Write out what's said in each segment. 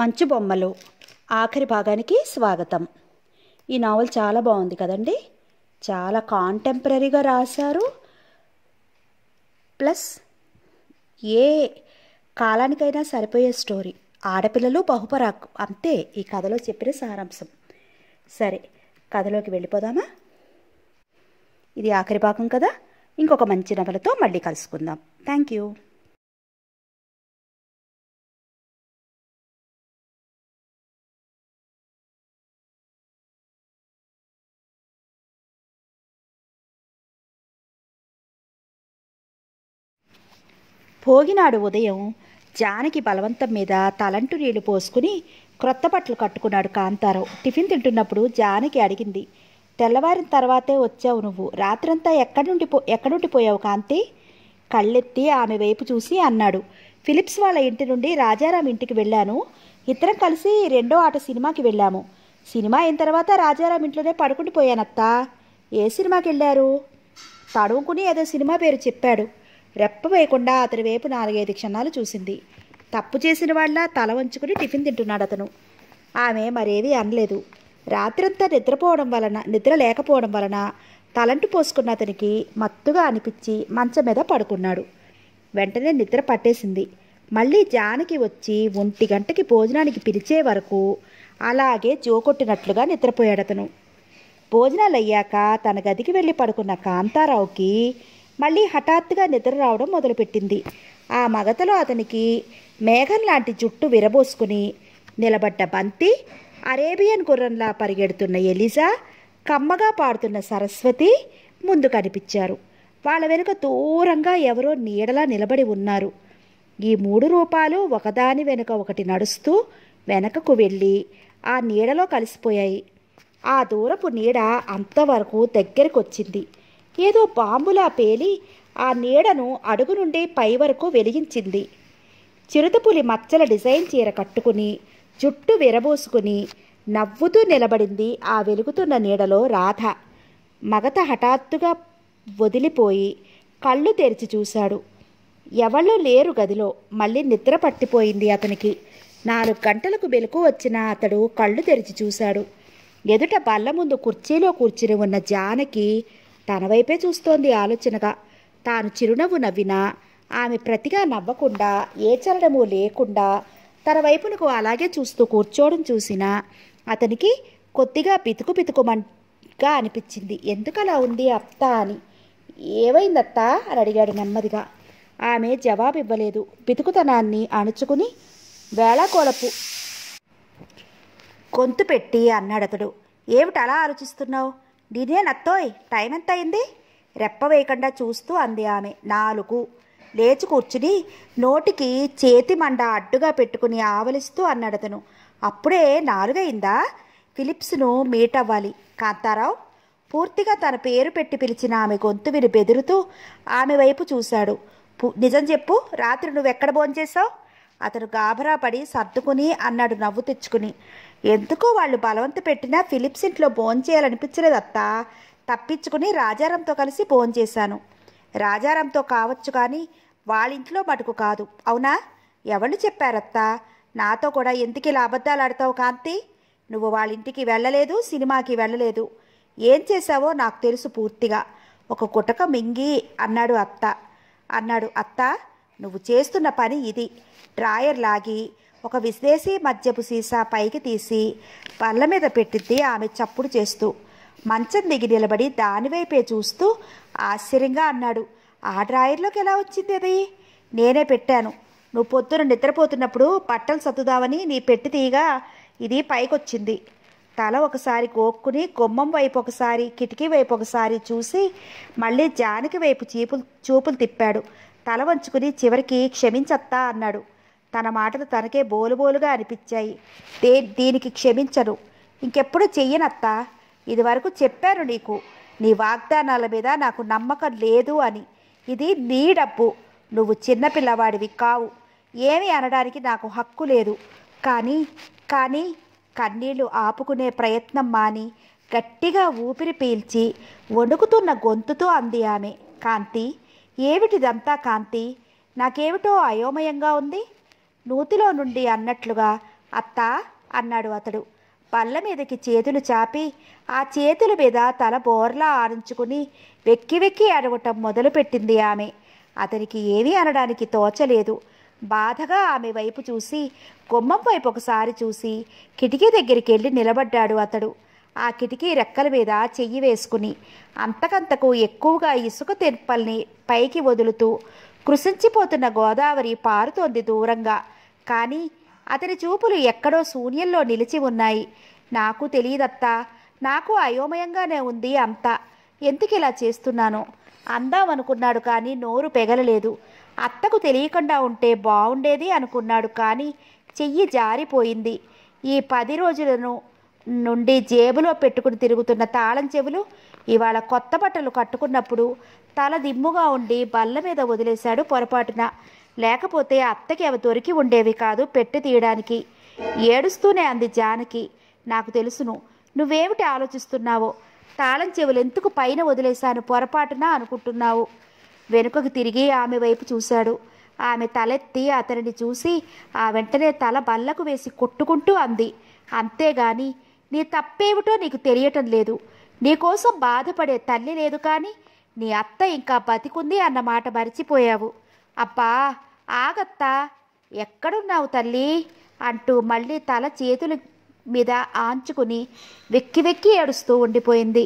మంచు బొమ్మలు ఆఖరి భాగానికి స్వాగతం ఈ నావల్ చాలా బాగుంది కదండి చాలా కాంటెంపరీగా రాశారు ప్లస్ ఏ కాలానికైనా సరిపోయే స్టోరీ ఆడపిల్లలు బహుపరాకు అంతే ఈ కథలో చెప్పిన సారాంశం సరే కథలోకి వెళ్ళిపోదామా ఇది ఆఖరి భాగం కదా ఇంకొక మంచి నవలతో మళ్ళీ కలుసుకుందాం థ్యాంక్ యూ పోగినాడు ఉదయం జానకి బలవంతం మీద తలంటు నీళ్లు పోసుకుని క్రొత్త బట్టలు కట్టుకున్నాడు కాంతారావు టిఫిన్ తింటున్నప్పుడు జానకి అడిగింది తెల్లవారిన తర్వాతే వచ్చావు నువ్వు రాత్రంతా ఎక్కడి నుండి పో ఎక్కడుండి పోయావు కాంతి కళ్ళెత్తి ఆమె వైపు చూసి అన్నాడు ఫిలిప్స్ వాళ్ళ ఇంటి నుండి రాజారాం ఇంటికి వెళ్ళాను ఇద్దరం కలిసి రెండో ఆట సినిమాకి వెళ్ళాము సినిమా అయిన తర్వాత రాజారాం ఇంట్లోనే పడుకుండిపోయానత్తా ఏ సినిమాకి వెళ్ళారు తడువుకుని ఏదో సినిమా పేరు చెప్పాడు రెప్పవేయకుండా అతని వైపు నాలుగైదు క్షణాలు చూసింది తప్పు చేసిన వాళ్ళ తల వంచుకుని టిఫిన్ తింటున్నాడు అతను ఆమె మరేది అనలేదు రాత్రంతా నిద్రపోవడం వలన నిద్ర లేకపోవడం వలన తలంటు పోసుకున్న అతనికి మత్తుగా అనిపించి మంచం మీద పడుకున్నాడు వెంటనే నిద్ర పట్టేసింది మళ్ళీ జానకి వచ్చి ఒంటి గంటకి భోజనానికి పిలిచే వరకు అలాగే జోకొట్టినట్లుగా నిద్రపోయాడు అతను భోజనాలు అయ్యాక తన గదికి వెళ్ళి పడుకున్న కాంతారావుకి మళ్ళీ హఠాత్తుగా నిద్ర రావడం మొదలుపెట్టింది ఆ మగతలో అతనికి మేఘం లాంటి జుట్టు విరబోసుకుని నిలబడ్డ బంతి అరేబియన్ గుర్రంలా పరిగెడుతున్న ఎలిజా కమ్మగా పాడుతున్న సరస్వతి ముందు కనిపించారు వాళ్ళ వెనుక దూరంగా ఎవరో నీడలా నిలబడి ఉన్నారు ఈ మూడు రూపాలు ఒకదాని వెనుక ఒకటి నడుస్తూ వెనకకు వెళ్ళి ఆ నీడలో కలిసిపోయాయి ఆ దూరపు నీడ అంతవరకు దగ్గరికి వచ్చింది ఏదో బాంబులా పేలి ఆ నీడను అడుగు నుండి పై వరకు వెలిగించింది చిరుతపులి మచ్చల డిజైన్ చీర కట్టుకుని జుట్టు విరబోసుకుని నవ్వుతూ నిలబడింది ఆ వెలుగుతున్న నీడలో రాధ మగత హఠాత్తుగా వదిలిపోయి కళ్ళు తెరిచి చూశాడు ఎవళ్ళు లేరు గదిలో మళ్ళీ నిద్ర పట్టిపోయింది అతనికి నాలుగు గంటలకు వెలుకు వచ్చిన అతడు కళ్ళు తెరిచి చూశాడు ఎదుట బల్ల ముందు కుర్చీలో కూర్చుని ఉన్న జానకి తన వైపే చూస్తోంది ఆలోచనగా తాను చిరునవ్వు నవ్వినా ఆమె ప్రతిగా నవ్వకుండా ఏ చలనము లేకుండా తన వైపునకు అలాగే చూస్తూ కూర్చోవడం చూసినా అతనికి కొద్దిగా పితుకు పితుకుమంగా అనిపించింది ఎందుకలా ఉంది అత్త అని ఏమైందత్తా అని అడిగాడు నెమ్మదిగా ఆమె జవాబు ఇవ్వలేదు పితుకుతనాన్ని అణుచుకుని వేళాకోలపు గొంతు పెట్టి అన్నాడతడు ఏమిటి అలా ఆలోచిస్తున్నావు నేనే నత్తోయ్ టైం ఎంత అయింది రెప్ప వేయకుండా చూస్తూ అంది ఆమె నాలుగు లేచి కూర్చుని నోటికి చేతి మండ అడ్డుగా పెట్టుకుని ఆవలిస్తూ అన్నడతను అప్పుడే నాలుగైందా ఫిలిప్స్ను మీట్ అవ్వాలి కాంతారావు పూర్తిగా తన పేరు పెట్టి పిలిచిన ఆమె గొంతు విని బెదురుతూ ఆమె వైపు చూశాడు నిజం చెప్పు రాత్రి నువ్వెక్కడ భోంచేశావు అతను గాభరాపడి పడి సర్దుకుని అన్నాడు నవ్వు తెచ్చుకుని ఎందుకో వాళ్ళు బలవంత పెట్టినా ఫిలిప్స్ ఇంట్లో అత్తా తప్పించుకుని రాజారాంతో కలిసి భోంచేశాను రాజారాంతో కావచ్చు కానీ వాళ్ళింట్లో మటుకు కాదు అవునా ఎవళ్ళు చెప్పారత్తా నాతో కూడా ఎందుకు ఇలా అబద్ధాలు ఆడతావు కాంతి నువ్వు వాళ్ళింటికి వెళ్ళలేదు సినిమాకి వెళ్ళలేదు ఏం చేశావో నాకు తెలుసు పూర్తిగా ఒక కుటక మింగి అన్నాడు అత్త అన్నాడు అత్త నువ్వు చేస్తున్న పని ఇది డ్రాయర్ లాగి ఒక విదేశీ మద్యపు సీసా పైకి తీసి పళ్ళ మీద పెట్టిద్ది ఆమె చప్పుడు చేస్తూ మంచం దిగి నిలబడి దానివైపే చూస్తూ ఆశ్చర్యంగా అన్నాడు ఆ డ్రాయర్లోకి ఎలా వచ్చింది అది నేనే పెట్టాను నువ్వు పొద్దున నిద్రపోతున్నప్పుడు బట్టలు సత్తుదావని నీ పెట్టి తీయగా ఇది పైకొచ్చింది తల ఒకసారి కోక్కుని గుమ్మం వైపు ఒకసారి కిటికీ వైపు ఒకసారి చూసి మళ్ళీ జానకి వైపు చీపులు చూపులు తిప్పాడు తల వంచుకుని చివరికి క్షమించత్తా అన్నాడు తన మాటలు తనకే బోలుబోలుగా అనిపించాయి దే దీనికి క్షమించరు ఇంకెప్పుడు చెయ్యనత్త ఇదివరకు చెప్పాను నీకు నీ వాగ్దానాల మీద నాకు నమ్మకం లేదు అని ఇది నీ డబ్బు నువ్వు చిన్నపిల్లవాడివి కావు ఏమి అనడానికి నాకు హక్కు లేదు కానీ కానీ కన్నీళ్లు ఆపుకునే ప్రయత్నం మాని గట్టిగా ఊపిరి పీల్చి వణుకుతున్న గొంతుతో అంది ఆమె కాంతి ఏమిటిదంతా కాంతి నాకేమిటో అయోమయంగా ఉంది నూతిలో నుండి అన్నట్లుగా అత్త అన్నాడు అతడు పళ్ళ మీదకి చేతులు చాపి ఆ చేతుల మీద తల బోర్లా ఆరించుకుని వెక్కి వెక్కి అడగటం మొదలుపెట్టింది ఆమె అతనికి ఏమీ అనడానికి తోచలేదు బాధగా ఆమె వైపు చూసి గుమ్మం వైపు ఒకసారి చూసి కిటికీ దగ్గరికి వెళ్ళి నిలబడ్డాడు అతడు ఆ కిటికీ రెక్కల మీద చెయ్యి వేసుకుని అంతకంతకు ఎక్కువగా ఇసుక తెప్పల్ని పైకి వదులుతూ కృషించిపోతున్న గోదావరి పారుతోంది దూరంగా కానీ అతని చూపులు ఎక్కడో శూన్యంలో నిలిచి ఉన్నాయి నాకు తెలియదత్తా నాకు అయోమయంగానే ఉంది అంతా ఎందుకు ఇలా చేస్తున్నాను అందామనుకున్నాడు కానీ నోరు పెగలలేదు అత్తకు తెలియకుండా ఉంటే బాగుండేది అనుకున్నాడు కానీ చెయ్యి జారిపోయింది ఈ పది రోజులను నుండి జేబులో పెట్టుకుని తిరుగుతున్న తాళం చెవులు ఇవాళ కొత్త బట్టలు కట్టుకున్నప్పుడు తల దిమ్ముగా ఉండి బల్ల మీద వదిలేశాడు పొరపాటున లేకపోతే అత్తకి అవి దొరికి ఉండేవి కాదు పెట్టి తీయడానికి ఏడుస్తూనే అంది జానకి నాకు తెలుసును నువ్వేమిటి ఆలోచిస్తున్నావో తాళం చెవులు ఎందుకు పైన వదిలేశాను పొరపాటున అనుకుంటున్నావు వెనుకకు తిరిగి ఆమె వైపు చూశాడు ఆమె తలెత్తి అతనిని చూసి ఆ వెంటనే తల బల్లకు వేసి కొట్టుకుంటూ అంది అంతేగాని నీ తప్పేమిటో నీకు తెలియటం లేదు నీకోసం బాధపడే తల్లి లేదు కానీ నీ అత్త ఇంకా బతికుంది అన్నమాట మరిచిపోయావు అబ్బా ఆగత్తా ఎక్కడున్నావు తల్లి అంటూ మళ్ళీ తల చేతుల మీద ఆంచుకుని వెక్కి వెక్కి ఏడుస్తూ ఉండిపోయింది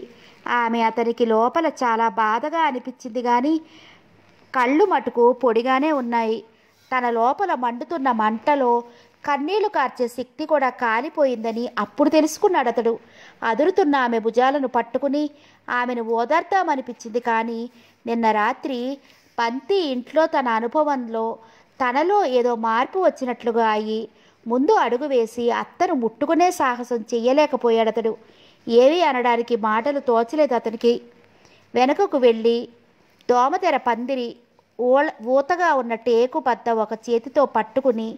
ఆమె అతనికి లోపల చాలా బాధగా అనిపించింది కానీ కళ్ళు మటుకు పొడిగానే ఉన్నాయి తన లోపల మండుతున్న మంటలో కన్నీళ్లు కార్చే శక్తి కూడా కాలిపోయిందని అప్పుడు తెలుసుకున్నాడు అతడు అదురుతున్న ఆమె భుజాలను పట్టుకుని ఆమెను ఓదార్దామనిపించింది కానీ నిన్న రాత్రి పంతి ఇంట్లో తన అనుభవంలో తనలో ఏదో మార్పు వచ్చినట్లుగా అయి ముందు అడుగు వేసి అత్తను ముట్టుకునే సాహసం చెయ్యలేకపోయాడు అతడు ఏవి అనడానికి మాటలు తోచలేదు అతనికి వెనుకకు వెళ్ళి దోమతెర పందిరి ఓల ఊతగా ఉన్న టేకు బద్ద ఒక చేతితో పట్టుకుని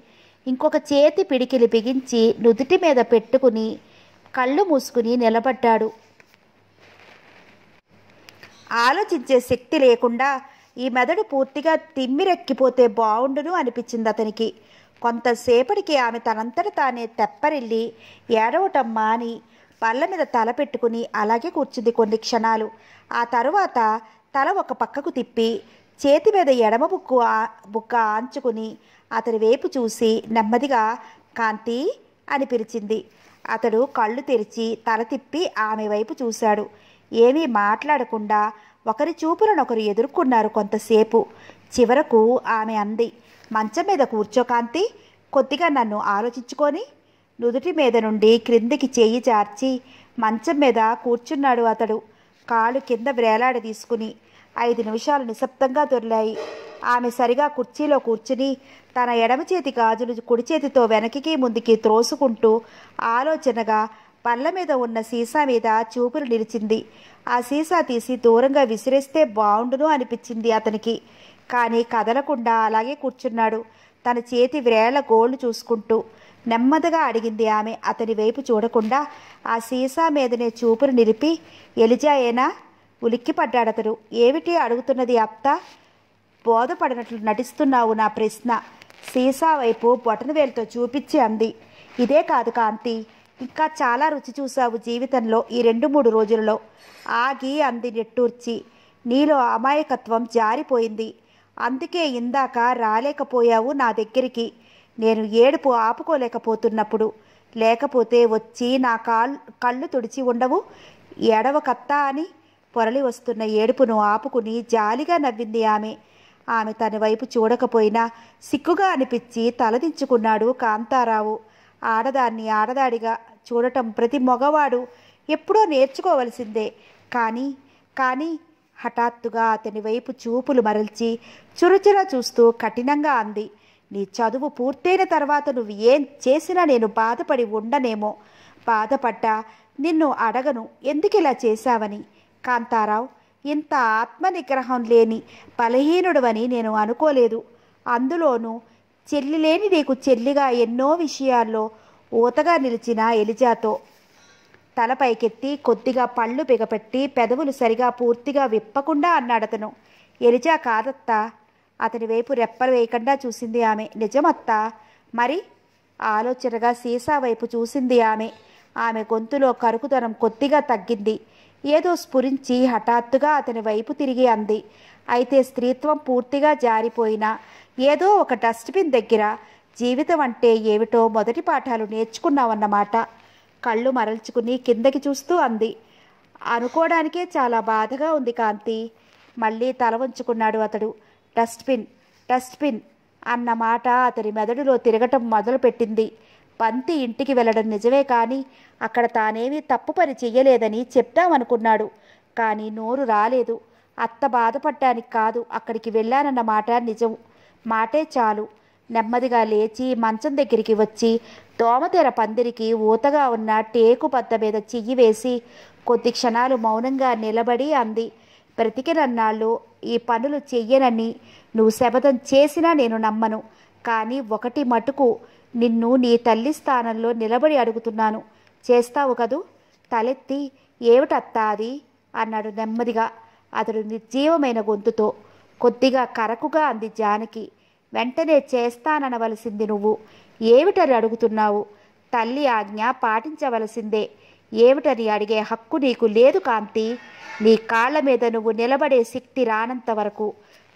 ఇంకొక చేతి పిడికిలి బిగించి నుదుటి మీద పెట్టుకుని కళ్ళు మూసుకుని నిలబడ్డాడు ఆలోచించే శక్తి లేకుండా ఈ మెదడు పూర్తిగా తిమ్మిరెక్కిపోతే బాగుండును అనిపించింది అతనికి కొంతసేపటికి ఆమె తనంతట తానే తెప్పరిల్లి ఏడవటం మాని పళ్ళ మీద తల పెట్టుకుని అలాగే కూర్చుంది కొన్ని క్షణాలు ఆ తరువాత తల ఒక పక్కకు తిప్పి చేతి మీద ఎడమ బుక్కు బుక్క ఆంచుకుని అతని వైపు చూసి నెమ్మదిగా కాంతి అని పిలిచింది అతడు కళ్ళు తెరిచి తల తిప్పి ఆమె వైపు చూశాడు ఏమీ మాట్లాడకుండా ఒకరి చూపులనొకరు ఎదుర్కొన్నారు కొంతసేపు చివరకు ఆమె అంది మంచం మీద కూర్చోకాంతి కొద్దిగా నన్ను ఆలోచించుకొని నుదుటి మీద నుండి క్రిందికి చేయి చార్చి మంచం మీద కూర్చున్నాడు అతడు కాలు కింద వ్రేలాడ తీసుకుని ఐదు నిమిషాలు నిశ్శబ్దంగా దొరిలాయి ఆమె సరిగా కుర్చీలో కూర్చుని తన ఎడమ చేతి గాజులు కుడి చేతితో వెనక్కి ముందుకి త్రోసుకుంటూ ఆలోచనగా పళ్ళ మీద ఉన్న సీసా మీద చూపులు నిలిచింది ఆ సీసా తీసి దూరంగా విసిరేస్తే బాగుండును అనిపించింది అతనికి కానీ కదలకుండా అలాగే కూర్చున్నాడు తన చేతి వ్రేళ్ల గోల్ను చూసుకుంటూ నెమ్మదిగా అడిగింది ఆమె అతని వైపు చూడకుండా ఆ సీసా మీదనే చూపులు నిలిపి ఎలిజాయేనా అతడు ఏమిటి అడుగుతున్నది అప్త బోధపడినట్లు నటిస్తున్నావు నా ప్రశ్న సీసా వైపు బొటన వేలుతో చూపించి అంది ఇదే కాదు కాంతి ఇంకా చాలా రుచి చూసావు జీవితంలో ఈ రెండు మూడు రోజులలో ఆగి అంది నెట్టూర్చి నీలో అమాయకత్వం జారిపోయింది అందుకే ఇందాక రాలేకపోయావు నా దగ్గరికి నేను ఏడుపు ఆపుకోలేకపోతున్నప్పుడు లేకపోతే వచ్చి నా కాల్ కళ్ళు తుడిచి ఉండవు ఎడవ కత్తా అని పొరలి వస్తున్న ఏడుపును ఆపుకుని జాలిగా నవ్వింది ఆమె ఆమె తన వైపు చూడకపోయినా సిక్కుగా అనిపించి తలదించుకున్నాడు కాంతారావు ఆడదాన్ని ఆడదాడిగా చూడటం ప్రతి మగవాడు ఎప్పుడో నేర్చుకోవలసిందే కానీ కానీ హఠాత్తుగా అతని వైపు చూపులు మరల్చి చురుచుర చూస్తూ కఠినంగా అంది నీ చదువు పూర్తయిన తర్వాత నువ్వు ఏం చేసినా నేను బాధపడి ఉండనేమో బాధపడ్డా నిన్ను అడగను ఎందుకిలా చేశావని కాంతారావు ఇంత ఆత్మనిగ్రహం లేని బలహీనుడవని నేను అనుకోలేదు అందులోనూ చెల్లి లేని నీకు చెల్లిగా ఎన్నో విషయాల్లో ఊతగా నిలిచిన ఎలిజాతో తలపైకెత్తి కొద్దిగా పళ్ళు బిగపెట్టి పెదవులు సరిగా పూర్తిగా విప్పకుండా అన్నాడతను ఎలిజా కాదత్తా అతని వైపు రెప్పలు వేయకుండా చూసింది ఆమె నిజమత్తా మరి ఆలోచనగా సీసా వైపు చూసింది ఆమె ఆమె గొంతులో కరుకుదనం కొద్దిగా తగ్గింది ఏదో స్ఫురించి హఠాత్తుగా అతని వైపు తిరిగి అంది అయితే స్త్రీత్వం పూర్తిగా జారిపోయిన ఏదో ఒక డస్ట్బిన్ దగ్గర జీవితం అంటే ఏమిటో మొదటి పాఠాలు నేర్చుకున్నావన్నమాట కళ్ళు మరల్చుకుని కిందకి చూస్తూ అంది అనుకోవడానికే చాలా బాధగా ఉంది కాంతి మళ్ళీ తల వంచుకున్నాడు అతడు డస్ట్బిన్ డస్ట్బిన్ అన్న మాట అతని మెదడులో తిరగటం మొదలుపెట్టింది పంతి ఇంటికి వెళ్ళడం నిజమే కానీ అక్కడ తానేమీ తప్పు పని చెయ్యలేదని చెప్దామనుకున్నాడు కానీ నోరు రాలేదు అత్త బాధపడ్డానికి కాదు అక్కడికి వెళ్ళానన్న మాట నిజం మాటే చాలు నెమ్మదిగా లేచి మంచం దగ్గరికి వచ్చి దోమతెర పందిరికి ఊతగా ఉన్న టేకు బద్ద మీద చెయ్యి వేసి కొద్ది క్షణాలు మౌనంగా నిలబడి అంది బ్రతికినన్నాళ్ళు ఈ పనులు చెయ్యనని నువ్వు శపథం చేసినా నేను నమ్మను కానీ ఒకటి మటుకు నిన్ను నీ తల్లి స్థానంలో నిలబడి అడుగుతున్నాను చేస్తావు కదూ తలెత్తి ఏమిటత్తా అది అన్నాడు నెమ్మదిగా అతడు నిర్జీవమైన గొంతుతో కొద్దిగా కరకుగా అంది జానకి వెంటనే చేస్తాననవలసింది నువ్వు ఏమిటని అడుగుతున్నావు తల్లి ఆజ్ఞ పాటించవలసిందే ఏమిటని అడిగే హక్కు నీకు లేదు కాంతి నీ కాళ్ళ మీద నువ్వు నిలబడే శక్తి రానంత వరకు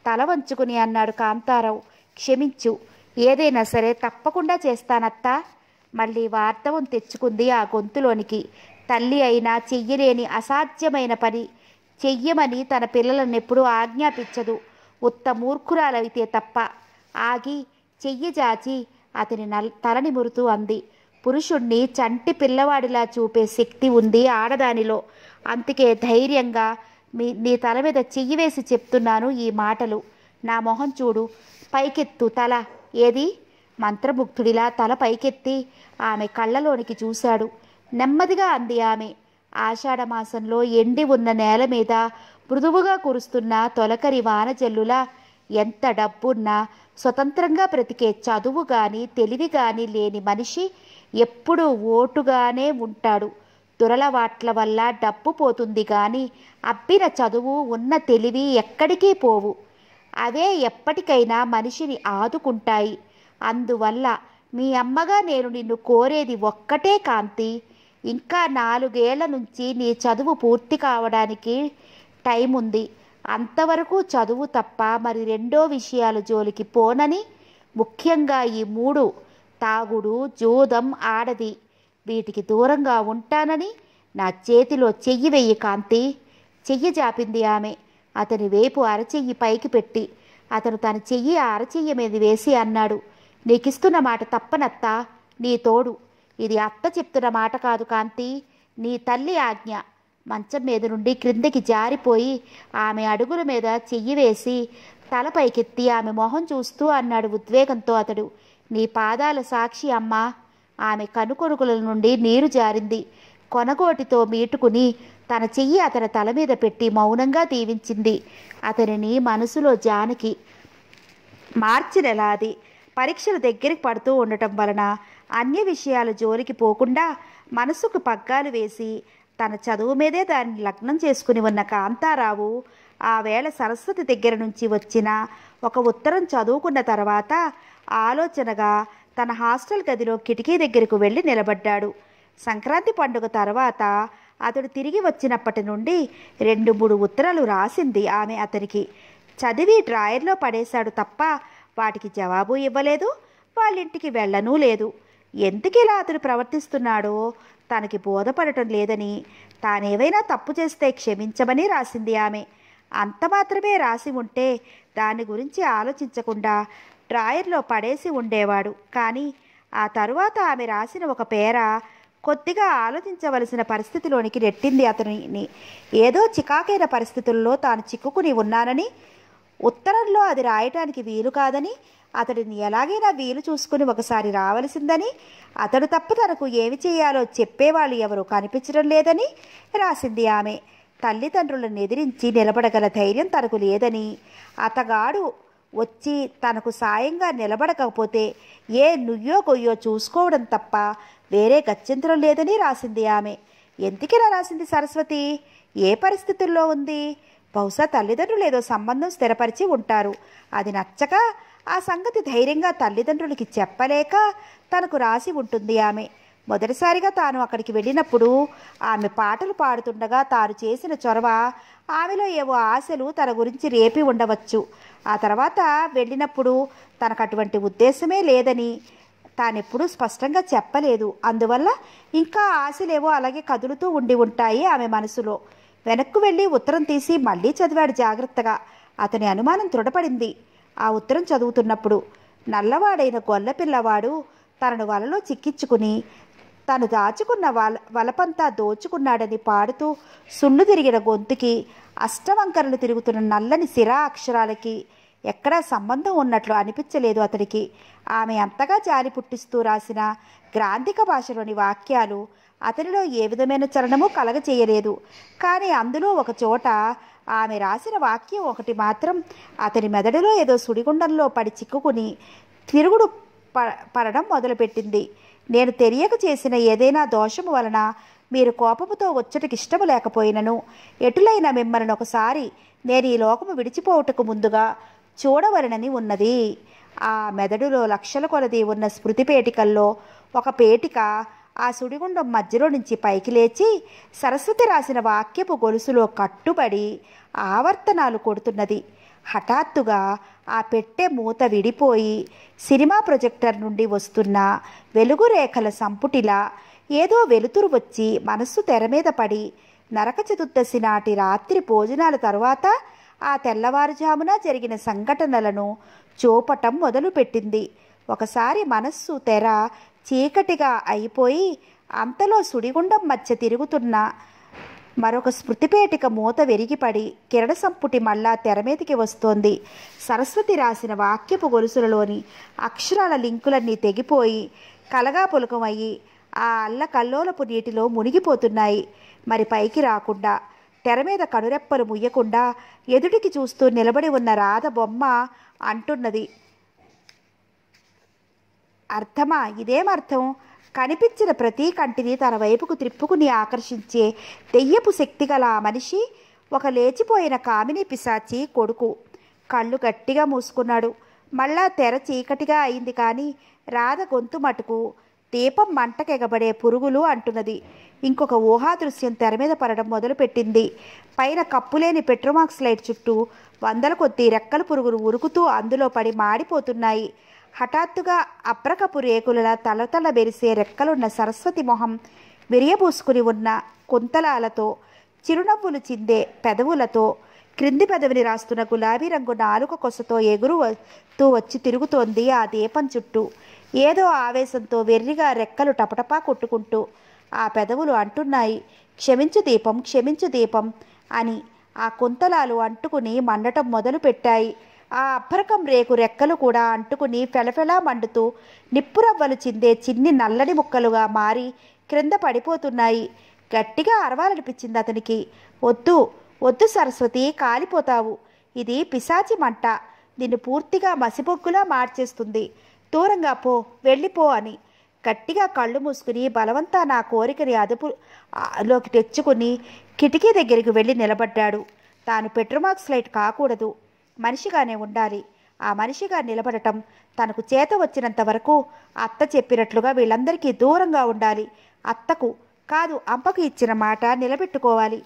తల వంచుకుని అన్నాడు కాంతారావు క్షమించు ఏదైనా సరే తప్పకుండా చేస్తానత్తా మళ్ళీ వార్తవం తెచ్చుకుంది ఆ గొంతులోనికి తల్లి అయినా చెయ్యలేని అసాధ్యమైన పని చెయ్యమని తన ఎప్పుడూ ఆజ్ఞాపించదు ఉత్త మూర్ఖురాలవితే తప్ప ఆగి చెయ్యి జాచి అతని నల్ తల నిమురుతూ అంది పురుషుణ్ణి చంటి పిల్లవాడిలా చూపే శక్తి ఉంది ఆడదానిలో అందుకే ధైర్యంగా మీ నీ తల మీద చెయ్యి వేసి చెప్తున్నాను ఈ మాటలు నా మొహం చూడు పైకెత్తు తల ఏది మంత్రముగ్ధుడిలా తల పైకెత్తి ఆమె కళ్ళలోనికి చూశాడు నెమ్మదిగా అంది ఆమె ఆషాఢమాసంలో ఎండి ఉన్న నేల మీద మృదువుగా కురుస్తున్న తొలకరి వానజల్లులా ఎంత డబ్బున్నా స్వతంత్రంగా బ్రతికే చదువు కానీ తెలివి కానీ లేని మనిషి ఎప్పుడూ ఓటుగానే ఉంటాడు దురలవాట్ల వల్ల డబ్బు పోతుంది కానీ అబ్బిన చదువు ఉన్న తెలివి ఎక్కడికి పోవు అవే ఎప్పటికైనా మనిషిని ఆదుకుంటాయి అందువల్ల మీ అమ్మగా నేను నిన్ను కోరేది ఒక్కటే కాంతి ఇంకా నాలుగేళ్ల నుంచి నీ చదువు పూర్తి కావడానికి టైం ఉంది అంతవరకు చదువు తప్ప మరి రెండో విషయాల జోలికి పోనని ముఖ్యంగా ఈ మూడు తాగుడు జూదం ఆడది వీటికి దూరంగా ఉంటానని నా చేతిలో చెయ్యి వెయ్యి కాంతి చెయ్యి జాపింది ఆమె అతని వేపు అరచెయ్యి పైకి పెట్టి అతను తన చెయ్యి అరచెయ్య అరచెయ్యి మీద వేసి అన్నాడు నీకిస్తున్న మాట తప్పనత్తా నీ తోడు ఇది అత్త చెప్తున్న మాట కాదు కాంతి నీ తల్లి ఆజ్ఞ మంచం మీద నుండి క్రిందికి జారిపోయి ఆమె అడుగుల మీద చెయ్యి వేసి తలపైకెత్తి ఆమె మొహం చూస్తూ అన్నాడు ఉద్వేగంతో అతడు నీ పాదాల సాక్షి అమ్మ ఆమె కనుకొనుకుల నుండి నీరు జారింది కొనగోటితో మీటుకుని తన చెయ్యి అతని తల మీద పెట్టి మౌనంగా దీవించింది అతనిని మనసులో జానకి మార్చి నెల అది పరీక్షల దగ్గరికి పడుతూ ఉండటం వలన అన్య విషయాలు జోలికి పోకుండా మనసుకు పగ్గాలు వేసి తన చదువు మీదే దాన్ని లగ్నం చేసుకుని ఉన్న కాంతారావు ఆ వేళ సరస్వతి దగ్గర నుంచి వచ్చిన ఒక ఉత్తరం చదువుకున్న తర్వాత ఆలోచనగా తన హాస్టల్ గదిలో కిటికీ దగ్గరకు వెళ్ళి నిలబడ్డాడు సంక్రాంతి పండుగ తర్వాత అతడు తిరిగి వచ్చినప్పటి నుండి రెండు మూడు ఉత్తరాలు రాసింది ఆమె అతనికి చదివి డ్రాయర్లో పడేశాడు తప్ప వాటికి జవాబు ఇవ్వలేదు వాళ్ళింటికి వెళ్ళనూ లేదు ఎందుకిలా అతడు ప్రవర్తిస్తున్నాడో తనకి బోధపడటం లేదని తానేవైనా తప్పు చేస్తే క్షమించమని రాసింది ఆమె అంత మాత్రమే రాసి ఉంటే దాని గురించి ఆలోచించకుండా డ్రాయర్లో పడేసి ఉండేవాడు కానీ ఆ తరువాత ఆమె రాసిన ఒక పేర కొద్దిగా ఆలోచించవలసిన పరిస్థితిలోనికి నెట్టింది అతనిని ఏదో చికాకైన పరిస్థితుల్లో తాను చిక్కుకుని ఉన్నానని ఉత్తరంలో అది రాయటానికి వీలు కాదని అతడిని ఎలాగైనా వీలు చూసుకుని ఒకసారి రావలసిందని అతడు తప్ప తనకు ఏమి చేయాలో చెప్పేవాళ్ళు ఎవరు కనిపించడం లేదని రాసింది ఆమె తల్లిదండ్రులను ఎదిరించి నిలబడగల ధైర్యం తనకు లేదని అతగాడు వచ్చి తనకు సాయంగా నిలబడకపోతే ఏ నుయ్యో కొయ్యో చూసుకోవడం తప్ప వేరే గత్యంతరం లేదని రాసింది ఆమె ఎందుకిలా రాసింది సరస్వతి ఏ పరిస్థితుల్లో ఉంది బహుశా తల్లిదండ్రులు ఏదో సంబంధం స్థిరపరిచి ఉంటారు అది నచ్చక ఆ సంగతి ధైర్యంగా తల్లిదండ్రులకి చెప్పలేక తనకు రాసి ఉంటుంది ఆమె మొదటిసారిగా తాను అక్కడికి వెళ్ళినప్పుడు ఆమె పాటలు పాడుతుండగా తాను చేసిన చొరవ ఆమెలో ఏవో ఆశలు తన గురించి రేపి ఉండవచ్చు ఆ తర్వాత వెళ్ళినప్పుడు తనకు అటువంటి ఉద్దేశమే లేదని తానెప్పుడూ స్పష్టంగా చెప్పలేదు అందువల్ల ఇంకా ఆశలేవో అలాగే కదులుతూ ఉండి ఉంటాయి ఆమె మనసులో వెనక్కు వెళ్ళి ఉత్తరం తీసి మళ్ళీ చదివాడు జాగ్రత్తగా అతని అనుమానం దృఢపడింది ఆ ఉత్తరం చదువుతున్నప్పుడు నల్లవాడైన గొల్లపిల్లవాడు తనను వలలో చిక్కించుకుని తను దాచుకున్న వల వలపంతా దోచుకున్నాడని పాడుతూ సున్ను తిరిగిన గొంతుకి అష్టవంకరలు తిరుగుతున్న నల్లని సిరా అక్షరాలకి ఎక్కడా సంబంధం ఉన్నట్లు అనిపించలేదు అతడికి ఆమె అంతగా జారి పుట్టిస్తూ రాసిన గ్రాంధిక భాషలోని వాక్యాలు అతనిలో ఏ విధమైన చలనమూ కలగచేయలేదు కానీ అందులో ఒక చోట ఆమె రాసిన వాక్యం ఒకటి మాత్రం అతని మెదడులో ఏదో సుడిగుండంలో పడి చిక్కుకుని తిరుగుడు ప పడడం మొదలుపెట్టింది నేను తెలియక చేసిన ఏదైనా దోషము వలన మీరు కోపముతో వచ్చటికి ఇష్టము లేకపోయినను ఎటులైన మిమ్మల్ని ఒకసారి నేను ఈ లోకము విడిచిపోవుటకు ముందుగా చూడవలనని ఉన్నది ఆ మెదడులో లక్షల కొలది ఉన్న స్మృతి పేటికల్లో ఒక పేటిక ఆ సుడిగుండం మధ్యలో నుంచి పైకి లేచి సరస్వతి రాసిన వాక్యపు గొలుసులో కట్టుబడి ఆవర్తనాలు కొడుతున్నది హఠాత్తుగా ఆ పెట్టె మూత విడిపోయి సినిమా ప్రొజెక్టర్ నుండి వస్తున్న వెలుగు రేఖల సంపుటిలా ఏదో వెలుతురు వచ్చి మనస్సు తెర మీద పడి నరక చతుర్దశి నాటి రాత్రి భోజనాల తరువాత ఆ తెల్లవారుజామున జరిగిన సంఘటనలను చూపటం మొదలుపెట్టింది ఒకసారి మనస్సు తెర చీకటిగా అయిపోయి అంతలో సుడిగుండం మధ్య తిరుగుతున్న మరొక స్మృతిపేటిక మూత వెరిగిపడి సంపుటి మళ్ళా తెర మీదకి వస్తోంది సరస్వతి రాసిన వాక్యపు గొలుసులలోని అక్షరాల లింకులన్నీ తెగిపోయి కలగా పులకమయ్యి ఆ అల్ల కల్లోలపు నీటిలో మునిగిపోతున్నాయి మరి పైకి రాకుండా తెర మీద కనురెప్పలు ముయ్యకుండా ఎదుటికి చూస్తూ నిలబడి ఉన్న రాధ బొమ్మ అంటున్నది అర్థమా ఇదేమర్థం కనిపించిన ప్రతి కంటిని తన వైపుకు త్రిప్పుకుని ఆకర్షించే దెయ్యపు శక్తి గల మనిషి ఒక లేచిపోయిన కామిని పిశాచి కొడుకు కళ్ళు గట్టిగా మూసుకున్నాడు మళ్ళా తెర చీకటిగా అయింది కానీ రాధ గొంతు మటుకు దీపం మంటకెగబడే పురుగులు అంటున్నది ఇంకొక ఊహా దృశ్యం తెర మీద పడడం మొదలుపెట్టింది పైన కప్పులేని పెట్రోమాక్స్ లైట్ చుట్టూ వందల కొద్దీ రెక్కల పురుగులు ఉరుకుతూ అందులో పడి మాడిపోతున్నాయి హఠాత్తుగా అప్రకపు రేకులలా తలతల బెరిసే రెక్కలున్న సరస్వతి మొహం విరియబూసుకుని ఉన్న కుంతలాలతో చిరునవ్వులు చిందే పెదవులతో క్రింది పెదవిని రాస్తున్న గులాబీ రంగు నాలుక కొసతో ఎగురు తూ వచ్చి తిరుగుతోంది ఆ దీపం చుట్టూ ఏదో ఆవేశంతో వెర్రిగా రెక్కలు టపటపా కొట్టుకుంటూ ఆ పెదవులు అంటున్నాయి క్షమించు దీపం క్షమించు దీపం అని ఆ కుంతలాలు అంటుకుని మండటం మొదలు పెట్టాయి ఆ అప్పరకం రేకు రెక్కలు కూడా అంటుకుని ఫెలఫెలా మండుతూ నిప్పురవ్వలు చిందే చిన్ని నల్లని ముక్కలుగా మారి క్రింద పడిపోతున్నాయి గట్టిగా అరవాలనిపించింది అతనికి వద్దు వద్దు సరస్వతి కాలిపోతావు ఇది పిశాచి మంట నిన్ను పూర్తిగా మసిబొగ్గులా మార్చేస్తుంది దూరంగా పో వెళ్ళిపో అని గట్టిగా కళ్ళు మూసుకుని బలవంతా నా కోరికని అదుపులోకి తెచ్చుకుని కిటికీ దగ్గరికి వెళ్ళి నిలబడ్డాడు తాను పెట్రోమాక్స్ లైట్ కాకూడదు మనిషిగానే ఉండాలి ఆ మనిషిగా నిలబడటం తనకు చేత వచ్చినంత వరకు అత్త చెప్పినట్లుగా వీళ్ళందరికీ దూరంగా ఉండాలి అత్తకు కాదు అంపకు ఇచ్చిన మాట నిలబెట్టుకోవాలి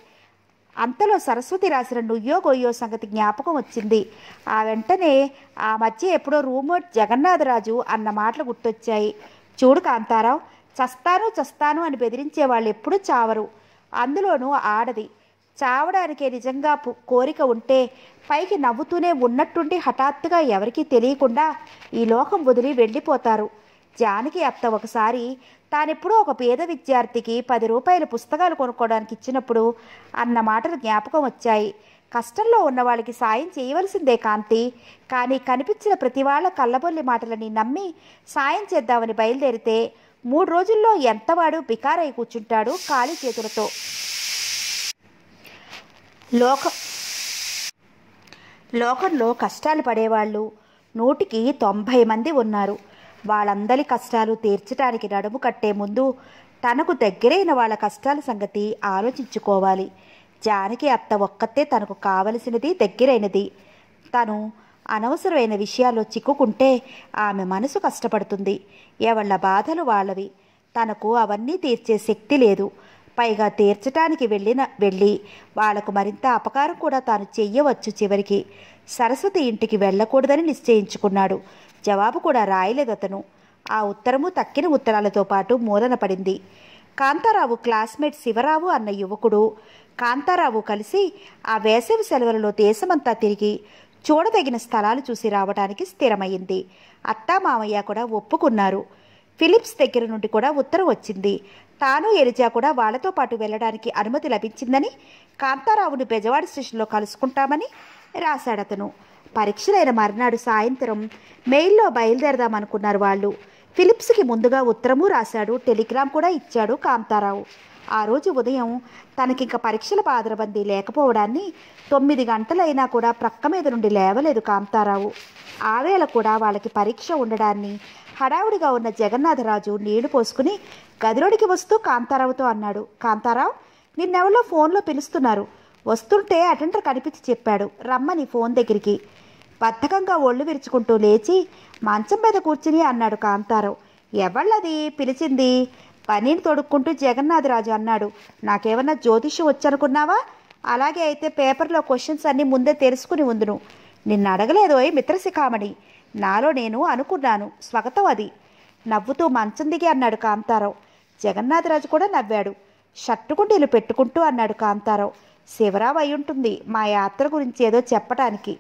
అంతలో సరస్వతి రాసిన నుయ్యో గొయ్యో సంగతి జ్ఞాపకం వచ్చింది ఆ వెంటనే ఆ మధ్య ఎప్పుడో రూమోట్ జగన్నాథరాజు అన్న మాటలు గుర్తొచ్చాయి చూడు కాంతారావు చస్తాను చస్తాను అని బెదిరించే వాళ్ళు ఎప్పుడూ చావరు అందులోనూ ఆడది చావడానికి నిజంగా కోరిక ఉంటే పైకి నవ్వుతూనే ఉన్నట్టుండి హఠాత్తుగా ఎవరికీ తెలియకుండా ఈ లోకం వదిలి వెళ్ళిపోతారు జానకి అత్త ఒకసారి తానెప్పుడూ ఒక పేద విద్యార్థికి పది రూపాయల పుస్తకాలు కొనుక్కోవడానికి ఇచ్చినప్పుడు అన్న మాటలు జ్ఞాపకం వచ్చాయి కష్టంలో ఉన్న వాళ్ళకి సాయం చేయవలసిందే కాంతి కానీ కనిపించిన ప్రతి వాళ్ళ కళ్ళబొల్లి మాటలని నమ్మి సాయం చేద్దామని బయలుదేరితే మూడు రోజుల్లో ఎంతవాడు బికారై కూర్చుంటాడు ఖాళీ చేతులతో లోక లోకంలో కష్టాలు పడేవాళ్ళు నూటికి తొంభై మంది ఉన్నారు వాళ్ళందరి కష్టాలు తీర్చడానికి నడుము కట్టే ముందు తనకు దగ్గరైన వాళ్ళ కష్టాల సంగతి ఆలోచించుకోవాలి జానకి అత్త ఒక్కతే తనకు కావలసినది దగ్గరైనది తను అనవసరమైన విషయాల్లో చిక్కుకుంటే ఆమె మనసు కష్టపడుతుంది ఎవళ్ళ బాధలు వాళ్ళవి తనకు అవన్నీ తీర్చే శక్తి లేదు పైగా తీర్చటానికి వెళ్ళిన వెళ్ళి వాళ్లకు మరింత అపకారం కూడా తాను చెయ్యవచ్చు చివరికి సరస్వతి ఇంటికి వెళ్ళకూడదని నిశ్చయించుకున్నాడు జవాబు కూడా రాయలేదు అతను ఆ ఉత్తరము తక్కిన ఉత్తరాలతో పాటు మూలన పడింది కాంతారావు క్లాస్మేట్ శివరావు అన్న యువకుడు కాంతారావు కలిసి ఆ వేసవి సెలవులలో దేశమంతా తిరిగి చూడదగిన స్థలాలు చూసి రావడానికి స్థిరమైంది అత్తా మామయ్య కూడా ఒప్పుకున్నారు ఫిలిప్స్ దగ్గర నుండి కూడా ఉత్తరం వచ్చింది తాను ఎరిజా కూడా వాళ్లతో పాటు వెళ్లడానికి అనుమతి లభించిందని కాంతారావును బెజవాడ స్టేషన్లో కలుసుకుంటామని రాశాడతను పరీక్షలైన మర్నాడు సాయంత్రం మెయిల్లో బయలుదేరదామనుకున్నారు వాళ్ళు ఫిలిప్స్కి ముందుగా ఉత్తరము రాశాడు టెలిగ్రామ్ కూడా ఇచ్చాడు కాంతారావు ఆ రోజు ఉదయం తనకింక పరీక్షల పాదరబందీ లేకపోవడాన్ని తొమ్మిది గంటలైనా కూడా ప్రక్క మీద నుండి లేవలేదు కాంతారావు ఆవేళ కూడా వాళ్ళకి పరీక్ష ఉండడాన్ని హడావుడిగా ఉన్న జగన్నాథరాజు నీళ్లు పోసుకుని గదిలోడికి వస్తూ కాంతారావుతో అన్నాడు కాంతారావు నిన్నెవరో ఫోన్లో పిలుస్తున్నారు వస్తుంటే అటెండర్ కనిపించి చెప్పాడు రమ్మని ఫోన్ దగ్గరికి బద్ధకంగా ఒళ్ళు విరుచుకుంటూ లేచి మంచం మీద కూర్చుని అన్నాడు కాంతారావు ఎవళ్ళది పిలిచింది పనిని తొడుక్కుంటూ జగన్నాథరాజు అన్నాడు నాకేమన్నా జ్యోతిష్యం వచ్చనుకున్నావా అలాగే అయితే పేపర్లో క్వశ్చన్స్ అన్నీ ముందే తెలుసుకుని ఉందును నిన్ను అడగలేదో మిత్రశిఖామణి నాలో నేను అనుకున్నాను స్వగతం అది నవ్వుతూ మంచం దిగి అన్నాడు కాంతారావు జగన్నాథరాజు కూడా నవ్వాడు షట్టుకుండీలు పెట్టుకుంటూ అన్నాడు కాంతారావు శివరావు అయ్యుంటుంది మా యాత్ర గురించి ఏదో చెప్పటానికి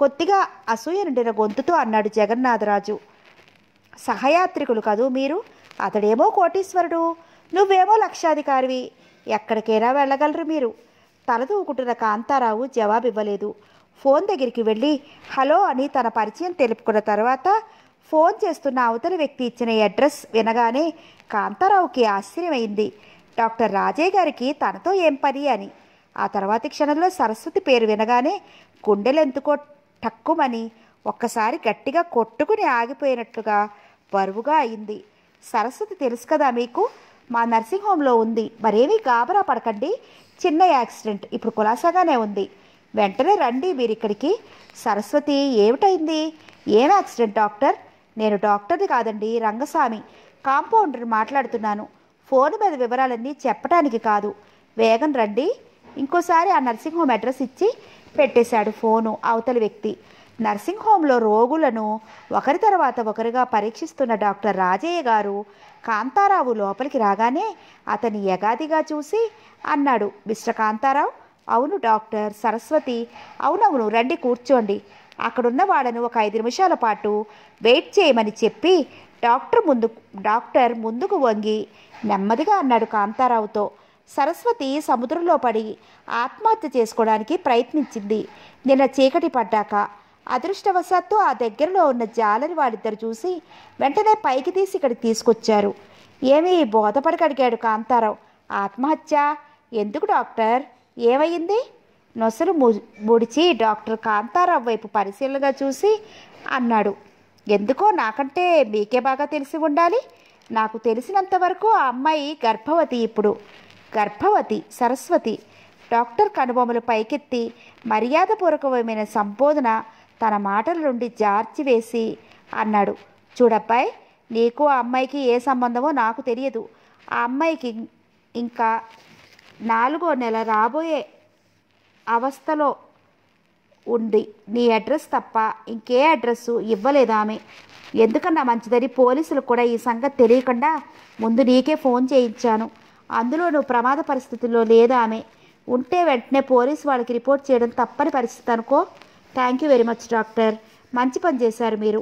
కొద్దిగా అసూయ నిండిన గొంతుతో అన్నాడు జగన్నాథరాజు సహయాత్రికులు కదూ మీరు అతడేమో కోటీశ్వరుడు నువ్వేమో లక్షాధికారివి ఎక్కడికైనా వెళ్ళగలరు మీరు తలదూకుంటున్న కాంతారావు జవాబివ్వలేదు ఫోన్ దగ్గరికి వెళ్ళి హలో అని తన పరిచయం తెలుపుకున్న తర్వాత ఫోన్ చేస్తున్న అవతలి వ్యక్తి ఇచ్చిన అడ్రస్ వినగానే కాంతారావుకి ఆశ్చర్యమైంది డాక్టర్ రాజే గారికి తనతో ఏం పని అని ఆ తర్వాతి క్షణంలో సరస్వతి పేరు వినగానే గుండెలెందుకో టక్కుమని ఒక్కసారి గట్టిగా కొట్టుకుని ఆగిపోయినట్లుగా బరువుగా అయింది సరస్వతి తెలుసు కదా మీకు మా నర్సింగ్ హోమ్లో ఉంది మరేమీ గాబరా పడకండి చిన్న యాక్సిడెంట్ ఇప్పుడు కులాసాగానే ఉంది వెంటనే రండి మీరు ఇక్కడికి సరస్వతి ఏమిటైంది ఏం యాక్సిడెంట్ డాక్టర్ నేను డాక్టర్ని కాదండి రంగస్వామి కాంపౌండర్ మాట్లాడుతున్నాను ఫోన్ మీద వివరాలన్నీ చెప్పడానికి కాదు వేగం రండి ఇంకోసారి ఆ నర్సింగ్ హోమ్ అడ్రస్ ఇచ్చి పెట్టేశాడు ఫోను అవతలి వ్యక్తి నర్సింగ్ హోంలో రోగులను ఒకరి తర్వాత ఒకరిగా పరీక్షిస్తున్న డాక్టర్ రాజయ్య గారు కాంతారావు లోపలికి రాగానే అతని యగాదిగా చూసి అన్నాడు మిస్టర్ కాంతారావు అవును డాక్టర్ సరస్వతి అవునవును రండి కూర్చోండి అక్కడున్న వాళ్ళను ఒక ఐదు నిమిషాల పాటు వెయిట్ చేయమని చెప్పి డాక్టర్ ముందు డాక్టర్ ముందుకు వంగి నెమ్మదిగా అన్నాడు కాంతారావుతో సరస్వతి సముద్రంలో పడి ఆత్మహత్య చేసుకోవడానికి ప్రయత్నించింది నిన్న చీకటి పడ్డాక అదృష్టవశాత్తు ఆ దగ్గరలో ఉన్న జాలని వాళ్ళిద్దరు చూసి వెంటనే పైకి తీసి ఇక్కడికి తీసుకొచ్చారు ఏమీ బోధపడగడిగాడు కాంతారావు ఆత్మహత్య ఎందుకు డాక్టర్ ఏమైంది నొసలు ముడిచి డాక్టర్ కాంతారావు వైపు పరిశీలనగా చూసి అన్నాడు ఎందుకో నాకంటే మీకే బాగా తెలిసి ఉండాలి నాకు తెలిసినంత వరకు ఆ అమ్మాయి గర్భవతి ఇప్పుడు గర్భవతి సరస్వతి డాక్టర్ కనుబొమ్మలు పైకెత్తి మర్యాదపూర్వకమైన సంబోధన తన మాటల నుండి జార్చివేసి అన్నాడు చూడబ్బాయి నీకు ఆ అమ్మాయికి ఏ సంబంధమో నాకు తెలియదు ఆ అమ్మాయికి ఇంకా నాలుగో నెల రాబోయే అవస్థలో ఉండి నీ అడ్రస్ తప్ప ఇంకే అడ్రస్సు ఇవ్వలేదు ఆమె ఎందుకన్నా మంచిదని పోలీసులు కూడా ఈ సంగతి తెలియకుండా ముందు నీకే ఫోన్ చేయించాను అందులో నువ్వు ప్రమాద పరిస్థితుల్లో లేదా ఆమె ఉంటే వెంటనే పోలీసు వాళ్ళకి రిపోర్ట్ చేయడం తప్పని పరిస్థితి అనుకో thank you very much doctor మంచి పని చేశారు మీరు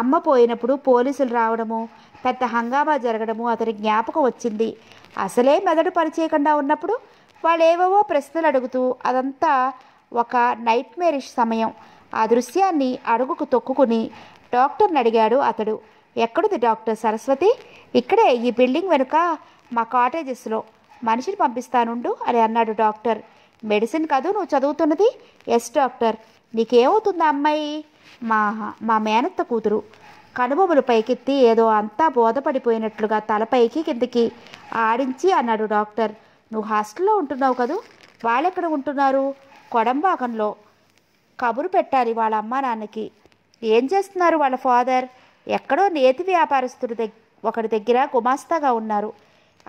అమ్మ పోయినప్పుడు పోలీసులు రావడము పెద్ద హంగామా జరగడము అతని జ్ఞాపకం వచ్చింది అసలే మెదడు పనిచేయకుండా ఉన్నప్పుడు వాళ్ళేవో ప్రశ్నలు అడుగుతూ అదంతా ఒక నైట్ నైట్మేరిష్ సమయం ఆ దృశ్యాన్ని అడుగుకు తొక్కుకుని డాక్టర్ని అడిగాడు అతడు ఎక్కడుంది డాక్టర్ సరస్వతి ఇక్కడే ఈ బిల్డింగ్ వెనుక మా కాటేజెస్లో మనిషిని పంపిస్తానుండు అని అన్నాడు డాక్టర్ మెడిసిన్ కాదు నువ్వు చదువుతున్నది ఎస్ డాక్టర్ నీకేమవుతుంది అమ్మాయి మా మా మేనత్త కూతురు కనుబొమ్మలు పైకెత్తి ఏదో అంతా బోధపడిపోయినట్లుగా తలపైకి కిందికి ఆడించి అన్నాడు డాక్టర్ నువ్వు హాస్టల్లో ఉంటున్నావు కదూ వాళ్ళెక్కడ ఉంటున్నారు కొడంబాగంలో కబురు పెట్టాలి వాళ్ళ అమ్మా నాన్నకి ఏం చేస్తున్నారు వాళ్ళ ఫాదర్ ఎక్కడో నేతి వ్యాపారస్తుడి దగ్గర ఒకటి దగ్గర గుమాస్తాగా ఉన్నారు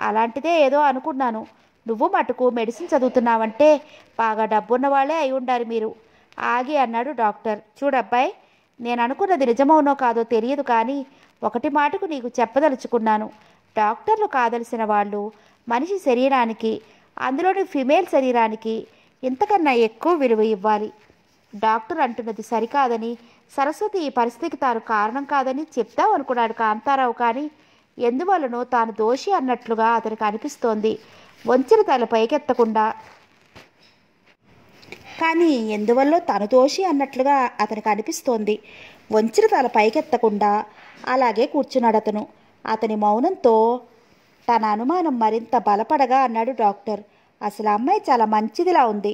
అలాంటిదే ఏదో అనుకున్నాను నువ్వు మటుకు మెడిసిన్ చదువుతున్నావంటే బాగా డబ్బున్న వాళ్ళే అయి ఉండాలి మీరు ఆగి అన్నాడు డాక్టర్ చూడబ్బాయి నేను అనుకున్నది నిజమవునో కాదో తెలియదు కానీ ఒకటి మాటకు నీకు చెప్పదలుచుకున్నాను డాక్టర్లు కాదలసిన వాళ్ళు మనిషి శరీరానికి అందులోని ఫిమేల్ శరీరానికి ఇంతకన్నా ఎక్కువ విలువ ఇవ్వాలి డాక్టర్ అంటున్నది సరికాదని సరస్వతి ఈ పరిస్థితికి తాను కారణం కాదని చెప్తావు అనుకున్నాడు కాంతారావు కానీ ఎందువలనో తాను దోషి అన్నట్లుగా అతనికి అనిపిస్తోంది వంచిన తల పైకెత్తకుండా కానీ ఎందువల్లో తను దోషి అన్నట్లుగా అతనికి అనిపిస్తోంది వంచిన తల పైకెత్తకుండా అలాగే కూర్చున్నాడు అతను అతని మౌనంతో తన అనుమానం మరింత బలపడగా అన్నాడు డాక్టర్ అసలు అమ్మాయి చాలా మంచిదిలా ఉంది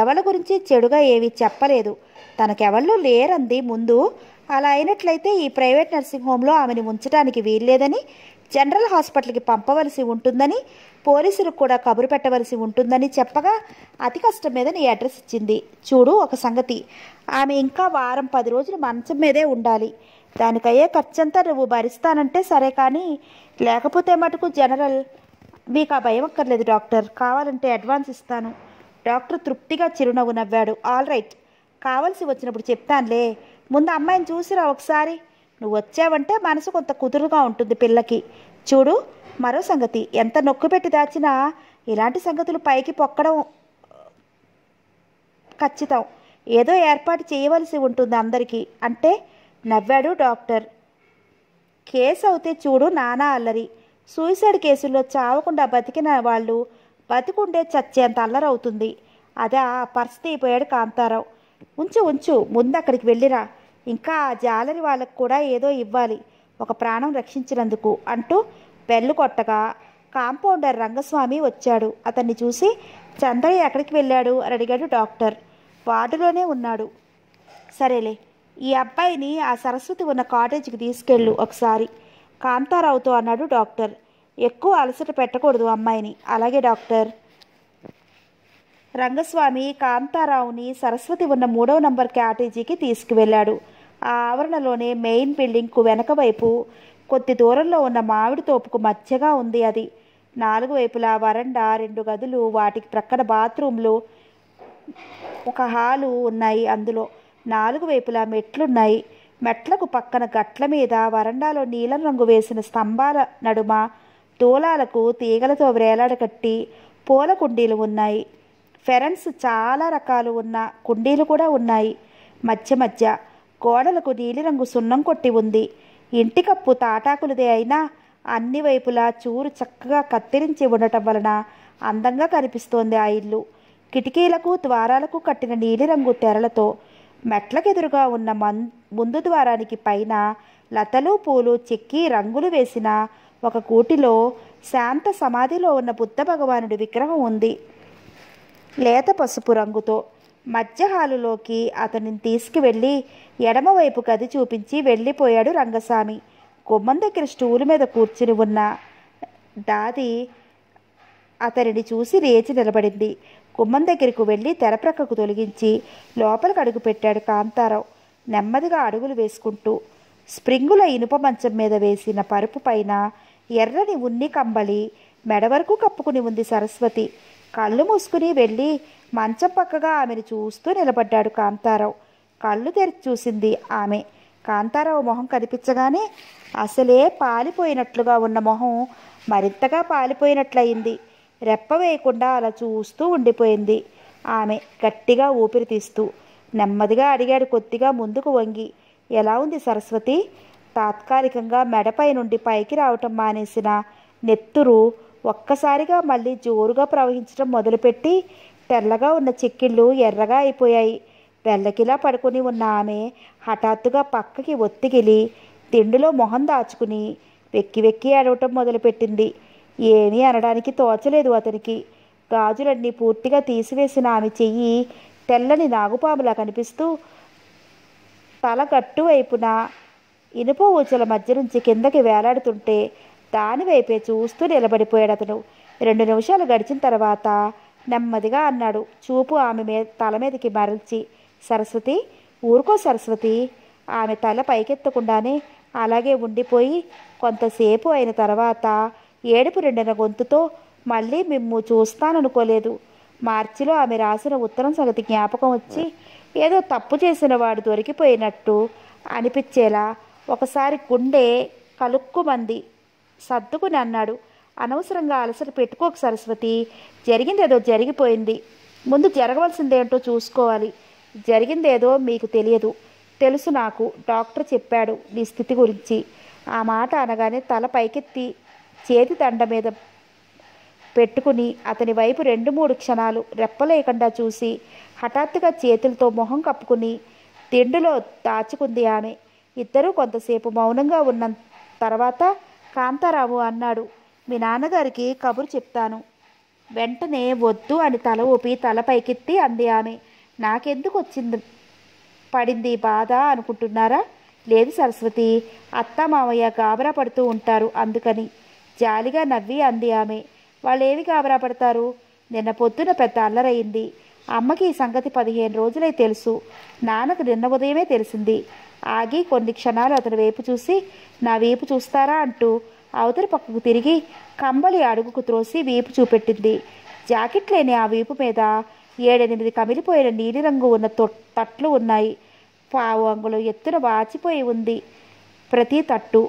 ఎవరి గురించి చెడుగా ఏవి చెప్పలేదు తనకెవళ్ళు లేరంది ముందు అలా అయినట్లయితే ఈ ప్రైవేట్ నర్సింగ్ హోమ్లో ఆమెను ఉంచడానికి వీల్లేదని జనరల్ హాస్పిటల్కి పంపవలసి ఉంటుందని పోలీసులకు కూడా కబురు పెట్టవలసి ఉంటుందని చెప్పగా అతి కష్టం మీద నీ అడ్రస్ ఇచ్చింది చూడు ఒక సంగతి ఆమె ఇంకా వారం పది రోజులు మంచం మీదే ఉండాలి దానికయ్యే ఖర్చంతా నువ్వు భరిస్తానంటే సరే కానీ లేకపోతే మటుకు జనరల్ మీకు ఆ భయం అక్కర్లేదు డాక్టర్ కావాలంటే అడ్వాన్స్ ఇస్తాను డాక్టర్ తృప్తిగా చిరునవ్వు నవ్వాడు ఆల్ రైట్ కావలసి వచ్చినప్పుడు చెప్తానులే ముందు అమ్మాయిని చూసిరా ఒకసారి నువ్వు వచ్చావంటే మనసు కొంత కుదురుగా ఉంటుంది పిల్లకి చూడు మరో సంగతి ఎంత నొక్కు పెట్టి దాచినా ఇలాంటి సంగతులు పైకి పొక్కడం ఖచ్చితం ఏదో ఏర్పాటు చేయవలసి ఉంటుంది అందరికీ అంటే నవ్వాడు డాక్టర్ కేసు అవుతే చూడు నానా అల్లరి సూసైడ్ కేసుల్లో చావకుండా బతికిన వాళ్ళు బతికుండే చచ్చేంత అల్లరవుతుంది అదే ఆ పరిస్థితి అయిపోయాడు కాంతారావు ఉంచు ఉంచు ముందు అక్కడికి వెళ్ళిరా ఇంకా ఆ జాలరి వాళ్ళకు కూడా ఏదో ఇవ్వాలి ఒక ప్రాణం రక్షించినందుకు అంటూ బెల్లు కొట్టగా కాంపౌండర్ రంగస్వామి వచ్చాడు అతన్ని చూసి చంద్రయ్య ఎక్కడికి వెళ్ళాడు అని అడిగాడు డాక్టర్ వార్డులోనే ఉన్నాడు సరేలే ఈ అబ్బాయిని ఆ సరస్వతి ఉన్న కాటేజీకి తీసుకెళ్ళు ఒకసారి కాంతారావుతో అన్నాడు డాక్టర్ ఎక్కువ అలసట పెట్టకూడదు అమ్మాయిని అలాగే డాక్టర్ రంగస్వామి కాంతారావుని సరస్వతి ఉన్న మూడవ నంబర్ క్యాటేజీకి తీసుకువెళ్ళాడు ఆ ఆవరణలోనే మెయిన్ బిల్డింగ్కు వెనకవైపు కొద్ది దూరంలో ఉన్న మామిడి తోపుకు మధ్యగా ఉంది అది నాలుగు వైపులా వరండా రెండు గదులు వాటికి ప్రక్కన బాత్రూమ్లు ఒక హాలు ఉన్నాయి అందులో నాలుగు వైపులా మెట్లున్నాయి మెట్లకు పక్కన గట్ల మీద వరండాలో నీలం రంగు వేసిన స్తంభాల నడుమ దూలాలకు తీగలతో కట్టి పూల కుండీలు ఉన్నాయి ఫెరెన్స్ చాలా రకాలు ఉన్న కుండీలు కూడా ఉన్నాయి మధ్య మధ్య గోడలకు నీలిరంగు సున్నం కొట్టి ఉంది ఇంటికప్పు తాటాకులదే అయినా అన్ని వైపులా చూరు చక్కగా కత్తిరించి ఉండటం వలన అందంగా కనిపిస్తోంది ఆ ఇల్లు కిటికీలకు ద్వారాలకు కట్టిన నీలిరంగు తెరలతో మెట్లకెదురుగా ఉన్న మన్ ముందు ద్వారానికి పైన లతలు పూలు చెక్కి రంగులు వేసిన ఒక కూటిలో శాంత సమాధిలో ఉన్న బుద్ధ భగవానుడి విగ్రహం ఉంది లేత పసుపు రంగుతో మధ్య హాలులోకి అతనిని తీసుకువెళ్ళి ఎడమవైపు గది చూపించి వెళ్ళిపోయాడు రంగస్వామి గుమ్మం దగ్గర స్టూలు మీద కూర్చుని ఉన్న దాది అతనిని చూసి లేచి నిలబడింది గుమ్మం దగ్గరకు వెళ్ళి తెరప్రక్కకు తొలగించి లోపలికి అడుగు పెట్టాడు కాంతారావు నెమ్మదిగా అడుగులు వేసుకుంటూ స్ప్రింగుల ఇనుప మంచం మీద వేసిన పరుపు పైన ఎర్రని ఉన్ని కంబలి మెడ వరకు కప్పుకుని ఉంది సరస్వతి కళ్ళు మూసుకుని వెళ్ళి మంచం పక్కగా ఆమెను చూస్తూ నిలబడ్డాడు కాంతారావు కళ్ళు తెరిచి చూసింది ఆమె కాంతారావు మొహం కనిపించగానే అసలే పాలిపోయినట్లుగా ఉన్న మొహం మరింతగా పాలిపోయినట్లయింది రెప్ప వేయకుండా అలా చూస్తూ ఉండిపోయింది ఆమె గట్టిగా ఊపిరి తీస్తూ నెమ్మదిగా అడిగాడు కొద్దిగా ముందుకు వంగి ఎలా ఉంది సరస్వతి తాత్కాలికంగా మెడపై నుండి పైకి రావటం మానేసిన నెత్తురు ఒక్కసారిగా మళ్ళీ జోరుగా ప్రవహించడం మొదలుపెట్టి తెల్లగా ఉన్న చిక్కిళ్ళు ఎర్రగా అయిపోయాయి వెళ్ళకిలా పడుకుని ఉన్న ఆమె హఠాత్తుగా పక్కకి ఒత్తికిలి తిండిలో మొహం దాచుకుని వెక్కి వెక్కి అడవటం మొదలుపెట్టింది ఏమీ అనడానికి తోచలేదు అతనికి గాజులన్నీ పూర్తిగా తీసివేసిన ఆమె చెయ్యి తెల్లని నాగుపాములా కనిపిస్తూ తల గట్టు వైపున ఇనుప ఊచల మధ్య నుంచి కిందకి వేలాడుతుంటే దానివైపే చూస్తూ నిలబడిపోయాడు అతను రెండు నిమిషాలు గడిచిన తర్వాత నెమ్మదిగా అన్నాడు చూపు ఆమె మీద తల మీదకి మరల్చి సరస్వతి ఊరుకో సరస్వతి ఆమె తల పైకెత్తకుండానే అలాగే ఉండిపోయి కొంతసేపు అయిన తర్వాత ఏడుపు రెండిన గొంతుతో మళ్ళీ మిమ్ము చూస్తాననుకోలేదు మార్చిలో ఆమె రాసిన ఉత్తరం సంగతి జ్ఞాపకం వచ్చి ఏదో తప్పు చేసిన వాడు దొరికిపోయినట్టు అనిపించేలా ఒకసారి గుండె కలుక్కుమంది సర్దుకుని అన్నాడు అనవసరంగా అలసట పెట్టుకోకు సరస్వతి జరిగింది ఏదో జరిగిపోయింది ముందు జరగవలసిందేంటో చూసుకోవాలి జరిగిందేదో మీకు తెలియదు తెలుసు నాకు డాక్టర్ చెప్పాడు నీ స్థితి గురించి ఆ మాట అనగానే తల పైకెత్తి చేతి దండ మీద పెట్టుకుని అతని వైపు రెండు మూడు క్షణాలు రెప్పలేకుండా చూసి హఠాత్తుగా చేతులతో మొహం కప్పుకుని తిండిలో దాచుకుంది ఆమె ఇద్దరూ కొంతసేపు మౌనంగా ఉన్న తర్వాత కాంతారావు అన్నాడు మీ నాన్నగారికి కబురు చెప్తాను వెంటనే వద్దు అని తల ఊపి తల పైకెత్తి అంది ఆమె నాకెందుకు వచ్చింది పడింది బాధ అనుకుంటున్నారా లేదు సరస్వతి అత్త మామయ్య గాబరా పడుతూ ఉంటారు అందుకని జాలిగా నవ్వి అంది ఆమె వాళ్ళేవి గాబరా పడతారు నిన్న పొద్దున పెద్ద అల్లరయింది అమ్మకి ఈ సంగతి పదిహేను రోజులై తెలుసు నాన్నకు నిన్న ఉదయమే తెలిసింది ఆగి కొన్ని క్షణాలు అతని వైపు చూసి నా వైపు చూస్తారా అంటూ అవతలి పక్కకు తిరిగి కంబలి అడుగుకు త్రోసి వీపు చూపెట్టింది జాకెట్ లేని ఆ వీపు మీద ఏడెనిమిది కమిలిపోయిన నీలిరంగు ఉన్న తట్లు ఉన్నాయి పావు అంగులు ఎత్తున వాచిపోయి ఉంది ప్రతి తట్టు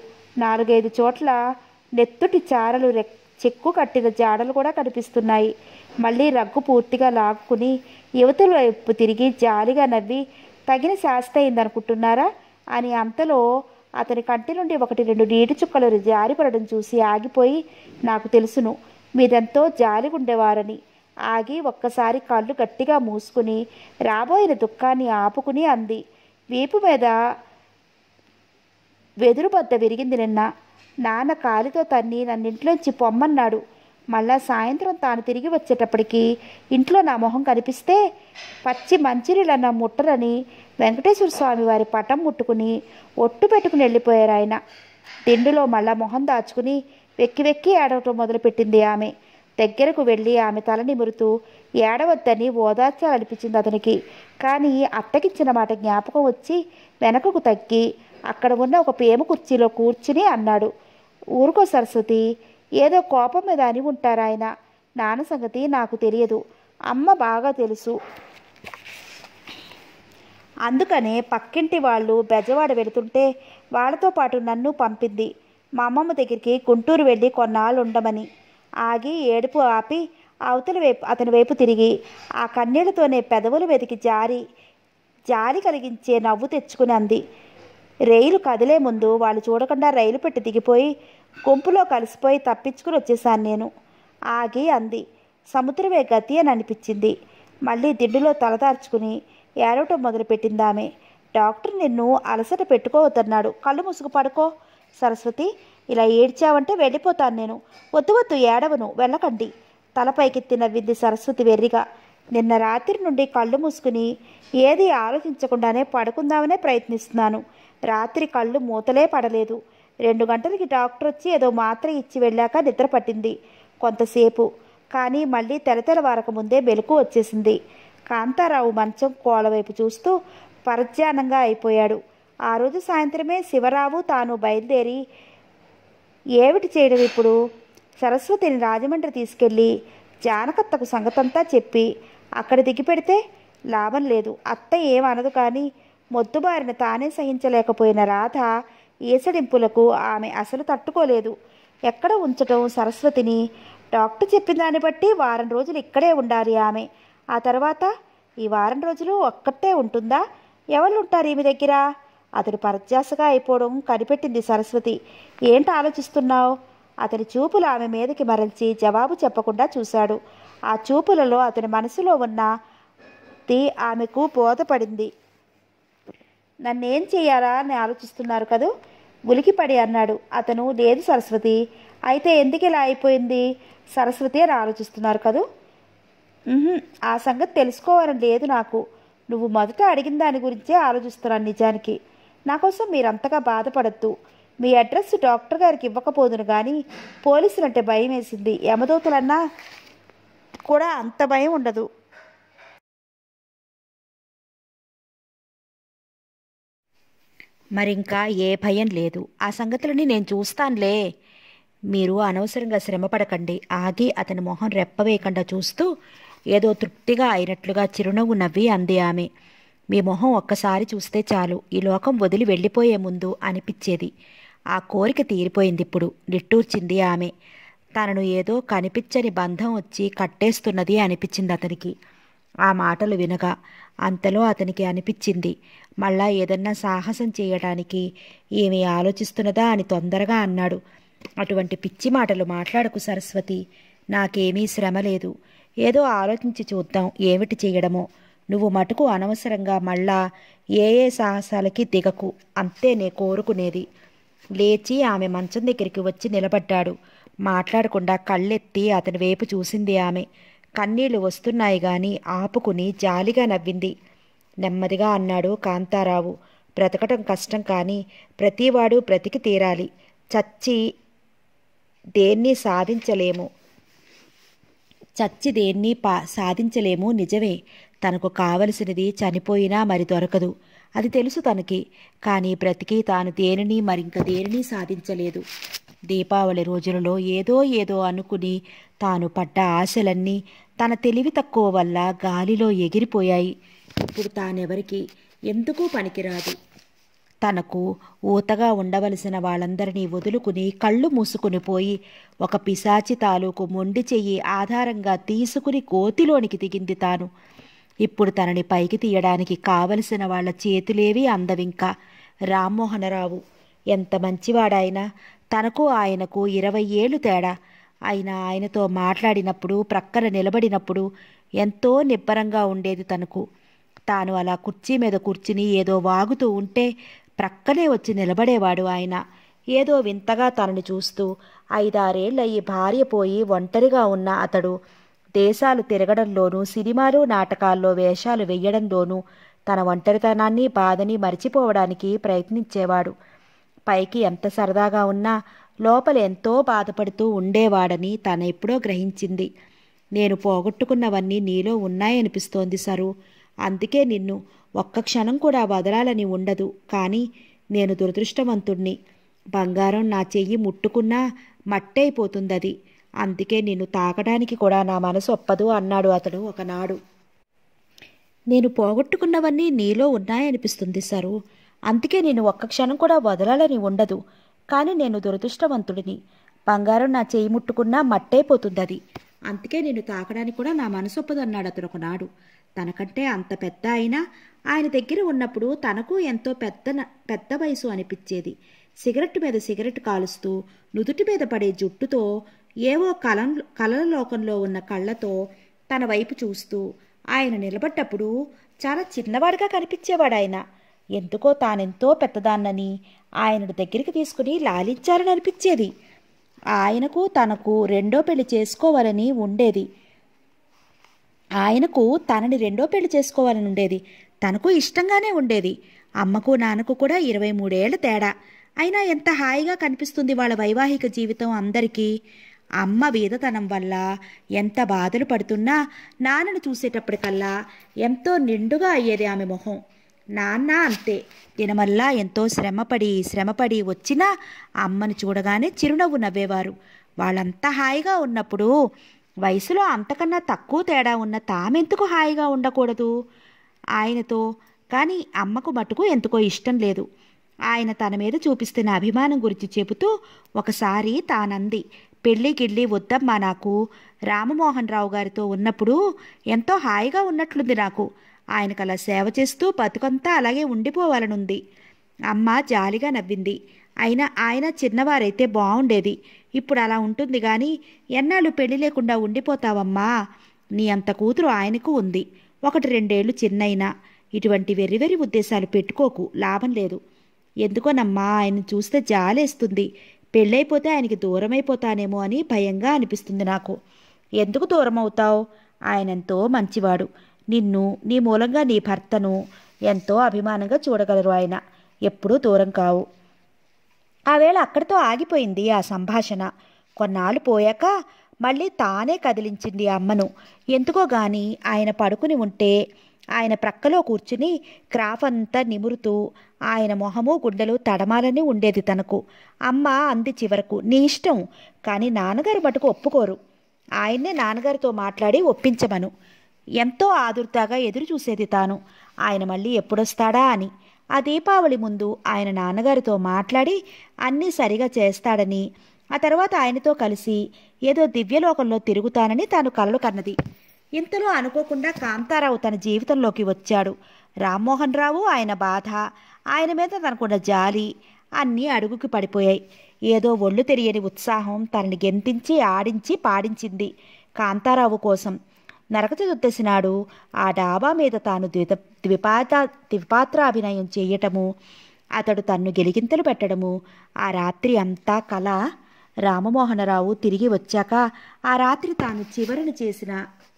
నాలుగైదు చోట్ల నెత్తుటి చారలు రెక్ చెక్కు కట్టిన జాడలు కూడా కనిపిస్తున్నాయి మళ్ళీ రగ్గు పూర్తిగా లాక్కుని యువతుల వైపు తిరిగి జాలిగా నవ్వి తగిన శాస్త అయిందనుకుంటున్నారా అని అంతలో అతని కంటి నుండి ఒకటి రెండు నీటి చుక్కలు జారిపడడం చూసి ఆగిపోయి నాకు తెలుసును మీరెంతో జాలిగుండేవారని ఆగి ఒక్కసారి కళ్ళు గట్టిగా మూసుకుని రాబోయిన దుఃఖాన్ని ఆపుకుని అంది వీపు మీద వెదురుబద్ద విరిగింది నిన్న నాన్న కాలితో తన్ని నన్నింట్లోంచి పొమ్మన్నాడు మళ్ళా సాయంత్రం తాను తిరిగి వచ్చేటప్పటికి ఇంట్లో నా మొహం కనిపిస్తే పచ్చి అన్న ముట్టరని వెంకటేశ్వర స్వామి వారి పటం ముట్టుకుని ఒట్టు పెట్టుకుని వెళ్ళిపోయారు ఆయన దిండులో మళ్ళా మొహం దాచుకుని వెక్కి వెక్కి ఏడవటం మొదలుపెట్టింది ఆమె దగ్గరకు వెళ్ళి ఆమె తల నిమురుతూ ఏడవద్దని ఓదార్చాలనిపించింది అతనికి కానీ అత్తకిచ్చిన మాట జ్ఞాపకం వచ్చి వెనకకు తగ్గి అక్కడ ఉన్న ఒక పేమ కుర్చీలో కూర్చుని అన్నాడు ఊరుకో సరస్వతి ఏదో కోపం మీద అని ఉంటారాయన నాన్న సంగతి నాకు తెలియదు అమ్మ బాగా తెలుసు అందుకనే పక్కింటి వాళ్ళు బెజవాడ వెళుతుంటే వాళ్ళతో పాటు నన్ను పంపింది మా అమ్మమ్మ దగ్గరికి గుంటూరు వెళ్ళి కొన్నాళ్ళు ఉండమని ఆగి ఏడుపు ఆపి అవతల వైపు అతని వైపు తిరిగి ఆ కన్నీళ్లతోనే పెదవులు వెతికి జారి జారి కలిగించే నవ్వు తెచ్చుకుని అంది రైలు కదిలే ముందు వాళ్ళు చూడకుండా రైలు పెట్టి దిగిపోయి గుంపులో కలిసిపోయి తప్పించుకుని వచ్చేశాను నేను ఆగి అంది సముద్రమే గతి అని అనిపించింది మళ్ళీ దిండులో తలదార్చుకుని ఏడవటం మొదలుపెట్టింది ఆమె డాక్టర్ నిన్ను అలసట పెట్టుకోవద్దన్నాడు కళ్ళు ముసుగు పడుకో సరస్వతి ఇలా ఏడ్చావంటే వెళ్ళిపోతాను నేను వద్దు వద్దు ఏడవను వెళ్ళకండి తలపైకెత్తి నవ్వింది సరస్వతి వెర్రిగా నిన్న రాత్రి నుండి కళ్ళు మూసుకుని ఏది ఆలోచించకుండానే పడుకుందామనే ప్రయత్నిస్తున్నాను రాత్రి కళ్ళు మూతలే పడలేదు రెండు గంటలకి డాక్టర్ వచ్చి ఏదో మాత్ర ఇచ్చి వెళ్ళాక నిద్ర పట్టింది కొంతసేపు కానీ మళ్ళీ తెరతెర వారక ముందే మెలకు వచ్చేసింది కాంతారావు మంచం కోలవైపు చూస్తూ పరధ్యానంగా అయిపోయాడు ఆ రోజు సాయంత్రమే శివరావు తాను బయలుదేరి ఏమిటి చేయడం ఇప్పుడు సరస్వతిని రాజమండ్రి తీసుకెళ్ళి జానకత్తకు సంగతంతా చెప్పి అక్కడ దిగిపెడితే లాభం లేదు అత్త ఏమనదు కానీ మొద్దుబారిన తానే సహించలేకపోయిన రాధ ఈసడింపులకు ఆమె అసలు తట్టుకోలేదు ఎక్కడ ఉంచటం సరస్వతిని డాక్టర్ చెప్పిన దాన్ని బట్టి వారం రోజులు ఇక్కడే ఉండాలి ఆమె ఆ తర్వాత ఈ వారం రోజులు ఒక్కటే ఉంటుందా ఎవరు ఉంటారు ఈమె దగ్గర అతడు పరధ్యాసగా అయిపోవడం కనిపెట్టింది సరస్వతి ఏంటి ఆలోచిస్తున్నావు అతని చూపులు ఆమె మీదకి మరల్చి జవాబు చెప్పకుండా చూశాడు ఆ చూపులలో అతని మనసులో ఉన్న ఆమెకు బోధపడింది నన్నేం చేయాలా అని ఆలోచిస్తున్నారు కదూ ఉలికిపడి అన్నాడు అతను లేదు సరస్వతి అయితే ఎందుకు ఇలా అయిపోయింది సరస్వతి అని ఆలోచిస్తున్నారు కదూ ఆ సంగతి తెలుసుకోవాలని లేదు నాకు నువ్వు మొదట అడిగిన దాని గురించే ఆలోచిస్తున్నాను నిజానికి నా కోసం మీరంతగా బాధపడద్దు మీ అడ్రస్ డాక్టర్ గారికి ఇవ్వకపోదును కానీ పోలీసులంటే భయం వేసింది యమదూతలన్నా కూడా అంత భయం ఉండదు మరింకా ఏ భయం లేదు ఆ సంగతులని నేను చూస్తానులే మీరు అనవసరంగా శ్రమపడకండి ఆగి అతని మొహం రెప్పవేయకుండా చూస్తూ ఏదో తృప్తిగా అయినట్లుగా చిరునవ్వు నవ్వి అంది ఆమె మీ మొహం ఒక్కసారి చూస్తే చాలు ఈ లోకం వదిలి వెళ్ళిపోయే ముందు అనిపించేది ఆ కోరిక తీరిపోయింది ఇప్పుడు నిట్టూర్చింది ఆమె తనను ఏదో కనిపించని బంధం వచ్చి కట్టేస్తున్నది అనిపించింది అతనికి ఆ మాటలు వినగా అంతలో అతనికి అనిపించింది మళ్ళా ఏదన్నా సాహసం చేయడానికి ఏమి ఆలోచిస్తున్నదా అని తొందరగా అన్నాడు అటువంటి పిచ్చి మాటలు మాట్లాడకు సరస్వతి నాకేమీ శ్రమ లేదు ఏదో ఆలోచించి చూద్దాం ఏమిటి చేయడమో నువ్వు మటుకు అనవసరంగా మళ్ళా ఏ ఏ సాహసాలకి దిగకు అంతే నే కోరుకునేది లేచి ఆమె మంచం దగ్గరికి వచ్చి నిలబడ్డాడు మాట్లాడకుండా కళ్ళెత్తి అతని వైపు చూసింది ఆమె కన్నీళ్లు వస్తున్నాయి గాని ఆపుకుని జాలిగా నవ్వింది నెమ్మదిగా అన్నాడు కాంతారావు బ్రతకటం కష్టం కానీ ప్రతివాడు బ్రతికి తీరాలి చచ్చి దేన్ని సాధించలేము చచ్చి దేన్ని పా సాధించలేము నిజమే తనకు కావలసినది చనిపోయినా మరి దొరకదు అది తెలుసు తనకి కానీ బ్రతికి తాను దేనిని మరింక దేనిని సాధించలేదు దీపావళి రోజులలో ఏదో ఏదో అనుకుని తాను పడ్డ ఆశలన్నీ తన తెలివి తక్కువ వల్ల గాలిలో ఎగిరిపోయాయి ఇప్పుడు తానెవరికి ఎందుకు పనికిరాదు తనకు ఊతగా ఉండవలసిన వాళ్ళందరినీ వదులుకుని కళ్ళు మూసుకుని పోయి ఒక పిశాచి తాలూకు మొండి చెయ్యి ఆధారంగా తీసుకుని కోతిలోనికి దిగింది తాను ఇప్పుడు తనని పైకి తీయడానికి కావలసిన వాళ్ళ చేతులేవి అందవింక రామ్మోహనరావు ఎంత మంచివాడాయినా తనకు ఆయనకు ఇరవై ఏళ్ళు తేడా ఆయన ఆయనతో మాట్లాడినప్పుడు ప్రక్కన నిలబడినప్పుడు ఎంతో నిబ్బరంగా ఉండేది తనకు తాను అలా కుర్చీ మీద కూర్చుని ఏదో వాగుతూ ఉంటే ప్రక్కనే వచ్చి నిలబడేవాడు ఆయన ఏదో వింతగా తనని చూస్తూ ఐదారేళ్లయ్యి భార్య పోయి ఒంటరిగా ఉన్న అతడు దేశాలు తిరగడంలోనూ సినిమాలు నాటకాల్లో వేషాలు వేయడంలోనూ తన ఒంటరితనాన్ని బాధని మరిచిపోవడానికి ప్రయత్నించేవాడు పైకి ఎంత సరదాగా ఉన్నా లోపల ఎంతో బాధపడుతూ ఉండేవాడని ఎప్పుడో గ్రహించింది నేను పోగొట్టుకున్నవన్నీ నీలో ఉన్నాయనిపిస్తోంది సరు అందుకే నిన్ను ఒక్క క్షణం కూడా వదలాలని ఉండదు కానీ నేను దురదృష్టవంతుణ్ణి బంగారం నా చెయ్యి ముట్టుకున్నా మట్టయిపోతుందది అందుకే నిన్ను తాకడానికి కూడా నా మనసు ఒప్పదు అన్నాడు అతడు ఒకనాడు నేను పోగొట్టుకున్నవన్నీ నీలో ఉన్నాయనిపిస్తుంది సరు అందుకే నేను ఒక్క క్షణం కూడా వదలాలని ఉండదు కానీ నేను దురదృష్టవంతుడిని బంగారం నా చేయి ముట్టుకున్నా అది అందుకే నేను తాకడానికి కూడా నా మనసు ఒప్పదన్నాడు అతను ఒకనాడు తనకంటే అంత పెద్ద అయినా ఆయన దగ్గర ఉన్నప్పుడు తనకు ఎంతో పెద్ద పెద్ద వయసు అనిపించేది సిగరెట్ మీద సిగరెట్ కాలుస్తూ నుదుటి మీద పడే జుట్టుతో ఏవో కల కలల లోకంలో ఉన్న కళ్ళతో తన వైపు చూస్తూ ఆయన నిలబడ్డప్పుడు చాలా చిన్నవాడిగా కనిపించేవాడు ఆయన ఎందుకో తానెంతో పెద్దదాన్నని ఆయనను దగ్గరికి తీసుకుని లాలించాలని అనిపించేది ఆయనకు తనకు రెండో పెళ్లి చేసుకోవాలని ఉండేది ఆయనకు తనని రెండో పెళ్లి చేసుకోవాలని ఉండేది తనకు ఇష్టంగానే ఉండేది అమ్మకు నాన్నకు కూడా ఇరవై మూడేళ్ల తేడా అయినా ఎంత హాయిగా కనిపిస్తుంది వాళ్ళ వైవాహిక జీవితం అందరికీ అమ్మ వీదతనం వల్ల ఎంత బాధలు పడుతున్నా నాన్నను చూసేటప్పటికల్లా ఎంతో నిండుగా అయ్యేది ఆమె మొహం నాన్న అంతే దినమల్లా ఎంతో శ్రమపడి శ్రమపడి వచ్చినా అమ్మను చూడగానే చిరునవ్వు నవ్వేవారు వాళ్ళంతా హాయిగా ఉన్నప్పుడు వయసులో అంతకన్నా తక్కువ తేడా ఉన్న తామెందుకు హాయిగా ఉండకూడదు ఆయనతో కానీ అమ్మకు మటుకు ఎందుకో ఇష్టం లేదు ఆయన తన మీద చూపిస్తున్న అభిమానం గురించి చెబుతూ ఒకసారి తానంది పెళ్ళి గిళ్ళి వద్దమ్మా నాకు రామమోహన్ రావు గారితో ఉన్నప్పుడు ఎంతో హాయిగా ఉన్నట్లుంది నాకు ఆయనకు అలా సేవ చేస్తూ బతుకంతా అలాగే ఉండిపోవాలనుంది అమ్మ జాలిగా నవ్వింది అయినా ఆయన చిన్నవారైతే బాగుండేది ఇప్పుడు అలా ఉంటుంది కానీ ఎన్నాళ్ళు పెళ్లి లేకుండా ఉండిపోతావమ్మా నీ అంత కూతురు ఆయనకు ఉంది ఒకటి రెండేళ్లు చిన్నైనా ఇటువంటి వెర్రి ఉద్దేశాలు పెట్టుకోకు లాభం లేదు ఎందుకోనమ్మా ఆయన చూస్తే జాలేస్తుంది పెళ్ళైపోతే ఆయనకి దూరమైపోతానేమో అని భయంగా అనిపిస్తుంది నాకు ఎందుకు దూరం అవుతావు ఆయనంతో మంచివాడు నిన్ను నీ మూలంగా నీ భర్తను ఎంతో అభిమానంగా చూడగలరు ఆయన ఎప్పుడూ దూరం కావు ఆవేళ అక్కడితో ఆగిపోయింది ఆ సంభాషణ కొన్నాళ్ళు పోయాక మళ్ళీ తానే కదిలించింది అమ్మను ఎందుకో గాని ఆయన పడుకుని ఉంటే ఆయన ప్రక్కలో కూర్చుని క్రాఫ్ అంతా నిమురుతూ ఆయన మొహము గుండెలు తడమాలని ఉండేది తనకు అమ్మ అంది చివరకు నీ ఇష్టం కానీ నాన్నగారు మటుకు ఒప్పుకోరు ఆయన్నే నాన్నగారితో మాట్లాడి ఒప్పించమను ఎంతో ఆదుర్తగా ఎదురుచూసేది తాను ఆయన మళ్ళీ ఎప్పుడొస్తాడా అని ఆ దీపావళి ముందు ఆయన నాన్నగారితో మాట్లాడి అన్నీ సరిగా చేస్తాడని ఆ తర్వాత ఆయనతో కలిసి ఏదో దివ్యలోకంలో తిరుగుతానని తాను కలలు కన్నది ఇంతలో అనుకోకుండా కాంతారావు తన జీవితంలోకి వచ్చాడు రామ్మోహన్ రావు ఆయన బాధ ఆయన మీద తనకున్న జాలి అన్నీ అడుగుకి పడిపోయాయి ఏదో ఒళ్ళు తెలియని ఉత్సాహం తనని గెంతించి ఆడించి పాడించింది కాంతారావు కోసం నరక నరకచతుర్దశి ఆ డాబా మీద తాను ద్విత ద్విపాత ద్విపాత్ర అభినయం చేయటము అతడు తన్ను గెలిగింతలు పెట్టడము ఆ రాత్రి అంతా కళ రామమోహనరావు తిరిగి వచ్చాక ఆ రాత్రి తాను చివరిని చేసిన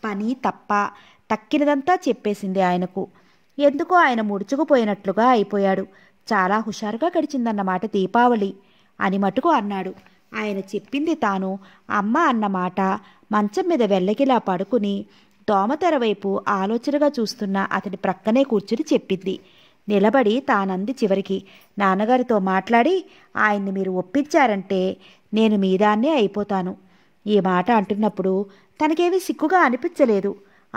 పని తప్ప తక్కినదంతా చెప్పేసింది ఆయనకు ఎందుకో ఆయన ముడుచుకుపోయినట్లుగా అయిపోయాడు చాలా హుషారుగా గడిచిందన్నమాట దీపావళి అని మటుకు అన్నాడు ఆయన చెప్పింది తాను అమ్మ అన్నమాట మంచం మీద వెళ్ళగిలా పడుకుని దోమతెర వైపు ఆలోచనగా చూస్తున్న అతని ప్రక్కనే కూర్చుని చెప్పింది నిలబడి తానంది చివరికి నాన్నగారితో మాట్లాడి ఆయన్ని మీరు ఒప్పించారంటే నేను మీదాన్నే అయిపోతాను ఈ మాట అంటున్నప్పుడు తనకేమీ సిక్కుగా అనిపించలేదు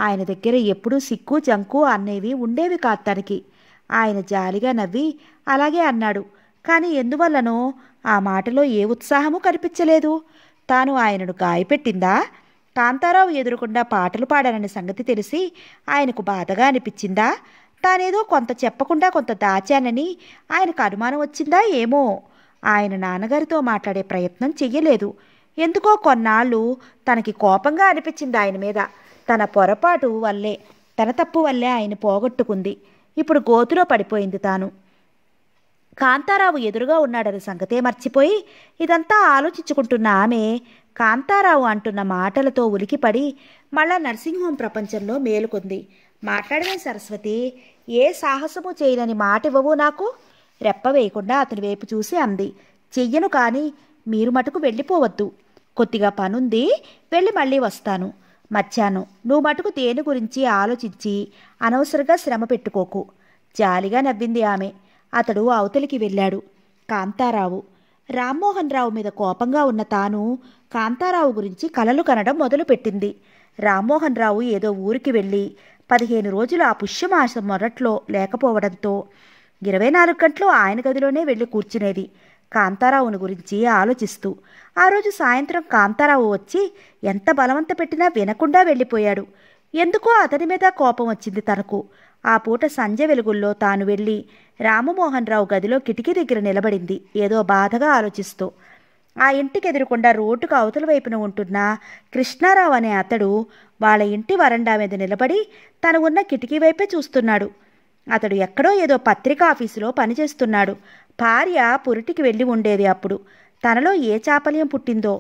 ఆయన దగ్గర ఎప్పుడూ సిక్కు జంకు అనేవి ఉండేవి కాదు తనకి ఆయన జాలిగా నవ్వి అలాగే అన్నాడు కానీ ఎందువల్లనో ఆ మాటలో ఏ ఉత్సాహము కనిపించలేదు తాను ఆయనను గాయపెట్టిందా కాంతారావు ఎదురుకుండా పాటలు పాడానన్న సంగతి తెలిసి ఆయనకు బాధగా అనిపించిందా తానేదో కొంత చెప్పకుండా కొంత దాచానని ఆయనకు అనుమానం వచ్చిందా ఏమో ఆయన నాన్నగారితో మాట్లాడే ప్రయత్నం చెయ్యలేదు ఎందుకో కొన్నాళ్ళు తనకి కోపంగా అనిపించింది ఆయన మీద తన పొరపాటు వల్లే తన తప్పు వల్లే ఆయన పోగొట్టుకుంది ఇప్పుడు గోతులో పడిపోయింది తాను కాంతారావు ఎదురుగా ఉన్నాడన్న సంగతే మర్చిపోయి ఇదంతా ఆలోచించుకుంటున్న ఆమె కాంతారావు అంటున్న మాటలతో ఉలికిపడి మళ్ళా నర్సింగ్ హోమ్ ప్రపంచంలో మేలుకుంది మాట్లాడమే సరస్వతి ఏ సాహసము చేయనని మాట ఇవ్వవు నాకు రెప్ప వేయకుండా అతని వైపు చూసి అంది చెయ్యను కానీ మీరు మటుకు వెళ్ళిపోవద్దు కొద్దిగా పనుంది వెళ్ళి మళ్ళీ వస్తాను మర్చాను నువ్వు మటుకు దేని గురించి ఆలోచించి అనవసరంగా శ్రమ పెట్టుకోకు జాలిగా నవ్వింది ఆమె అతడు అవతలికి వెళ్ళాడు కాంతారావు రామ్మోహన్ రావు మీద కోపంగా ఉన్న తాను కాంతారావు గురించి కలలు కనడం మొదలుపెట్టింది రామ్మోహన్ రావు ఏదో ఊరికి వెళ్ళి పదిహేను రోజులు ఆ పుష్యమాసం మొదట్లో లేకపోవడంతో ఇరవై నాలుగు గంటలు ఆయన గదిలోనే వెళ్ళి కూర్చునేది కాంతారావుని గురించి ఆలోచిస్తూ ఆ రోజు సాయంత్రం కాంతారావు వచ్చి ఎంత బలవంత పెట్టినా వినకుండా వెళ్ళిపోయాడు ఎందుకో అతని మీద కోపం వచ్చింది తనకు ఆ పూట సంజ వెలుగుల్లో తాను వెళ్ళి రామమోహన్ రావు గదిలో కిటికీ దగ్గర నిలబడింది ఏదో బాధగా ఆలోచిస్తూ ఆ ఇంటికి ఎదురుకుండా రోడ్డుకు అవతల వైపున ఉంటున్న కృష్ణారావు అనే అతడు వాళ్ళ ఇంటి వరండా మీద నిలబడి తను ఉన్న కిటికీ వైపే చూస్తున్నాడు అతడు ఎక్కడో ఏదో పత్రికా ఆఫీసులో పనిచేస్తున్నాడు భార్య పురిటికి వెళ్ళి ఉండేది అప్పుడు తనలో ఏ చాపల్యం పుట్టిందో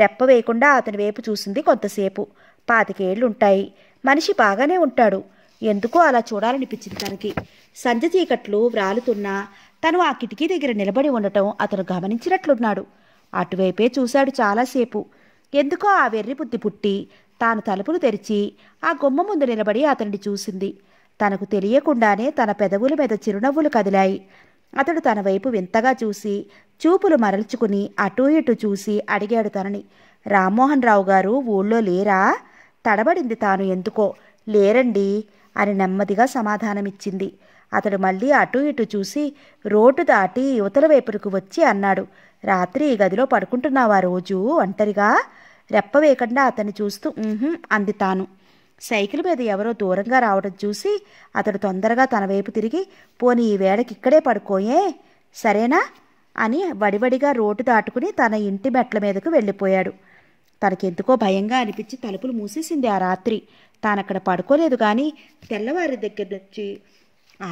రెప్ప వేయకుండా అతని వైపు చూసింది కొంతసేపు పాతికేళ్లుంటాయి మనిషి బాగానే ఉంటాడు ఎందుకో అలా చూడాలనిపించింది తనకి సంధ్య చీకట్లు వ్రాలుతున్నా తను ఆ కిటికీ దగ్గర నిలబడి ఉండటం అతను గమనించినట్లున్నాడు అటువైపే చూశాడు చాలాసేపు ఎందుకో ఆ వెర్రి బుద్ధి పుట్టి తాను తలుపులు తెరిచి ఆ గుమ్మ ముందు నిలబడి అతనిని చూసింది తనకు తెలియకుండానే తన పెదవుల మీద చిరునవ్వులు కదిలాయి అతడు తన వైపు వింతగా చూసి చూపులు మరల్చుకుని అటూ ఇటు చూసి అడిగాడు తనని రామ్మోహన్ రావు గారు ఊళ్ళో లేరా తడబడింది తాను ఎందుకో లేరండి అని నెమ్మదిగా సమాధానమిచ్చింది అతడు మళ్ళీ అటు ఇటు చూసి రోడ్డు దాటి యువతల వైపుకు వచ్చి అన్నాడు రాత్రి ఈ గదిలో పడుకుంటున్నావా రోజు ఒంటరిగా రెప్పవేయకుండా అతన్ని చూస్తూ అంది తాను సైకిల్ మీద ఎవరో దూరంగా రావడం చూసి అతడు తొందరగా తన వైపు తిరిగి పోని ఈ వేళకి ఇక్కడే పడుకోయే సరేనా అని వడివడిగా రోడ్డు దాటుకుని తన ఇంటి మెట్ల మీదకు వెళ్ళిపోయాడు తనకెందుకో భయంగా అనిపించి తలుపులు మూసేసింది ఆ రాత్రి తానక్కడ పడుకోలేదు కానీ తెల్లవారి దగ్గర నుంచి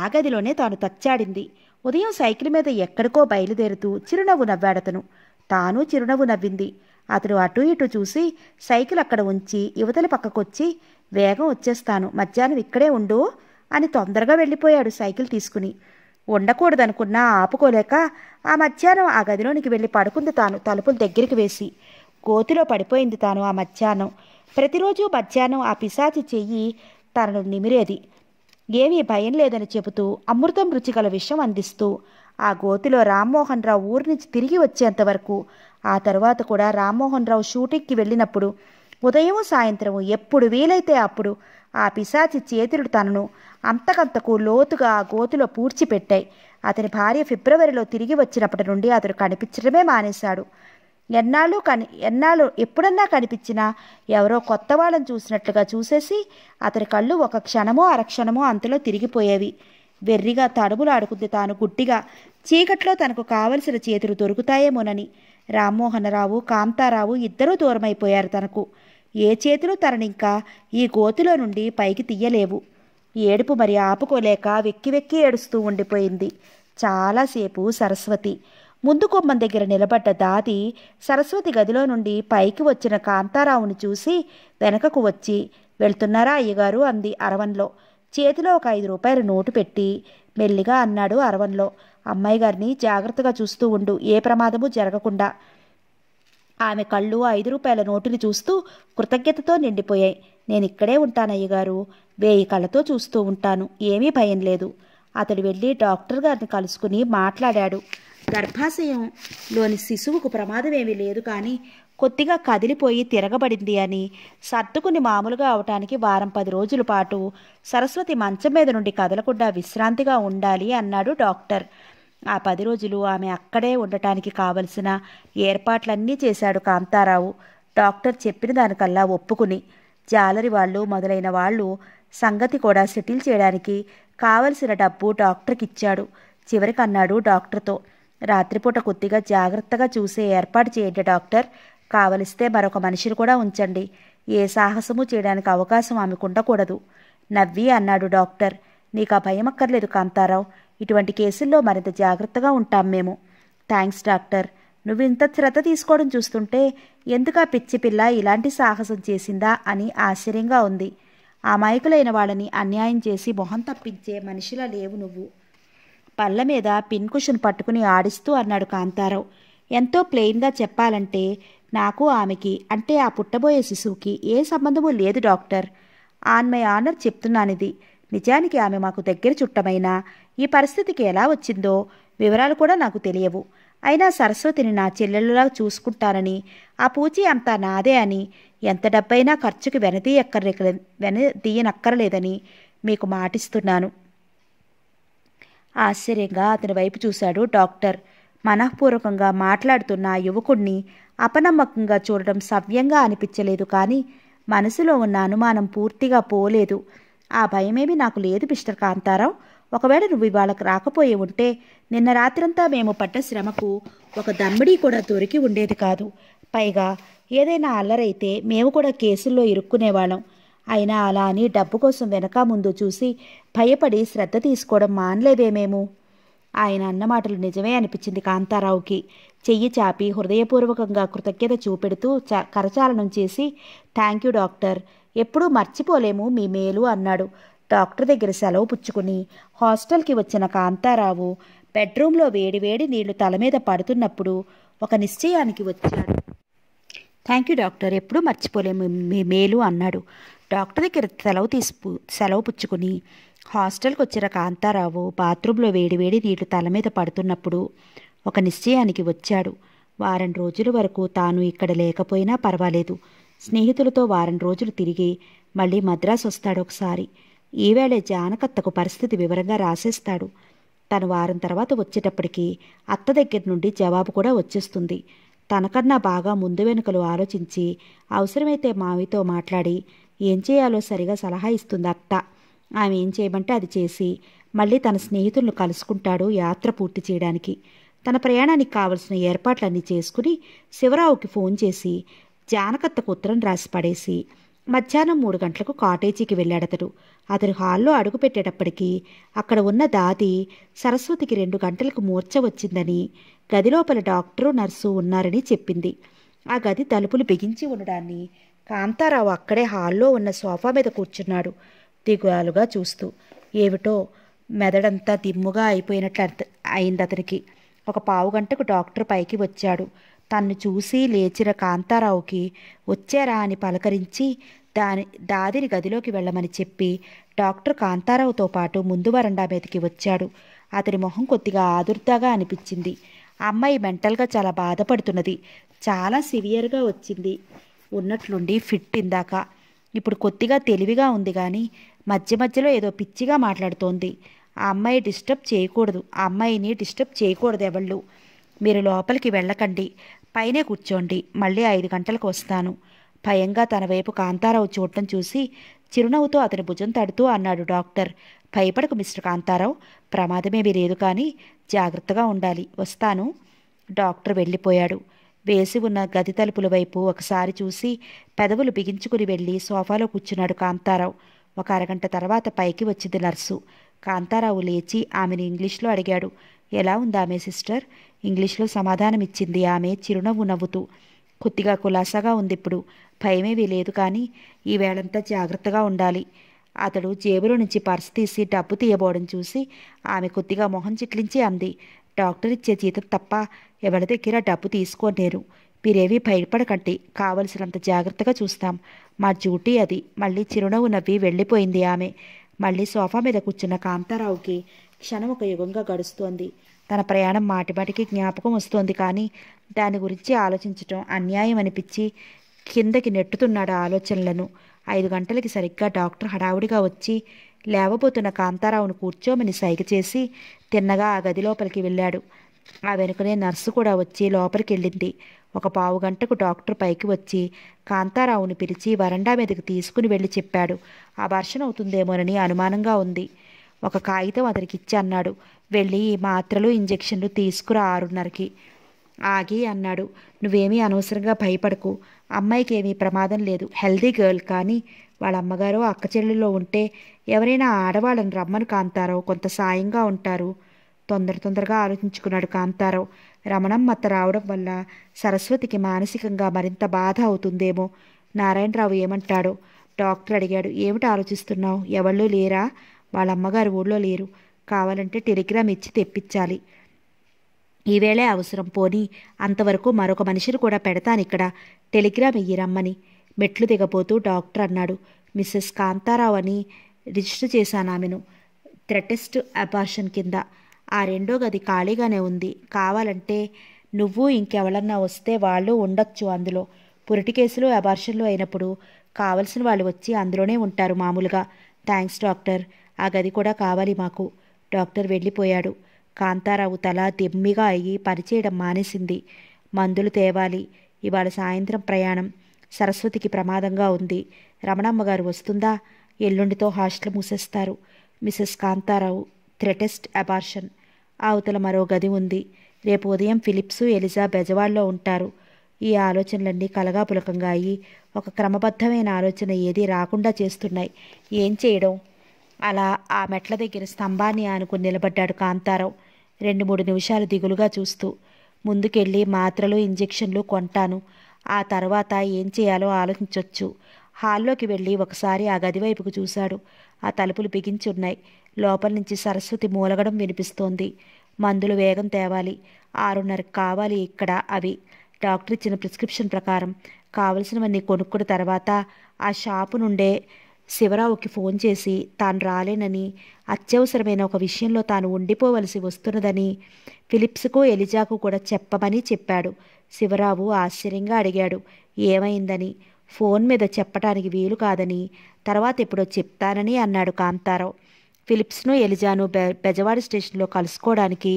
ఆ గదిలోనే తాను తచ్చాడింది ఉదయం సైకిల్ మీద ఎక్కడికో బయలుదేరుతూ చిరునవ్వు నవ్వాడతను తాను చిరునవ్వు నవ్వింది అతడు అటు ఇటు చూసి సైకిల్ అక్కడ ఉంచి యువతల పక్కకొచ్చి వేగం వచ్చేస్తాను మధ్యాహ్నం ఇక్కడే ఉండు అని తొందరగా వెళ్ళిపోయాడు సైకిల్ తీసుకుని ఉండకూడదనుకున్నా ఆపుకోలేక ఆ మధ్యాహ్నం ఆ గదిలోనికి వెళ్ళి పడుకుంది తాను తలుపులు దగ్గరికి వేసి గోతిలో పడిపోయింది తాను ఆ మధ్యాహ్నం ప్రతిరోజు మధ్యాహ్నం ఆ పిశాచి చెయ్యి తనను నిమిరేది ఏమీ భయం లేదని చెబుతూ అమృతం రుచిగల విషయం అందిస్తూ ఆ గోతిలో రామ్మోహన్ రావు ఊరి నుంచి తిరిగి వచ్చేంత వరకు ఆ తర్వాత కూడా రామ్మోహన్ రావు షూటింగ్కి వెళ్ళినప్పుడు ఉదయం సాయంత్రం ఎప్పుడు వీలైతే అప్పుడు ఆ పిశాచి చేతులు తనను అంతకంతకు లోతుగా ఆ గోతిలో పూడ్చిపెట్టాయి అతని భార్య ఫిబ్రవరిలో తిరిగి వచ్చినప్పటి నుండి అతడు కనిపించడమే మానేశాడు ఎన్నాళ్ళు కని ఎన్నాళ్ళు ఎప్పుడన్నా కనిపించినా ఎవరో కొత్త వాళ్ళని చూసినట్లుగా చూసేసి అతని కళ్ళు ఒక క్షణమో అరక్షణమో అంతలో తిరిగిపోయేవి వెర్రిగా ఆడుకుంది తాను గుట్టిగా చీకట్లో తనకు కావలసిన చేతులు దొరుకుతాయేమోనని రామ్మోహనరావు కాంతారావు ఇద్దరూ దూరమైపోయారు తనకు ఏ చేతులు తననింకా ఈ గోతిలో నుండి పైకి తీయలేవు ఏడుపు మరి ఆపుకోలేక వెక్కి వెక్కి ఏడుస్తూ ఉండిపోయింది చాలాసేపు సరస్వతి ముందు కొమ్మం దగ్గర నిలబడ్డ దాది సరస్వతి గదిలో నుండి పైకి వచ్చిన కాంతారావుని చూసి వెనకకు వచ్చి వెళ్తున్నారా అయ్యగారు అంది అరవన్లో చేతిలో ఒక ఐదు రూపాయల నోటు పెట్టి మెల్లిగా అన్నాడు అరవన్లో అమ్మాయి గారిని జాగ్రత్తగా చూస్తూ ఉండు ఏ ప్రమాదము జరగకుండా ఆమె కళ్ళు ఐదు రూపాయల నోటుని చూస్తూ కృతజ్ఞతతో నిండిపోయాయి నేను ఇక్కడే ఉంటానయ్యగారు వేయి కళ్ళతో చూస్తూ ఉంటాను ఏమీ భయం లేదు అతడు వెళ్ళి డాక్టర్ గారిని కలుసుకుని మాట్లాడాడు గర్భాశయంలోని శిశువుకు ప్రమాదమేమీ లేదు కానీ కొద్దిగా కదిలిపోయి తిరగబడింది అని సర్దుకుని మామూలుగా అవటానికి వారం పది రోజుల పాటు సరస్వతి మంచం మీద నుండి కదలకుండా విశ్రాంతిగా ఉండాలి అన్నాడు డాక్టర్ ఆ పది రోజులు ఆమె అక్కడే ఉండటానికి కావలసిన ఏర్పాట్లన్నీ చేశాడు కాంతారావు డాక్టర్ చెప్పిన దానికల్లా ఒప్పుకుని జాలరి వాళ్ళు మొదలైన వాళ్ళు సంగతి కూడా సెటిల్ చేయడానికి కావలసిన డబ్బు డాక్టర్కి ఇచ్చాడు చివరికి అన్నాడు డాక్టర్తో రాత్రిపూట కొద్దిగా జాగ్రత్తగా చూసే ఏర్పాటు చేయండి డాక్టర్ కావలిస్తే మరొక మనిషిని కూడా ఉంచండి ఏ సాహసము చేయడానికి అవకాశం ఆమెకు ఉండకూడదు నవ్వి అన్నాడు డాక్టర్ నీకు ఆ భయం అక్కర్లేదు కాంతారావు ఇటువంటి కేసుల్లో మరింత జాగ్రత్తగా ఉంటాం మేము థ్యాంక్స్ డాక్టర్ నువ్వు ఇంత శ్రద్ధ తీసుకోవడం చూస్తుంటే ఎందుకు ఆ పిచ్చి పిల్ల ఇలాంటి సాహసం చేసిందా అని ఆశ్చర్యంగా ఉంది అమాయకులైన వాళ్ళని అన్యాయం చేసి మొహం తప్పించే మనిషిలా లేవు నువ్వు పళ్ళ మీద పిన్ పట్టుకుని ఆడిస్తూ అన్నాడు కాంతారావు ఎంతో ప్లెయిన్గా చెప్పాలంటే నాకు ఆమెకి అంటే ఆ పుట్టబోయే శిశువుకి ఏ సంబంధమూ లేదు డాక్టర్ ఆన్ మై ఆనర్ చెప్తున్నానిది నిజానికి ఆమె మాకు దగ్గర చుట్టమైనా ఈ పరిస్థితికి ఎలా వచ్చిందో వివరాలు కూడా నాకు తెలియవు అయినా సరస్వతిని నా చెల్లెళ్ళలా చూసుకుంటానని ఆ పూచి అంతా నాదే అని ఎంత డబ్బైనా ఖర్చుకి వెనదీయక్కర్లే వెనదీయనక్కర్లేదని మీకు మాటిస్తున్నాను ఆశ్చర్యంగా అతని వైపు చూశాడు డాక్టర్ మనఃపూర్వకంగా మాట్లాడుతున్న ఆ యువకుణ్ణి అపనమ్మకంగా చూడటం సవ్యంగా అనిపించలేదు కానీ మనసులో ఉన్న అనుమానం పూర్తిగా పోలేదు ఆ భయమేమి నాకు లేదు మిస్టర్ కాంతారావు ఒకవేళ నువ్వు ఇవాళకు రాకపోయి ఉంటే నిన్న రాత్రంతా మేము పడ్డ శ్రమకు ఒక దమ్మిడి కూడా దొరికి ఉండేది కాదు పైగా ఏదైనా అల్లరైతే మేము కూడా కేసుల్లో ఇరుక్కునేవాళ్ళం అయినా అలా అని డబ్బు కోసం వెనక ముందు చూసి భయపడి శ్రద్ధ తీసుకోవడం మానలేదేమేమో ఆయన అన్నమాటలు నిజమే అనిపించింది కాంతారావుకి చెయ్యి చాపి హృదయపూర్వకంగా కృతజ్ఞత చూపెడుతూ చ కరచాలనం చేసి థ్యాంక్ యూ డాక్టర్ ఎప్పుడూ మర్చిపోలేము మీ మేలు అన్నాడు డాక్టర్ దగ్గర సెలవు పుచ్చుకుని హాస్టల్కి వచ్చిన కాంతారావు బెడ్రూమ్లో వేడివేడి నీళ్లు తల మీద పడుతున్నప్పుడు ఒక నిశ్చయానికి వచ్చాడు థ్యాంక్ యూ డాక్టర్ ఎప్పుడూ మర్చిపోలేము మీ మేలు అన్నాడు డాక్టర్ దగ్గర సెలవు తీసి సెలవు పుచ్చుకుని హాస్టల్కి వచ్చిన కాంతారావు బాత్రూంలో వేడివేడి నీళ్లు తల మీద పడుతున్నప్పుడు ఒక నిశ్చయానికి వచ్చాడు వారం రోజుల వరకు తాను ఇక్కడ లేకపోయినా పర్వాలేదు స్నేహితులతో వారం రోజులు తిరిగి మళ్ళీ మద్రాసు వస్తాడు ఒకసారి ఈవేళ జానకత్తకు పరిస్థితి వివరంగా రాసేస్తాడు తను వారం తర్వాత వచ్చేటప్పటికీ అత్త దగ్గర నుండి జవాబు కూడా వచ్చేస్తుంది తనకన్నా బాగా ముందు వెనుకలు ఆలోచించి అవసరమైతే మావితో మాట్లాడి ఏం చేయాలో సరిగా సలహా ఇస్తుంది అత్త ఆమె ఏం చేయమంటే అది చేసి మళ్ళీ తన స్నేహితులను కలుసుకుంటాడు యాత్ర పూర్తి చేయడానికి తన ప్రయాణానికి కావలసిన ఏర్పాట్లన్నీ చేసుకుని శివరావుకి ఫోన్ చేసి జానకత్తకు ఉత్తరం రాసి పడేసి మధ్యాహ్నం మూడు గంటలకు కాటేజీకి వెళ్ళాడతడు అతడు హాల్లో అడుగుపెట్టేటప్పటికీ అక్కడ ఉన్న దాది సరస్వతికి రెండు గంటలకు మూర్చ వచ్చిందని గదిలోపల డాక్టరు నర్సు ఉన్నారని చెప్పింది ఆ గది తలుపులు బిగించి ఉండడాన్ని కాంతారావు అక్కడే హాల్లో ఉన్న సోఫా మీద కూర్చున్నాడు దిగులుగా చూస్తూ ఏమిటో మెదడంతా దిమ్ముగా అయిపోయినట్లు అయింది అతనికి ఒక పావు గంటకు డాక్టర్ పైకి వచ్చాడు తన్ను చూసి లేచిన కాంతారావుకి వచ్చారా అని పలకరించి దాని దాదిని గదిలోకి వెళ్ళమని చెప్పి డాక్టర్ కాంతారావుతో పాటు ముందు వరండా మీదకి వచ్చాడు అతని మొహం కొద్దిగా ఆదుర్దాగా అనిపించింది అమ్మాయి మెంటల్గా చాలా బాధపడుతున్నది చాలా సివియర్గా వచ్చింది ఉన్నట్లుండి ఫిట్ ఇందాక ఇప్పుడు కొద్దిగా తెలివిగా ఉంది కానీ మధ్య మధ్యలో ఏదో పిచ్చిగా మాట్లాడుతోంది ఆ అమ్మాయి డిస్టర్బ్ చేయకూడదు ఆ అమ్మాయిని డిస్టర్బ్ చేయకూడదు ఎవళ్ళు మీరు లోపలికి వెళ్ళకండి పైనే కూర్చోండి మళ్ళీ ఐదు గంటలకు వస్తాను భయంగా తన వైపు కాంతారావు చూడటం చూసి చిరునవ్వుతో అతని భుజం తడుతూ అన్నాడు డాక్టర్ భయపడకు మిస్టర్ కాంతారావు ప్రమాదమేమీ లేదు కానీ జాగ్రత్తగా ఉండాలి వస్తాను డాక్టర్ వెళ్ళిపోయాడు వేసి ఉన్న గది తలుపుల వైపు ఒకసారి చూసి పెదవులు బిగించుకుని వెళ్ళి సోఫాలో కూర్చున్నాడు కాంతారావు ఒక అరగంట తర్వాత పైకి వచ్చింది నర్సు కాంతారావు లేచి ఆమెను ఇంగ్లీష్లో అడిగాడు ఎలా ఉంది ఆమె సిస్టర్ ఇంగ్లీష్లో సమాధానమిచ్చింది ఆమె చిరునవ్వు నవ్వుతూ కొద్దిగా కులాసాగా ఉంది ఇప్పుడు భయమేమీ లేదు కానీ ఈవేళంతా జాగ్రత్తగా ఉండాలి అతడు జేబులో నుంచి పర్స్ తీసి డబ్బు తీయబోవడం చూసి ఆమె కొద్దిగా మొహం చిట్లించి అంది డాక్టర్ ఇచ్చే జీతం తప్ప ఎవరి దగ్గర డబ్బు తీసుకోలేరు మీరేమీ భయపడకండి కావలసినంత జాగ్రత్తగా చూస్తాం మా డ్యూటీ అది మళ్ళీ చిరునవ్వు నవ్వి వెళ్ళిపోయింది ఆమె మళ్ళీ సోఫా మీద కూర్చున్న కాంతారావుకి క్షణం ఒక యుగంగా గడుస్తోంది తన ప్రయాణం మాటిమాటికి జ్ఞాపకం వస్తోంది కానీ దాని గురించి ఆలోచించటం అన్యాయం అనిపించి కిందకి నెట్టుతున్నాడు ఆలోచనలను ఐదు గంటలకి సరిగ్గా డాక్టర్ హడావుడిగా వచ్చి లేవబోతున్న కాంతారావును కూర్చోమని సైగ చేసి తిన్నగా ఆ గది లోపలికి వెళ్ళాడు ఆ వెనుకనే నర్సు కూడా వచ్చి లోపలికి వెళ్ళింది ఒక పావు గంటకు డాక్టర్ పైకి వచ్చి కాంతారావును పిలిచి వరండా మీదకి తీసుకుని వెళ్ళి చెప్పాడు ఆ వర్షం అవుతుందేమోనని అనుమానంగా ఉంది ఒక కాగితం అతనికిచ్చి అన్నాడు వెళ్ళి మాత్రలు ఇంజెక్షన్లు తీసుకురా ఆరున్నరకి ఆగి అన్నాడు నువ్వేమీ అనవసరంగా భయపడకు అమ్మాయికి ఏమీ ప్రమాదం లేదు హెల్దీ గర్ల్ కానీ వాళ్ళ అమ్మగారు అక్క చెల్లెల్లో ఉంటే ఎవరైనా ఆడవాళ్ళని రమ్మను కాంతారావు కొంత సాయంగా ఉంటారు తొందర తొందరగా ఆలోచించుకున్నాడు కాంతారావు రమణమ్మ అత్త రావడం వల్ల సరస్వతికి మానసికంగా మరింత బాధ అవుతుందేమో నారాయణరావు ఏమంటాడు డాక్టర్ అడిగాడు ఏమిటి ఆలోచిస్తున్నావు ఎవళ్ళు లేరా వాళ్ళ అమ్మగారు ఊళ్ళో లేరు కావాలంటే టెలిగ్రామ్ ఇచ్చి తెప్పించాలి ఈవేళే అవసరం పోని అంతవరకు మరొక మనిషిని కూడా పెడతాను ఇక్కడ టెలిగ్రామ్ ఇయ్యి రమ్మని మెట్లు దిగబోతూ డాక్టర్ అన్నాడు మిస్సెస్ కాంతారావు అని రిజిస్టర్ చేశాను ఆమెను థ్రెటెస్ట్ అబార్షన్ కింద ఆ రెండో గది ఖాళీగానే ఉంది కావాలంటే నువ్వు ఇంకెవరన్నా వస్తే వాళ్ళు ఉండొచ్చు అందులో పురిటి కేసులు అబార్షన్లు అయినప్పుడు కావలసిన వాళ్ళు వచ్చి అందులోనే ఉంటారు మామూలుగా థ్యాంక్స్ డాక్టర్ ఆ గది కూడా కావాలి మాకు డాక్టర్ వెళ్ళిపోయాడు కాంతారావు తల దిమ్మిగా అయ్యి పనిచేయడం మానేసింది మందులు తేవాలి ఇవాళ సాయంత్రం ప్రయాణం సరస్వతికి ప్రమాదంగా ఉంది రమణమ్మగారు గారు వస్తుందా ఎల్లుండితో హాస్టల్ మూసేస్తారు మిసెస్ కాంతారావు థ్రెటెస్ట్ అబార్షన్ అవతల మరో గది ఉంది రేపు ఉదయం ఫిలిప్స్ ఎలిజా బెజవాడలో ఉంటారు ఈ ఆలోచనలన్నీ కలగాపులకంగా అయ్యి ఒక క్రమబద్ధమైన ఆలోచన ఏది రాకుండా చేస్తున్నాయి ఏం చేయడం అలా ఆ మెట్ల దగ్గర స్తంభాన్ని ఆనుకుని నిలబడ్డాడు కాంతారావు రెండు మూడు నిమిషాలు దిగులుగా చూస్తూ ముందుకెళ్ళి మాత్రలు ఇంజెక్షన్లు కొంటాను ఆ తర్వాత ఏం చేయాలో ఆలోచించవచ్చు హాల్లోకి వెళ్ళి ఒకసారి ఆ గదివైపుకు చూశాడు ఆ తలుపులు బిగించున్నాయి లోపల నుంచి సరస్వతి మూలగడం వినిపిస్తోంది మందులు వేగం తేవాలి ఆరున్నరకు కావాలి ఇక్కడ అవి డాక్టర్ ఇచ్చిన ప్రిస్క్రిప్షన్ ప్రకారం కావలసినవన్నీ కొనుక్కున్న తర్వాత ఆ షాపు నుండే శివరావుకి ఫోన్ చేసి తాను రాలేనని అత్యవసరమైన ఒక విషయంలో తాను ఉండిపోవలసి వస్తున్నదని ఫిలిప్స్కు ఎలిజాకు కూడా చెప్పమని చెప్పాడు శివరావు ఆశ్చర్యంగా అడిగాడు ఏమైందని ఫోన్ మీద చెప్పటానికి వీలు కాదని తర్వాత ఎప్పుడో చెప్తానని అన్నాడు కాంతారావు ఫిలిప్స్ను ఎలిజాను బె బెజవాడ స్టేషన్లో కలుసుకోవడానికి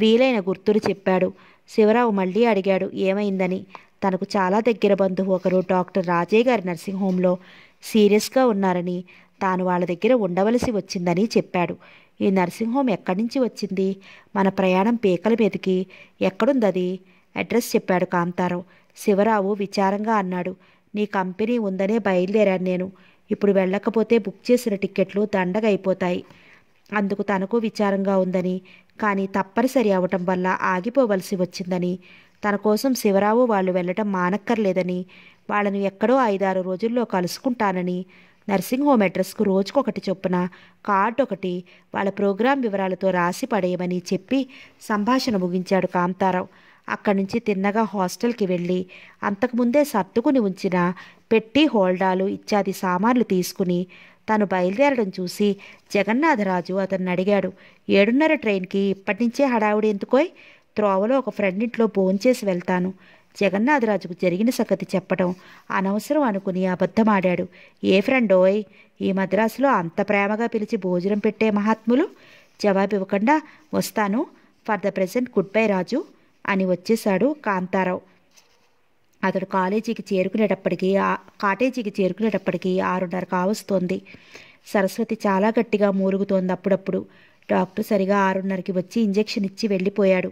వీలైన గుర్తులు చెప్పాడు శివరావు మళ్ళీ అడిగాడు ఏమైందని తనకు చాలా దగ్గర బంధువు ఒకరు డాక్టర్ రాజే గారి నర్సింగ్ హోంలో సీరియస్గా ఉన్నారని తాను వాళ్ళ దగ్గర ఉండవలసి వచ్చిందని చెప్పాడు ఈ నర్సింగ్ హోమ్ ఎక్కడి నుంచి వచ్చింది మన ప్రయాణం పీకల మీదకి ఎక్కడుందది అడ్రస్ చెప్పాడు కాంతారావు శివరావు విచారంగా అన్నాడు నీ కంపెనీ ఉందనే బయలుదేరాను నేను ఇప్పుడు వెళ్ళకపోతే బుక్ చేసిన టిక్కెట్లు దండగైపోతాయి అందుకు తనకు విచారంగా ఉందని కానీ తప్పనిసరి అవటం వల్ల ఆగిపోవలసి వచ్చిందని తన కోసం శివరావు వాళ్ళు వెళ్ళటం మానక్కర్లేదని వాళ్ళను ఎక్కడో ఐదారు రోజుల్లో కలుసుకుంటానని నర్సింగ్ హోమ్ అడ్రస్కు రోజుకొకటి చొప్పున కార్డు ఒకటి వాళ్ళ ప్రోగ్రాం వివరాలతో రాసి పడేయమని చెప్పి సంభాషణ ముగించాడు కాంతారావు అక్కడి నుంచి తిన్నగా హాస్టల్కి వెళ్ళి అంతకుముందే సర్దుకుని ఉంచిన పెట్టి హోల్డాలు ఇత్యాది సామాన్లు తీసుకుని తను బయలుదేరడం చూసి జగన్నాథరాజు అతన్ని అడిగాడు ఏడున్నర ట్రైన్కి ఇప్పటి నుంచే హడావుడి ఎందుకోయ్ త్రోవలో ఒక ఫ్రెండ్ ఇంట్లో భోంచేసి వెళ్తాను జగన్నాథరాజుకు జరిగిన సంగతి చెప్పడం అనవసరం అనుకుని అబద్ధమాడాడు ఏ ఫ్రెండోయ్ ఈ మద్రాసులో అంత ప్రేమగా పిలిచి భోజనం పెట్టే మహాత్ములు జవాబివ్వకుండా వస్తాను for the present good bye Raju అని వచ్చేశాడు కాంతారావు అతడు కాలేజీకి చేరుకునేటప్పటికీ కాటేజీకి చేరుకునేటప్పటికీ ఆరున్నర కావస్తోంది సరస్వతి చాలా గట్టిగా మూరుగుతోంది అప్పుడప్పుడు డాక్టర్ సరిగా ఆరున్నరకి వచ్చి ఇంజెక్షన్ ఇచ్చి వెళ్ళిపోయాడు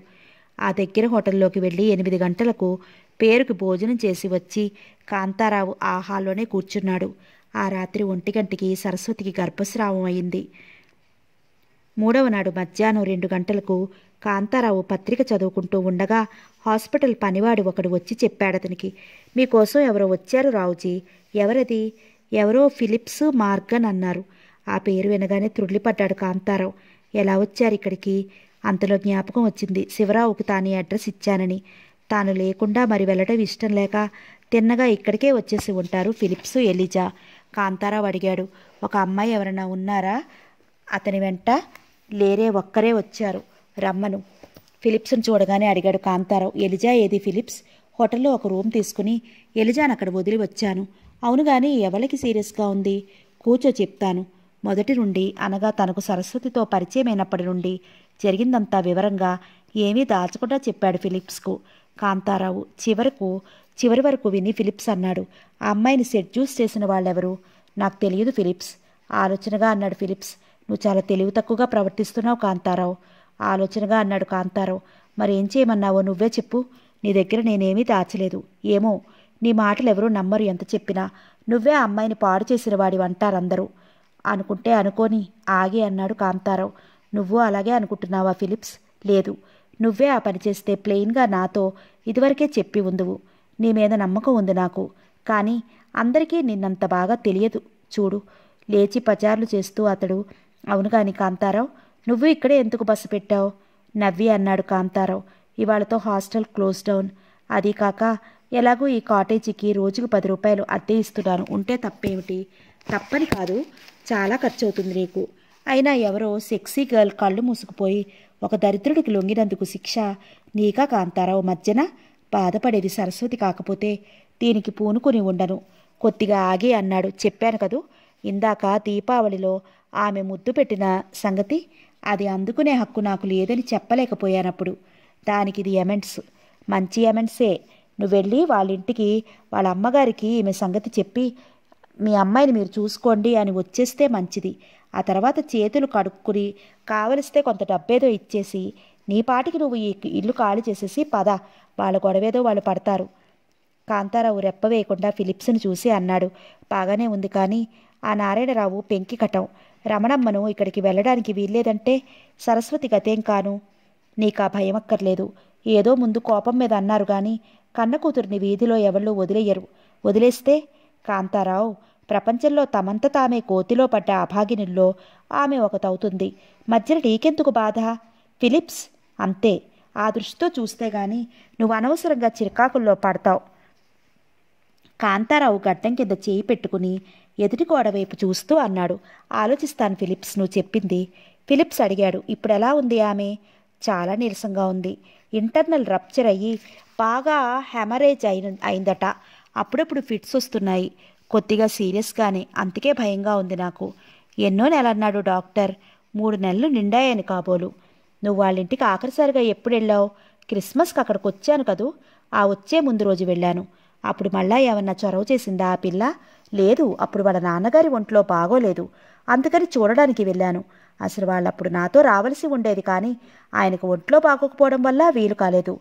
ఆ దగ్గర హోటల్లోకి వెళ్ళి ఎనిమిది గంటలకు పేరుకి భోజనం చేసి వచ్చి కాంతారావు ఆ హాల్లోనే కూర్చున్నాడు ఆ రాత్రి ఒంటి గంటకి సరస్వతికి గర్భస్రావం అయింది మూడవ నాడు మధ్యాహ్నం రెండు గంటలకు కాంతారావు పత్రిక చదువుకుంటూ ఉండగా హాస్పిటల్ పనివాడు ఒకడు వచ్చి చెప్పాడతనికి మీకోసం ఎవరో వచ్చారు రావుజీ ఎవరది ఎవరో ఫిలిప్స్ మార్గన్ అన్నారు ఆ పేరు వినగానే త్రుళ్ళిపడ్డాడు కాంతారావు ఎలా వచ్చారు ఇక్కడికి అంతలో జ్ఞాపకం వచ్చింది శివరావుకు తాను అడ్రస్ ఇచ్చానని తాను లేకుండా మరి వెళ్ళడం ఇష్టం లేక తిన్నగా ఇక్కడికే వచ్చేసి ఉంటారు ఫిలిప్స్ ఎలిజా కాంతారావు అడిగాడు ఒక అమ్మాయి ఎవరైనా ఉన్నారా అతని వెంట లేరే ఒక్కరే వచ్చారు రమ్మను ఫిలిప్స్ను చూడగానే అడిగాడు కాంతారావు ఎలిజా ఏది ఫిలిప్స్ హోటల్లో ఒక రూమ్ తీసుకుని ఎలిజాను అక్కడ వదిలి వచ్చాను అవును కానీ ఎవరికి సీరియస్గా ఉంది కూర్చో చెప్తాను మొదటి నుండి అనగా తనకు సరస్వతితో పరిచయమైనప్పటి నుండి జరిగిందంతా వివరంగా ఏమీ దాచకుండా చెప్పాడు ఫిలిప్స్కు కాంతారావు చివరకు చివరి వరకు విని ఫిలిప్స్ అన్నాడు ఆ అమ్మాయిని సెడ్యూస్ చేసిన వాళ్ళెవరు నాకు తెలియదు ఫిలిప్స్ ఆలోచనగా అన్నాడు ఫిలిప్స్ నువ్వు చాలా తెలివి తక్కువగా ప్రవర్తిస్తున్నావు కాంతారావు ఆలోచనగా అన్నాడు కాంతారావు ఏం చేయమన్నావో నువ్వే చెప్పు నీ దగ్గర నేనేమీ దాచలేదు ఏమో నీ మాటలు ఎవరూ నమ్మరు ఎంత చెప్పినా నువ్వే అమ్మాయిని పాడు చేసిన వాడి అంటారందరూ అనుకుంటే అనుకోని ఆగి అన్నాడు కాంతారావు నువ్వు అలాగే అనుకుంటున్నావా ఫిలిప్స్ లేదు నువ్వే ఆ పని చేస్తే ప్లెయిన్గా నాతో ఇదివరకే చెప్పి ఉందువు నీ మీద నమ్మకం ఉంది నాకు కానీ అందరికీ నిన్నంత బాగా తెలియదు చూడు లేచి పచారులు చేస్తూ అతడు అవును కాని కాంతారావు నువ్వు ఇక్కడే ఎందుకు బస్సు పెట్టావు నవ్వి అన్నాడు కాంతారావు ఇవాళతో హాస్టల్ క్లోజ్ డౌన్ అది కాక ఎలాగో ఈ కాటేజీకి రోజుకు పది రూపాయలు అద్దె ఇస్తున్నాను ఉంటే తప్పేమిటి తప్పని కాదు చాలా ఖర్చు అవుతుంది నీకు అయినా ఎవరో సెక్సీ గర్ల్ కళ్ళు మూసుకుపోయి ఒక దరిద్రుడికి లొంగినందుకు శిక్ష నీకా కాంతారావు మధ్యన బాధపడేది సరస్వతి కాకపోతే దీనికి పూనుకొని ఉండను కొద్దిగా ఆగి అన్నాడు చెప్పాను కదూ ఇందాక దీపావళిలో ఆమె ముద్దు పెట్టిన సంగతి అది అందుకునే హక్కు నాకు లేదని చెప్పలేకపోయానప్పుడు దానికి ఇది ఎమెంట్స్ మంచి ఎమెంట్సే నువ్వు వెళ్ళి వాళ్ళ ఇంటికి వాళ్ళ అమ్మగారికి ఈమె సంగతి చెప్పి మీ అమ్మాయిని మీరు చూసుకోండి అని వచ్చేస్తే మంచిది ఆ తర్వాత చేతులు కడుక్కుని కావలిస్తే కొంత డబ్బేదో ఇచ్చేసి నీ పాటికి నువ్వు ఈ ఇల్లు ఖాళీ చేసేసి పద వాళ్ళ గొడవేదో వాళ్ళు పడతారు కాంతారావు రెప్ప వేయకుండా ఫిలిప్స్ని చూసి అన్నాడు బాగానే ఉంది కానీ ఆ నారాయణరావు పెంకి కట్టం రమణమ్మను ఇక్కడికి వెళ్ళడానికి వీల్లేదంటే సరస్వతి గతేం కాను నీకా భయమక్కర్లేదు ఏదో ముందు కోపం మీద అన్నారు కానీ కూతురిని వీధిలో ఎవళ్ళు వదిలేయరు వదిలేస్తే కాంతారావు ప్రపంచంలో తమంత తామే కోతిలో పడ్డ అభాగినుల్లో ఆమె ఒకతవుతుంది మధ్యన నీకెందుకు బాధ ఫిలిప్స్ అంతే ఆ దృష్టితో చూస్తే గాని నువ్వు అనవసరంగా చిరకాకుల్లో పడతావు కాంతారావు గడ్డం కింద చేయి పెట్టుకుని ఎదుటి గోడవైపు చూస్తూ అన్నాడు ఆలోచిస్తాను ఫిలిప్స్ నువ్వు చెప్పింది ఫిలిప్స్ అడిగాడు ఇప్పుడు ఎలా ఉంది ఆమె చాలా నీరసంగా ఉంది ఇంటర్నల్ రప్చర్ అయ్యి బాగా హెమరేజ్ అయిన అయిందట అప్పుడప్పుడు ఫిట్స్ వస్తున్నాయి కొద్దిగా సీరియస్గానే అందుకే భయంగా ఉంది నాకు ఎన్నో నెలన్నాడు డాక్టర్ మూడు నెలలు నిండాయని కాబోలు నువ్వు వాళ్ళింటికి ఆఖరిసారిగా ఎప్పుడు వెళ్ళావు క్రిస్మస్కి అక్కడికి వచ్చాను కదూ ఆ వచ్చే ముందు రోజు వెళ్ళాను అప్పుడు మళ్ళా ఏమన్నా చొరవ చేసిందా ఆ పిల్ల లేదు అప్పుడు వాళ్ళ నాన్నగారి ఒంట్లో బాగోలేదు అందుకని చూడడానికి వెళ్ళాను అసలు వాళ్ళప్పుడు నాతో రావలసి ఉండేది కానీ ఆయనకు ఒంట్లో బాగోకపోవడం వల్ల వీలు కాలేదు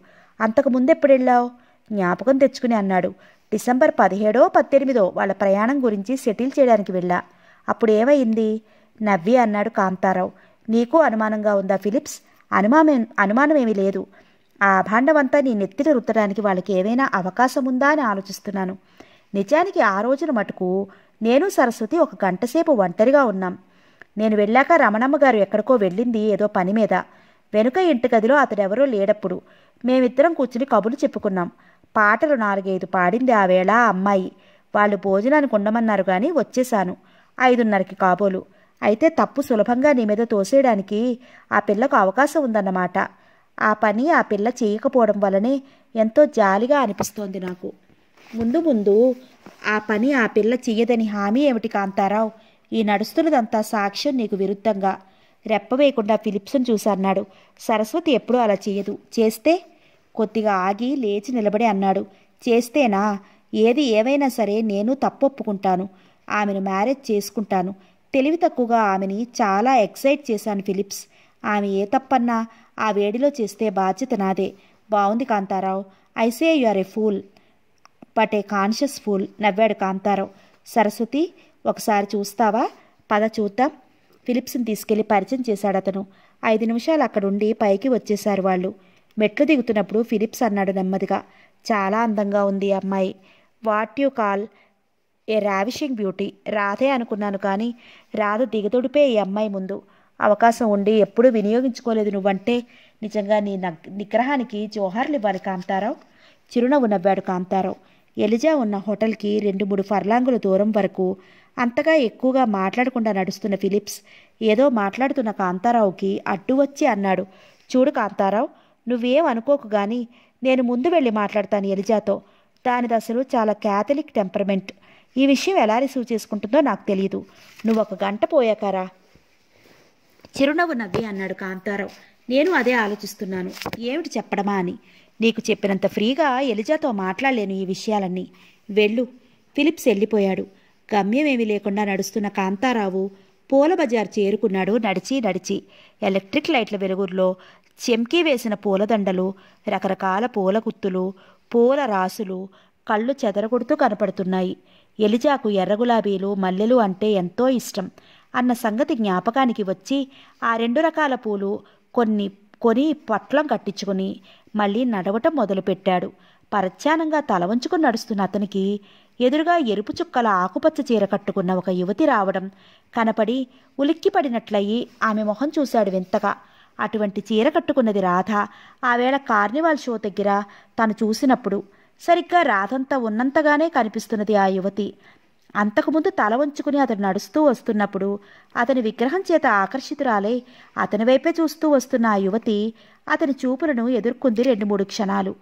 అంతకు ముందెప్పుడు వెళ్ళావు జ్ఞాపకం తెచ్చుకుని అన్నాడు డిసెంబర్ పదిహేడో పద్దెనిమిదో వాళ్ళ ప్రయాణం గురించి సెటిల్ చేయడానికి వెళ్ళా అప్పుడు ఏమైంది నవ్వి అన్నాడు కాంతారావు నీకు అనుమానంగా ఉందా ఫిలిప్స్ అనుమానమే అనుమానమేమీ లేదు ఆ భాండమంతా నీ నెత్తిన రుద్దడానికి వాళ్ళకి ఏమైనా అవకాశం ఉందా అని ఆలోచిస్తున్నాను నిజానికి ఆ రోజున మటుకు నేను సరస్వతి ఒక గంటసేపు ఒంటరిగా ఉన్నాం నేను వెళ్ళాక రమణమ్మ గారు ఎక్కడికో వెళ్ళింది ఏదో పని మీద వెనుక ఇంటి గదిలో అతడెవరో లేడప్పుడు మేమిద్దరం కూర్చుని కబులు చెప్పుకున్నాం పాటలు నాలుగైదు పాడింది ఆ వేళ అమ్మాయి వాళ్ళు భోజనానికి ఉండమన్నారు కానీ వచ్చేశాను ఐదున్నరకి కాబోలు అయితే తప్పు సులభంగా నీ మీద తోసేయడానికి ఆ పిల్లకు అవకాశం ఉందన్నమాట ఆ పని ఆ పిల్ల చేయకపోవడం వలనే ఎంతో జాలిగా అనిపిస్తోంది నాకు ముందు ముందు ఆ పని ఆ పిల్ల చెయ్యదని హామీ ఏమిటి కాంతారావు ఈ నడుస్తున్నదంతా సాక్ష్యం నీకు విరుద్ధంగా రెప్పవేయకుండా ఫిలిప్స్ను అన్నాడు సరస్వతి ఎప్పుడూ అలా చేయదు చేస్తే కొద్దిగా ఆగి లేచి నిలబడి అన్నాడు చేస్తేనా ఏది ఏవైనా సరే నేను తప్పొప్పుకుంటాను ఆమెను మ్యారేజ్ చేసుకుంటాను తెలివి తక్కువగా ఆమెని చాలా ఎక్సైట్ చేశాను ఫిలిప్స్ ఆమె ఏ తప్పన్నా ఆ వేడిలో చేస్తే బాధ్యత నాదే బాగుంది Kantarao I say you are a fool but a conscious fool నవ్వాడు కాంతారావు సరస్వతి ఒకసారి చూస్తావా పద చూద్దాం ఫిలిప్స్ని తీసుకెళ్లి పరిచయం చేశాడు అతను ఐదు నిమిషాలు అక్కడుండి పైకి వచ్చేశారు వాళ్ళు మెట్లు దిగుతున్నప్పుడు ఫిలిప్స్ అన్నాడు నెమ్మదిగా చాలా అందంగా ఉంది అమ్మాయి what you call a ravishing beauty రాధే అనుకున్నాను కానీ రాధ దిగదుడిపే ఈ అమ్మాయి ముందు అవకాశం ఉండి ఎప్పుడు వినియోగించుకోలేదు నువ్వంటే నిజంగా నీ నగ్ నిగ్రహానికి జోహార్లు ఇవ్వాలి కాంతారావు చిరునవ్వు నవ్వాడు కాంతారావు ఎలిజా ఉన్న హోటల్కి రెండు మూడు ఫర్లాంగుల దూరం వరకు అంతగా ఎక్కువగా మాట్లాడకుండా నడుస్తున్న ఫిలిప్స్ ఏదో మాట్లాడుతున్న కాంతారావుకి అడ్డు వచ్చి అన్నాడు చూడు కాంతారావు నువ్వేం అనుకోకు గాని నేను ముందు వెళ్ళి మాట్లాడతాను ఎలిజాతో దాని దశలు చాలా క్యాథలిక్ టెంపర్మెంట్ ఈ విషయం ఎలా రిసీవ్ చేసుకుంటుందో నాకు తెలియదు నువ్వు ఒక గంట పోయాకారా చిరునవ్వు నవ్వి అన్నాడు కాంతారావు నేను అదే ఆలోచిస్తున్నాను ఏమిటి చెప్పడమా అని నీకు చెప్పినంత ఫ్రీగా ఎలిజాతో మాట్లాడలేను ఈ విషయాలన్నీ వెళ్ళు ఫిలిప్స్ వెళ్ళిపోయాడు గమ్యమేమీ లేకుండా నడుస్తున్న కాంతారావు పూల బజార్ చేరుకున్నాడు నడిచి నడిచి ఎలక్ట్రిక్ లైట్ల వెలుగుర్లో చెంకీ వేసిన పూలదండలు రకరకాల పూల గుత్తులు పూల రాసులు కళ్ళు చెదరగొడుతూ కనపడుతున్నాయి ఎలిజాకు ఎర్రగులాబీలు మల్లెలు అంటే ఎంతో ఇష్టం అన్న సంగతి జ్ఞాపకానికి వచ్చి ఆ రెండు రకాల పూలు కొన్ని కొని పొట్లం కట్టించుకుని మళ్ళీ నడవటం మొదలుపెట్టాడు పరచ్యానంగా తల వంచుకుని నడుస్తున్న అతనికి ఎదురుగా ఎరుపు చుక్కల ఆకుపచ్చ చీర కట్టుకున్న ఒక యువతి రావడం కనపడి ఉలిక్కిపడినట్లయి ఆమె మొహం చూశాడు వింతగా అటువంటి చీర కట్టుకున్నది రాధ ఆవేళ కార్నివాల్ షో దగ్గర తను చూసినప్పుడు సరిగ్గా రాధంతా ఉన్నంతగానే కనిపిస్తున్నది ఆ యువతి అంతకుముందు తల వంచుకుని అతను నడుస్తూ వస్తున్నప్పుడు అతని విగ్రహం చేత ఆకర్షితురాలై అతని వైపే చూస్తూ వస్తున్న ఆ యువతి అతని చూపులను ఎదుర్కొంది రెండు మూడు క్షణాలు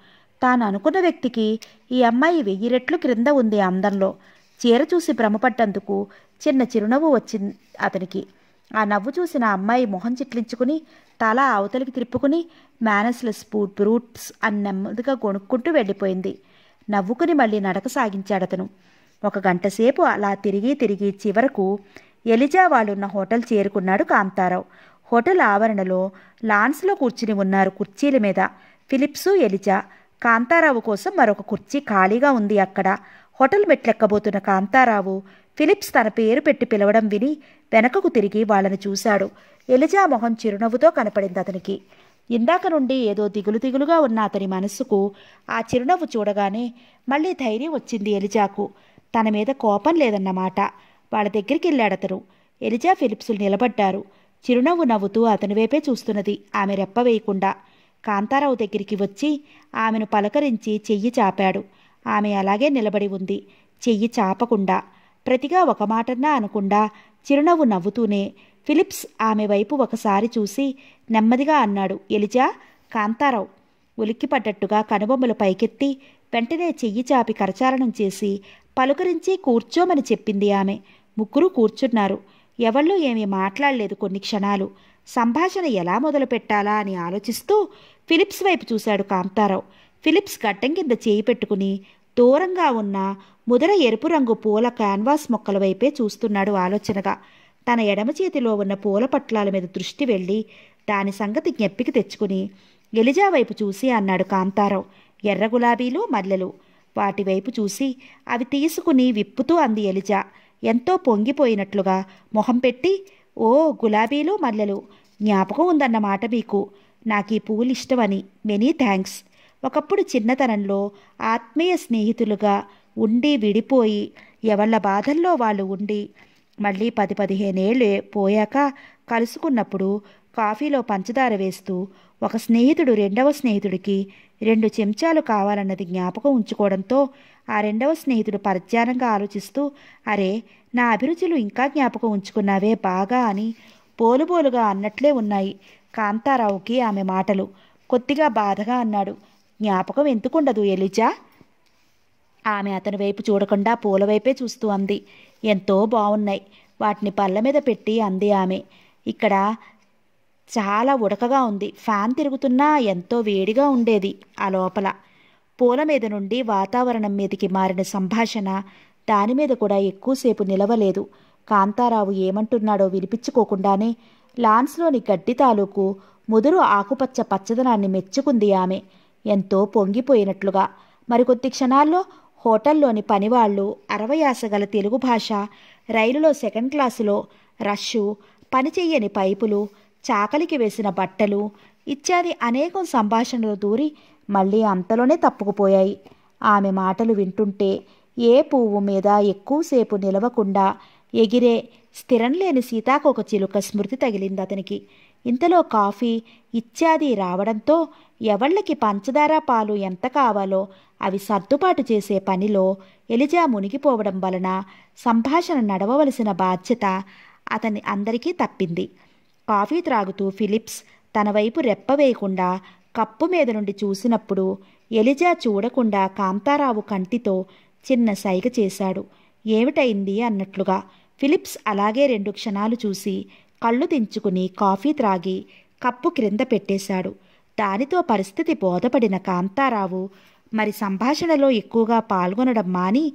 తాను అనుకున్న వ్యక్తికి ఈ అమ్మాయి వెయ్యి రెట్లు క్రింద ఉంది అందంలో చీర చూసి భ్రమపడ్డందుకు చిన్న చిరునవ్వు వచ్చింది అతనికి ఆ నవ్వు చూసిన అమ్మాయి మొహం చిట్లించుకుని తల అవతలికి తిరుపుకుని మేనస్లెస్ బూట్ బ్రూట్స్ అని నెమ్మదిగా కొనుక్కుంటూ వెళ్ళిపోయింది నవ్వుకుని మళ్ళీ నడక సాగించాడతను ఒక గంటసేపు అలా తిరిగి తిరిగి చివరకు ఎలిజా వాళ్ళున్న హోటల్ చేరుకున్నాడు కాంతారావు హోటల్ ఆవరణలో లాన్స్లో కూర్చుని ఉన్నారు కుర్చీల మీద ఫిలిప్సు ఎలిజా కాంతారావు కోసం మరొక కుర్చీ ఖాళీగా ఉంది అక్కడ హోటల్ మెట్లెక్కబోతున్న కాంతారావు ఫిలిప్స్ తన పేరు పెట్టి పిలవడం విని వెనకకు తిరిగి వాళ్ళని చూశాడు ఎలిజా మొహం చిరునవ్వుతో కనపడింది అతనికి ఇందాక నుండి ఏదో దిగులు దిగులుగా ఉన్న అతని మనస్సుకు ఆ చిరునవ్వు చూడగానే మళ్ళీ ధైర్యం వచ్చింది ఎలిజాకు తన మీద కోపం లేదన్నమాట వాళ్ళ దగ్గరికి వెళ్ళాడతరు ఎలిజా ఫిలిప్సులు నిలబడ్డారు చిరునవ్వు నవ్వుతూ అతని వైపే చూస్తున్నది ఆమె రెప్ప వేయకుండా కాంతారావు దగ్గరికి వచ్చి ఆమెను పలకరించి చెయ్యి చాపాడు ఆమె అలాగే నిలబడి ఉంది చెయ్యి చాపకుండా ప్రతిగా ఒక మాటన్నా అనకుండా చిరునవ్వు నవ్వుతూనే ఫిలిప్స్ ఆమె వైపు ఒకసారి చూసి నెమ్మదిగా అన్నాడు ఎలిజా కాంతారావు ఉలిక్కిపడ్డట్టుగా కనుబొమ్మలు పైకెత్తి వెంటనే చెయ్యి చాపి కరచారణం చేసి పలుకరించి కూర్చోమని చెప్పింది ఆమె ముగ్గురు కూర్చున్నారు ఎవళ్ళు ఏమీ మాట్లాడలేదు కొన్ని క్షణాలు సంభాషణ ఎలా మొదలు పెట్టాలా అని ఆలోచిస్తూ ఫిలిప్స్ వైపు చూశాడు కాంతారావు ఫిలిప్స్ గడ్డం కింద చేయి పెట్టుకుని దూరంగా ఉన్న ముదర ఎరుపు రంగు పూల క్యాన్వాస్ మొక్కల వైపే చూస్తున్నాడు ఆలోచనగా తన ఎడమ చేతిలో ఉన్న పూల పట్లాల మీద దృష్టి వెళ్ళి దాని సంగతి జ్ఞప్పికి తెచ్చుకుని ఎలిజా వైపు చూసి అన్నాడు కాంతారావు ఎర్ర గులాబీలు మల్లెలు వాటివైపు చూసి అవి తీసుకుని విప్పుతూ అంది ఎలిజా ఎంతో పొంగిపోయినట్లుగా మొహం పెట్టి ఓ గులాబీలు మల్లెలు జ్ఞాపకం ఉందన్నమాట మీకు నాకు ఈ పువ్వులు ఇష్టమని మెనీ థ్యాంక్స్ ఒకప్పుడు చిన్నతనంలో ఆత్మీయ స్నేహితులుగా ఉండి విడిపోయి ఎవళ్ళ బాధల్లో వాళ్ళు ఉండి మళ్ళీ పది ఏళ్ళు పోయాక కలుసుకున్నప్పుడు కాఫీలో పంచదార వేస్తూ ఒక స్నేహితుడు రెండవ స్నేహితుడికి రెండు చెంచాలు కావాలన్నది జ్ఞాపకం ఉంచుకోవడంతో ఆ రెండవ స్నేహితుడు పరధ్యానంగా ఆలోచిస్తూ అరే నా అభిరుచులు ఇంకా జ్ఞాపకం ఉంచుకున్నావే బాగా అని పోలుబోలుగా అన్నట్లే ఉన్నాయి కాంతారావుకి ఆమె మాటలు కొద్దిగా బాధగా అన్నాడు జ్ఞాపకం ఎందుకుండదు ఎలిజా ఆమె అతని వైపు చూడకుండా పూల వైపే చూస్తూ అంది ఎంతో బాగున్నాయి వాటిని పళ్ళ మీద పెట్టి అంది ఆమె ఇక్కడ చాలా ఉడకగా ఉంది ఫ్యాన్ తిరుగుతున్నా ఎంతో వేడిగా ఉండేది ఆ లోపల పూల మీద నుండి వాతావరణం మీదకి మారిన సంభాషణ దాని మీద కూడా ఎక్కువసేపు నిలవలేదు కాంతారావు ఏమంటున్నాడో వినిపించుకోకుండానే లాన్స్లోని గడ్డి తాలూకు ముదురు ఆకుపచ్చ పచ్చదనాన్ని మెచ్చుకుంది ఆమె ఎంతో పొంగిపోయినట్లుగా మరికొద్ది క్షణాల్లో హోటల్లోని పనివాళ్లు అరవై గల తెలుగు భాష రైలులో సెకండ్ క్లాసులో రష్షు పనిచెయ్యని పైపులు చాకలికి వేసిన బట్టలు ఇత్యాది అనేకం సంభాషణలు దూరి మళ్ళీ అంతలోనే తప్పుకుపోయాయి ఆమె మాటలు వింటుంటే ఏ పువ్వు మీద ఎక్కువసేపు నిలవకుండా ఎగిరే స్థిరం లేని ఒక చిలుక స్మృతి తగిలింది అతనికి ఇంతలో కాఫీ ఇత్యాది రావడంతో ఎవళ్ళకి పంచదార పాలు ఎంత కావాలో అవి సర్దుబాటు చేసే పనిలో ఎలిజా మునిగిపోవడం వలన సంభాషణ నడవవలసిన బాధ్యత అతని అందరికీ తప్పింది కాఫీ త్రాగుతూ ఫిలిప్స్ తన వైపు రెప్ప వేయకుండా కప్పు మీద నుండి చూసినప్పుడు ఎలిజా చూడకుండా కాంతారావు కంటితో చిన్న సైగ చేశాడు ఏమిటైంది అన్నట్లుగా ఫిలిప్స్ అలాగే రెండు క్షణాలు చూసి కళ్ళు దించుకుని కాఫీ త్రాగి కప్పు క్రింద పెట్టేశాడు దానితో పరిస్థితి బోధపడిన కాంతారావు మరి సంభాషణలో ఎక్కువగా పాల్గొనడం మాని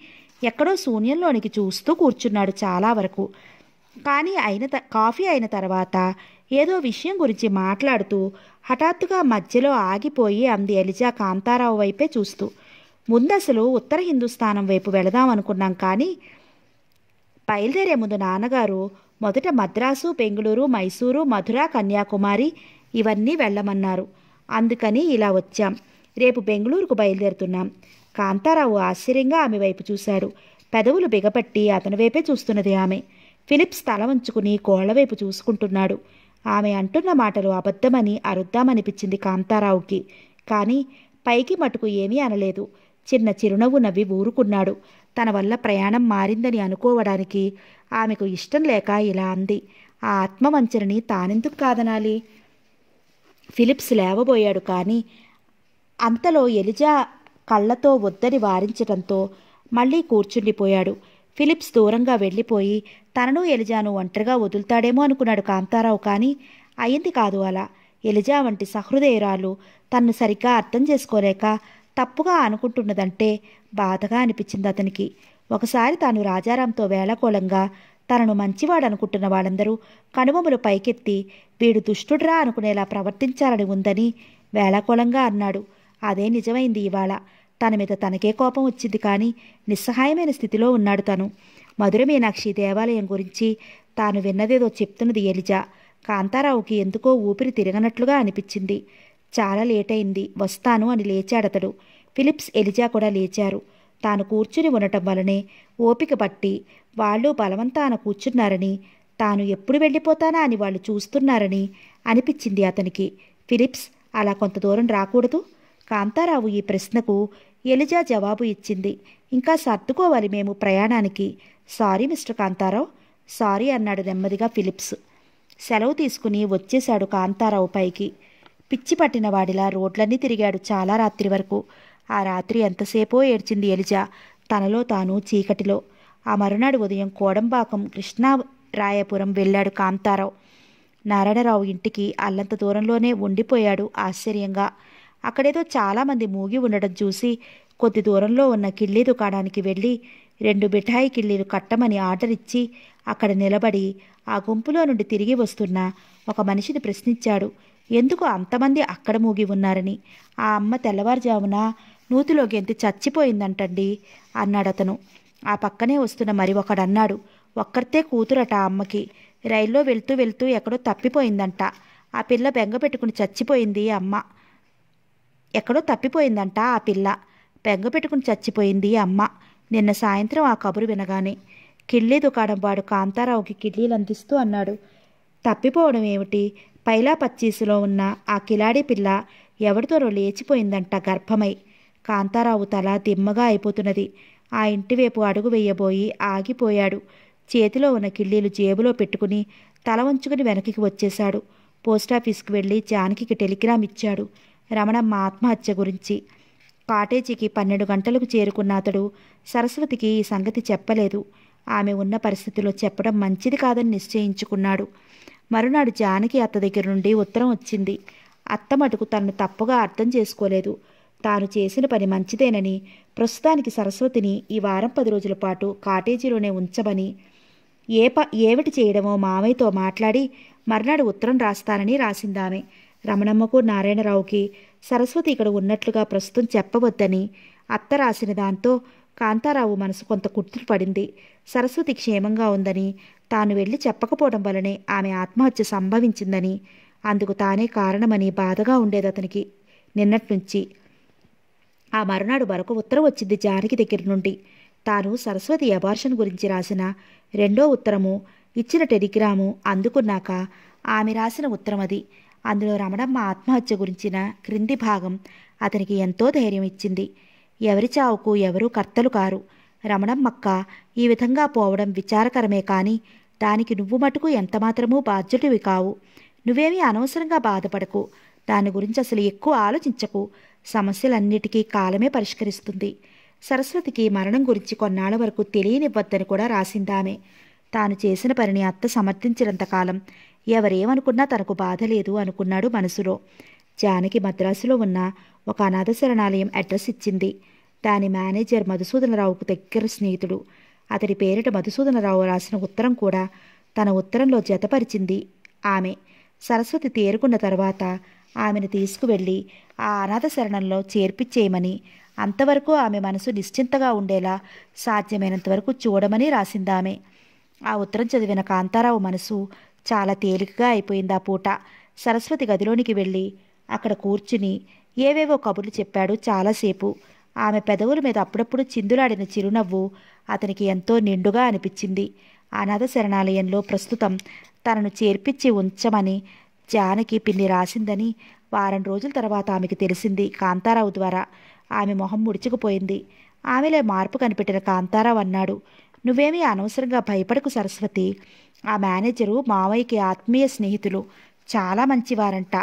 ఎక్కడో శూన్యంలోనికి చూస్తూ కూర్చున్నాడు చాలా వరకు కానీ అయిన కాఫీ అయిన తర్వాత ఏదో విషయం గురించి మాట్లాడుతూ హఠాత్తుగా మధ్యలో ఆగిపోయి అంది ఎలిజా కాంతారావు వైపే చూస్తూ ముందసలు ఉత్తర హిందుస్థానం వైపు వెళదాం అనుకున్నాం కానీ బయలుదేరే ముందు నాన్నగారు మొదట మద్రాసు బెంగళూరు మైసూరు మధుర కన్యాకుమారి ఇవన్నీ వెళ్ళమన్నారు అందుకని ఇలా వచ్చాం రేపు బెంగళూరుకు బయలుదేరుతున్నాం కాంతారావు ఆశ్చర్యంగా ఆమె వైపు చూశాడు పెదవులు బిగపట్టి అతని వైపే చూస్తున్నది ఆమె ఫిలిప్స్ తల వంచుకుని గోళ్లవైపు చూసుకుంటున్నాడు ఆమె అంటున్న మాటలు అబద్ధమని అరుద్దామనిపించింది కాంతారావుకి కానీ పైకి మటుకు ఏమీ అనలేదు చిన్న చిరునవ్వు నవ్వి ఊరుకున్నాడు తన వల్ల ప్రయాణం మారిందని అనుకోవడానికి ఆమెకు ఇష్టం లేక ఇలా అంది ఆ ఆత్మవంచనని తానెందుకు కాదనాలి ఫిలిప్స్ లేవబోయాడు కానీ అంతలో ఎలిజా కళ్ళతో వద్దని వారించడంతో మళ్ళీ కూర్చుండిపోయాడు ఫిలిప్స్ దూరంగా వెళ్ళిపోయి తనను ఎలిజాను ఒంటరిగా వదులుతాడేమో అనుకున్నాడు కాంతారావు కానీ అయ్యింది కాదు అలా ఎలిజా వంటి సహృదయరాలు తన్ను సరిగ్గా అర్థం చేసుకోలేక తప్పుగా అనుకుంటున్నదంటే బాధగా అనిపించింది అతనికి ఒకసారి తాను రాజారాంతో వేళకోళంగా తనను మంచివాడు అనుకుంటున్న వాళ్ళందరూ కనుబొమలు పైకెత్తి వీడు దుష్టుడ్రా అనుకునేలా ప్రవర్తించాలని ఉందని వేళాకోళంగా అన్నాడు అదే నిజమైంది ఇవాళ తన మీద తనకే కోపం వచ్చింది కానీ నిస్సహాయమైన స్థితిలో ఉన్నాడు తను మధుర మీనాక్షి దేవాలయం గురించి తాను విన్నదేదో చెప్తున్నది ఎలిజా కాంతారావుకి ఎందుకో ఊపిరి తిరగనట్లుగా అనిపించింది చాలా లేట్ అయింది వస్తాను అని లేచాడతడు ఫిలిప్స్ ఎలిజా కూడా లేచారు తాను కూర్చుని ఉండటం వలనే ఓపిక పట్టి వాళ్ళు బలవంతాన కూర్చున్నారని తాను ఎప్పుడు వెళ్ళిపోతానా అని వాళ్ళు చూస్తున్నారని అనిపించింది అతనికి ఫిలిప్స్ అలా కొంత దూరం రాకూడదు కాంతారావు ఈ ప్రశ్నకు ఎలిజా జవాబు ఇచ్చింది ఇంకా సర్దుకోవాలి మేము ప్రయాణానికి సారీ మిస్టర్ కాంతారావు సారీ అన్నాడు నెమ్మదిగా ఫిలిప్స్ సెలవు తీసుకుని వచ్చేశాడు కాంతారావు పైకి పిచ్చి పట్టిన వాడిలా రోడ్లన్నీ తిరిగాడు చాలా రాత్రి వరకు ఆ రాత్రి ఎంతసేపో ఏడ్చింది ఎలిజా తనలో తాను చీకటిలో ఆ మరునాడు ఉదయం కోడంబాకం కృష్ణారాయపురం వెళ్ళాడు కాంతారావు నారాయణరావు ఇంటికి అల్లంత దూరంలోనే ఉండిపోయాడు ఆశ్చర్యంగా అక్కడేదో చాలామంది మూగి ఉండడం చూసి కొద్ది దూరంలో ఉన్న కిళ్ళీ దుకాణానికి వెళ్ళి రెండు మిఠాయి కిళ్ళీలు కట్టమని ఆర్డర్ ఇచ్చి అక్కడ నిలబడి ఆ గుంపులో నుండి తిరిగి వస్తున్న ఒక మనిషిని ప్రశ్నించాడు ఎందుకు అంతమంది అక్కడ మూగి ఉన్నారని ఆ అమ్మ తెల్లవారుజామున నూతిలో గెంతి చచ్చిపోయిందంటండి అన్నాడతను ఆ పక్కనే వస్తున్న మరి ఒకడన్నాడు ఒక్కరితే కూతురట ఆ అమ్మకి రైల్లో వెళ్తూ వెళ్తూ ఎక్కడో తప్పిపోయిందంట ఆ పిల్ల బెంగ పెట్టుకుని చచ్చిపోయింది అమ్మ ఎక్కడో తప్పిపోయిందంట ఆ పిల్ల పెంగ పెట్టుకుని చచ్చిపోయింది అమ్మ నిన్న సాయంత్రం ఆ కబురు వినగానే కిళ్ళీ దుకాణం వాడు కాంతారావుకి కిళ్ళీలు అందిస్తూ అన్నాడు తప్పిపోవడం ఏమిటి పైలా పచ్చీసులో ఉన్న ఆ కిలాడి పిల్ల ఎవరితోనో లేచిపోయిందంట గర్భమై కాంతారావు తల దిమ్మగా అయిపోతున్నది ఆ ఇంటివైపు అడుగు వేయబోయి ఆగిపోయాడు చేతిలో ఉన్న కిళ్ళీలు జేబులో పెట్టుకుని తల వంచుకుని వెనక్కి వచ్చేశాడు పోస్టాఫీస్కి వెళ్ళి జానకి టెలిగ్రామ్ ఇచ్చాడు రమణమ్మ ఆత్మహత్య గురించి కాటేజీకి పన్నెండు గంటలకు చేరుకున్న అతడు సరస్వతికి ఈ సంగతి చెప్పలేదు ఆమె ఉన్న పరిస్థితిలో చెప్పడం మంచిది కాదని నిశ్చయించుకున్నాడు మరునాడు జానకి అత్త దగ్గర నుండి ఉత్తరం వచ్చింది అత్త మటుకు తనను తప్పుగా అర్థం చేసుకోలేదు తాను చేసిన పని మంచిదేనని ప్రస్తుతానికి సరస్వతిని ఈ వారం పది రోజుల పాటు కాటేజీలోనే ఉంచమని ఏ ప ఏవిటి చేయడమో మామయ్యతో మాట్లాడి మర్నాడు ఉత్తరం రాస్తానని రాసిందామె రమణమ్మకు నారాయణరావుకి సరస్వతి ఇక్కడ ఉన్నట్లుగా ప్రస్తుతం చెప్పవద్దని అత్త రాసిన దాంతో కాంతారావు మనసు కొంత కుర్తులు పడింది సరస్వతి క్షేమంగా ఉందని తాను వెళ్ళి చెప్పకపోవడం వల్లనే ఆమె ఆత్మహత్య సంభవించిందని అందుకు తానే కారణమని బాధగా ఉండేది అతనికి నిన్నటి నుంచి ఆ మరునాడు వరకు ఉత్తరం వచ్చింది జానకి దగ్గర నుండి తాను సరస్వతి అబార్షన్ గురించి రాసిన రెండో ఉత్తరము ఇచ్చిన టెలిగ్రాము అందుకున్నాక ఆమె రాసిన ఉత్తరం అది అందులో రమణమ్మ ఆత్మహత్య గురించిన క్రింది భాగం అతనికి ఎంతో ధైర్యం ఇచ్చింది ఎవరి చావుకు ఎవరూ కర్తలు కారు రమణమ్మక్క ఈ విధంగా పోవడం విచారకరమే కానీ దానికి నువ్వు మటుకు ఎంతమాత్రమూ బాధ్యుడివి కావు నువ్వేమీ అనవసరంగా బాధపడకు దాని గురించి అసలు ఎక్కువ ఆలోచించకు సమస్యలన్నిటికీ కాలమే పరిష్కరిస్తుంది సరస్వతికి మరణం గురించి కొన్నాళ్ళ వరకు తెలియనివ్వద్దని కూడా రాసిందామె తాను చేసిన పనిని అత్త సమర్థించినంతకాలం ఎవరేమనుకున్నా తనకు బాధ లేదు అనుకున్నాడు మనసులో జానకి మద్రాసులో ఉన్న ఒక అనాథ శరణాలయం అడ్రస్ ఇచ్చింది దాని మేనేజర్ మధుసూదనరావుకు దగ్గర స్నేహితుడు అతడి పేరిట మధుసూదనరావు రాసిన ఉత్తరం కూడా తన ఉత్తరంలో జతపరిచింది ఆమె సరస్వతి తేరుకున్న తర్వాత ఆమెను తీసుకువెళ్ళి ఆ అనాథ శరణంలో చేర్పిచ్చేయమని అంతవరకు ఆమె మనసు నిశ్చింతగా ఉండేలా సాధ్యమైనంతవరకు చూడమని రాసిందామె ఆ ఉత్తరం చదివిన కాంతారావు మనసు చాలా తేలికగా అయిపోయింది ఆ పూట సరస్వతి గదిలోనికి వెళ్ళి అక్కడ కూర్చుని ఏవేవో కబుర్లు చెప్పాడు చాలాసేపు ఆమె పెదవుల మీద అప్పుడప్పుడు చిందులాడిన చిరునవ్వు అతనికి ఎంతో నిండుగా అనిపించింది అనాథ శరణాలయంలో ప్రస్తుతం తనను చేర్పించి ఉంచమని జానకి పిన్ని రాసిందని వారం రోజుల తర్వాత ఆమెకు తెలిసింది కాంతారావు ద్వారా ఆమె మొహం ముడుచుకుపోయింది ఆమెలో మార్పు కనిపెట్టిన కాంతారావు అన్నాడు నువ్వేమీ అనవసరంగా భయపడకు సరస్వతి ఆ మేనేజరు మావయ్యకి ఆత్మీయ స్నేహితులు చాలా మంచివారంట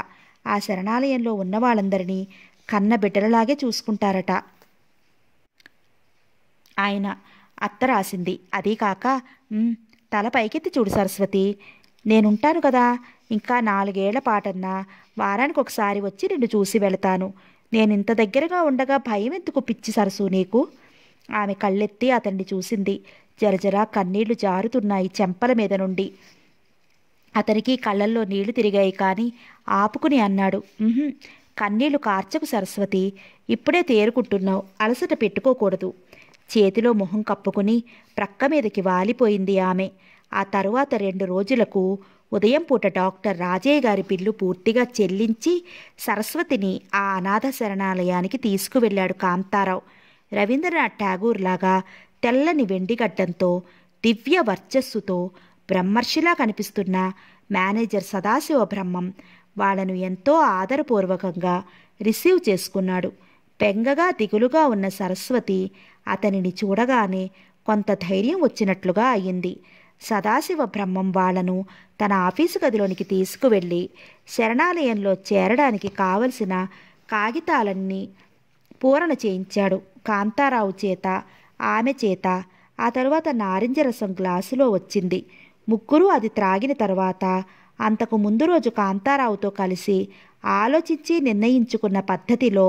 ఆ శరణాలయంలో ఉన్న వాళ్ళందరినీ కన్న బిడ్డలలాగే చూసుకుంటారట ఆయన అత్త రాసింది అదీకాక తల పైకెత్తి చూడు సరస్వతి నేనుంటాను కదా ఇంకా నాలుగేళ్ల పాటన్నా వారానికి ఒకసారి వచ్చి నిన్ను చూసి వెళతాను నేను ఇంత దగ్గరగా ఉండగా భయం ఎందుకు పిచ్చి సరసు నీకు ఆమె కళ్ళెత్తి అతన్ని చూసింది జరజరా కన్నీళ్లు జారుతున్నాయి చెంపల మీద నుండి అతనికి కళ్ళల్లో నీళ్లు తిరిగాయి కానీ ఆపుకుని అన్నాడు కన్నీళ్లు కార్చకు సరస్వతి ఇప్పుడే తేరుకుంటున్నావు అలసట పెట్టుకోకూడదు చేతిలో మొహం కప్పుకుని ప్రక్క మీదకి వాలిపోయింది ఆమె ఆ తరువాత రెండు రోజులకు ఉదయం పూట డాక్టర్ రాజయ్య గారి బిల్లు పూర్తిగా చెల్లించి సరస్వతిని ఆ అనాథ శరణాలయానికి తీసుకువెళ్ళాడు కాంతారావు రవీంద్రనాథ్ ఠాగూర్ లాగా తెల్లని వెండిగడ్డంతో దివ్య వర్చస్సుతో బ్రహ్మర్షిలా కనిపిస్తున్న మేనేజర్ సదాశివ బ్రహ్మం వాళ్లను ఎంతో ఆదరపూర్వకంగా రిసీవ్ చేసుకున్నాడు పెంగగా దిగులుగా ఉన్న సరస్వతి అతనిని చూడగానే కొంత ధైర్యం వచ్చినట్లుగా అయింది సదాశివ బ్రహ్మం వాళ్లను తన ఆఫీసు గదిలోనికి తీసుకువెళ్ళి శరణాలయంలో చేరడానికి కావలసిన కాగితాలన్నీ పూరణ చేయించాడు కాంతారావు చేత ఆమె చేత ఆ తరువాత నారింజ రసం గ్లాసులో వచ్చింది ముగ్గురు అది త్రాగిన తర్వాత అంతకు ముందు రోజు కాంతారావుతో కలిసి ఆలోచించి నిర్ణయించుకున్న పద్ధతిలో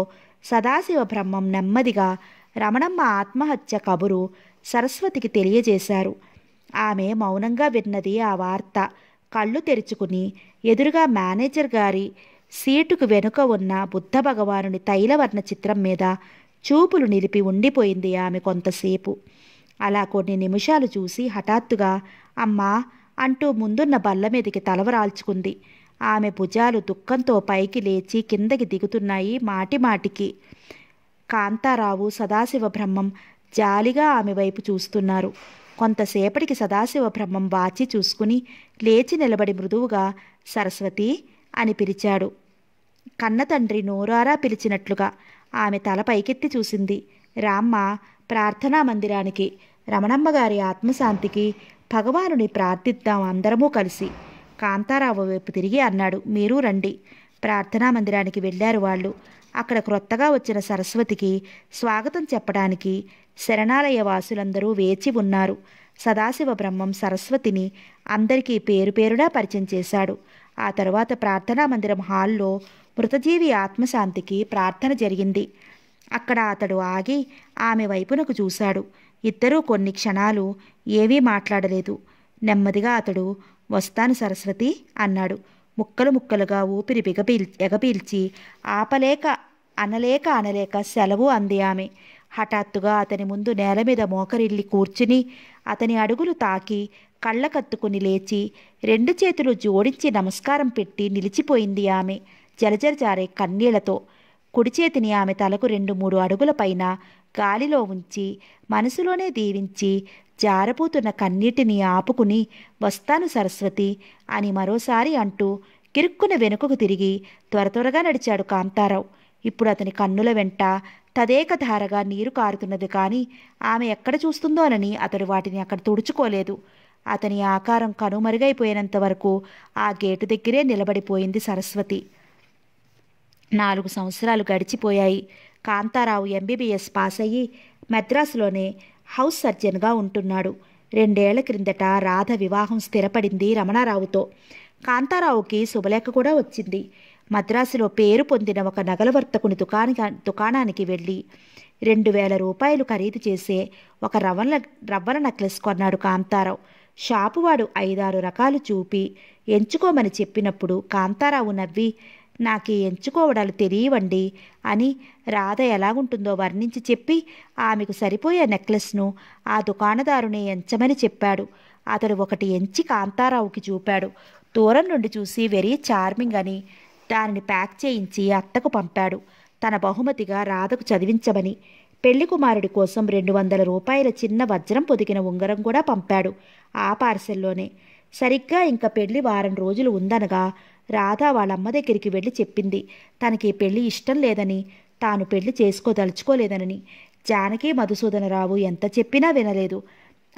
సదాశివ బ్రహ్మం నెమ్మదిగా రమణమ్మ ఆత్మహత్య కబురు సరస్వతికి తెలియజేశారు ఆమె మౌనంగా విన్నది ఆ వార్త కళ్ళు తెరుచుకుని ఎదురుగా మేనేజర్ గారి సీటుకు వెనుక ఉన్న బుద్ధ భగవానుని తైలవర్ణ చిత్రం మీద చూపులు నిలిపి ఉండిపోయింది ఆమె కొంతసేపు అలా కొన్ని నిమిషాలు చూసి హఠాత్తుగా అమ్మా అంటూ ముందున్న బల్ల మీదకి తలవరాల్చుకుంది ఆమె భుజాలు దుఃఖంతో పైకి లేచి కిందకి దిగుతున్నాయి మాటిమాటికి కాంతారావు సదాశివ బ్రహ్మం జాలిగా ఆమె వైపు చూస్తున్నారు కొంతసేపటికి సదాశివ బ్రహ్మం వాచి చూసుకుని లేచి నిలబడి మృదువుగా సరస్వతి అని పిలిచాడు కన్నతండ్రి నోరారా పిలిచినట్లుగా ఆమె తల పైకెత్తి చూసింది రామ్మ ప్రార్థనా మందిరానికి రమణమ్మగారి ఆత్మశాంతికి భగవానుని ప్రార్థిద్దాం అందరమూ కలిసి కాంతారావు వైపు తిరిగి అన్నాడు మీరు రండి ప్రార్థనా మందిరానికి వెళ్ళారు వాళ్ళు అక్కడ క్రొత్తగా వచ్చిన సరస్వతికి స్వాగతం చెప్పడానికి శరణాలయ వాసులందరూ వేచి ఉన్నారు సదాశివ బ్రహ్మం సరస్వతిని అందరికీ పేరు పేరుడా పరిచయం చేశాడు ఆ తరువాత ప్రార్థనా మందిరం హాల్లో మృతజీవి ఆత్మశాంతికి ప్రార్థన జరిగింది అక్కడ అతడు ఆగి ఆమె వైపునకు చూశాడు ఇద్దరూ కొన్ని క్షణాలు ఏవీ మాట్లాడలేదు నెమ్మదిగా అతడు వస్తాను సరస్వతి అన్నాడు ముక్కలు ముక్కలుగా ఊపిరి బిగపీల్ ఎగపీల్చి ఆపలేక అనలేక అనలేక సెలవు అంది ఆమె హఠాత్తుగా అతని ముందు నేల మీద మోకరిల్లి కూర్చుని అతని అడుగులు తాకి కళ్ళకత్తుకుని లేచి రెండు చేతులు జోడించి నమస్కారం పెట్టి నిలిచిపోయింది ఆమె జలజరజారే కన్నీళ్లతో కుడి చేతిని ఆమె తలకు రెండు మూడు అడుగుల పైన గాలిలో ఉంచి మనసులోనే దీవించి జారబోతున్న కన్నీటిని ఆపుకుని వస్తాను సరస్వతి అని మరోసారి అంటూ కిరుక్కున వెనుకకు తిరిగి త్వర త్వరగా నడిచాడు కాంతారావు ఇప్పుడు అతని కన్నుల వెంట తదేక ధారగా నీరు కారుతున్నది కానీ ఆమె ఎక్కడ చూస్తుందోనని అతడు వాటిని అక్కడ తుడుచుకోలేదు అతని ఆకారం కనుమరుగైపోయినంత వరకు ఆ గేటు దగ్గరే నిలబడిపోయింది సరస్వతి నాలుగు సంవత్సరాలు గడిచిపోయాయి కాంతారావు ఎంబీబీఎస్ పాస్ అయ్యి మద్రాసులోనే హౌస్ సర్జన్గా ఉంటున్నాడు రెండేళ్ల క్రిందట రాధ వివాహం స్థిరపడింది రమణారావుతో కాంతారావుకి శుభలేఖ కూడా వచ్చింది మద్రాసులో పేరు పొందిన ఒక నగల వర్తకుని దుకాణానికి వెళ్ళి రెండు వేల రూపాయలు ఖరీదు చేసే ఒక రవ్వల రవ్వల నెక్లెస్ కొన్నాడు కాంతారావు షాపువాడు ఐదారు రకాలు చూపి ఎంచుకోమని చెప్పినప్పుడు కాంతారావు నవ్వి నాకీ ఎంచుకోవడాలు తెలియవండి అని రాధ ఎలాగుంటుందో వర్ణించి చెప్పి ఆమెకు సరిపోయే నెక్లెస్ను ఆ దుకాణదారుని ఎంచమని చెప్పాడు అతడు ఒకటి ఎంచి కాంతారావుకి చూపాడు దూరం నుండి చూసి వెరీ చార్మింగ్ అని దానిని ప్యాక్ చేయించి అత్తకు పంపాడు తన బహుమతిగా రాధకు చదివించమని పెళ్లి కుమారుడి కోసం రెండు వందల రూపాయల చిన్న వజ్రం పొదిగిన ఉంగరం కూడా పంపాడు ఆ పార్సెల్లోనే సరిగ్గా ఇంకా పెళ్లి వారం రోజులు ఉందనగా రాధ వాళ్ళమ్మ దగ్గరికి వెళ్ళి చెప్పింది తనకి పెళ్లి ఇష్టం లేదని తాను పెళ్లి చేసుకోదలుచుకోలేదనని జానకి మధుసూదనరావు ఎంత చెప్పినా వినలేదు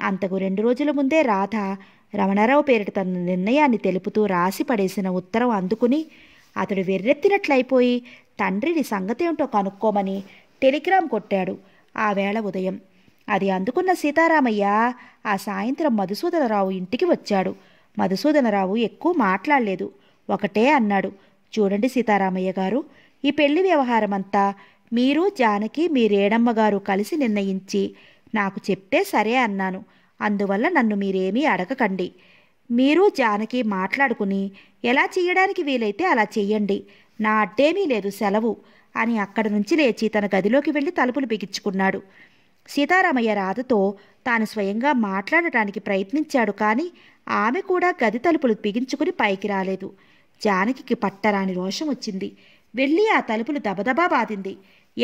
అంతకు రెండు రోజుల ముందే రాధ రమణారావు పేరిట తన నిర్ణయాన్ని తెలుపుతూ రాసి పడేసిన ఉత్తరం అందుకుని అతడు వెర్రెత్తినట్లయిపోయి తండ్రిని సంగతేమిటో కనుక్కోమని టెలిగ్రామ్ కొట్టాడు ఆ వేళ ఉదయం అది అందుకున్న సీతారామయ్య ఆ సాయంత్రం మధుసూదనరావు ఇంటికి వచ్చాడు మధుసూదనరావు ఎక్కువ మాట్లాడలేదు ఒకటే అన్నాడు చూడండి సీతారామయ్య గారు ఈ పెళ్లి వ్యవహారం అంతా మీరు జానకి మీ గారు కలిసి నిర్ణయించి నాకు చెప్తే సరే అన్నాను అందువల్ల నన్ను మీరేమీ అడగకండి మీరు జానకి మాట్లాడుకుని ఎలా చేయడానికి వీలైతే అలా చెయ్యండి నా అడ్డేమీ లేదు సెలవు అని అక్కడి నుంచి లేచి తన గదిలోకి వెళ్ళి తలుపులు బిగించుకున్నాడు సీతారామయ్య రాధతో తాను స్వయంగా మాట్లాడటానికి ప్రయత్నించాడు కానీ ఆమె కూడా గది తలుపులు బిగించుకుని పైకి రాలేదు జానకి పట్టరాని రోషం వచ్చింది వెళ్ళి ఆ తలుపులు దబదబా బాధింది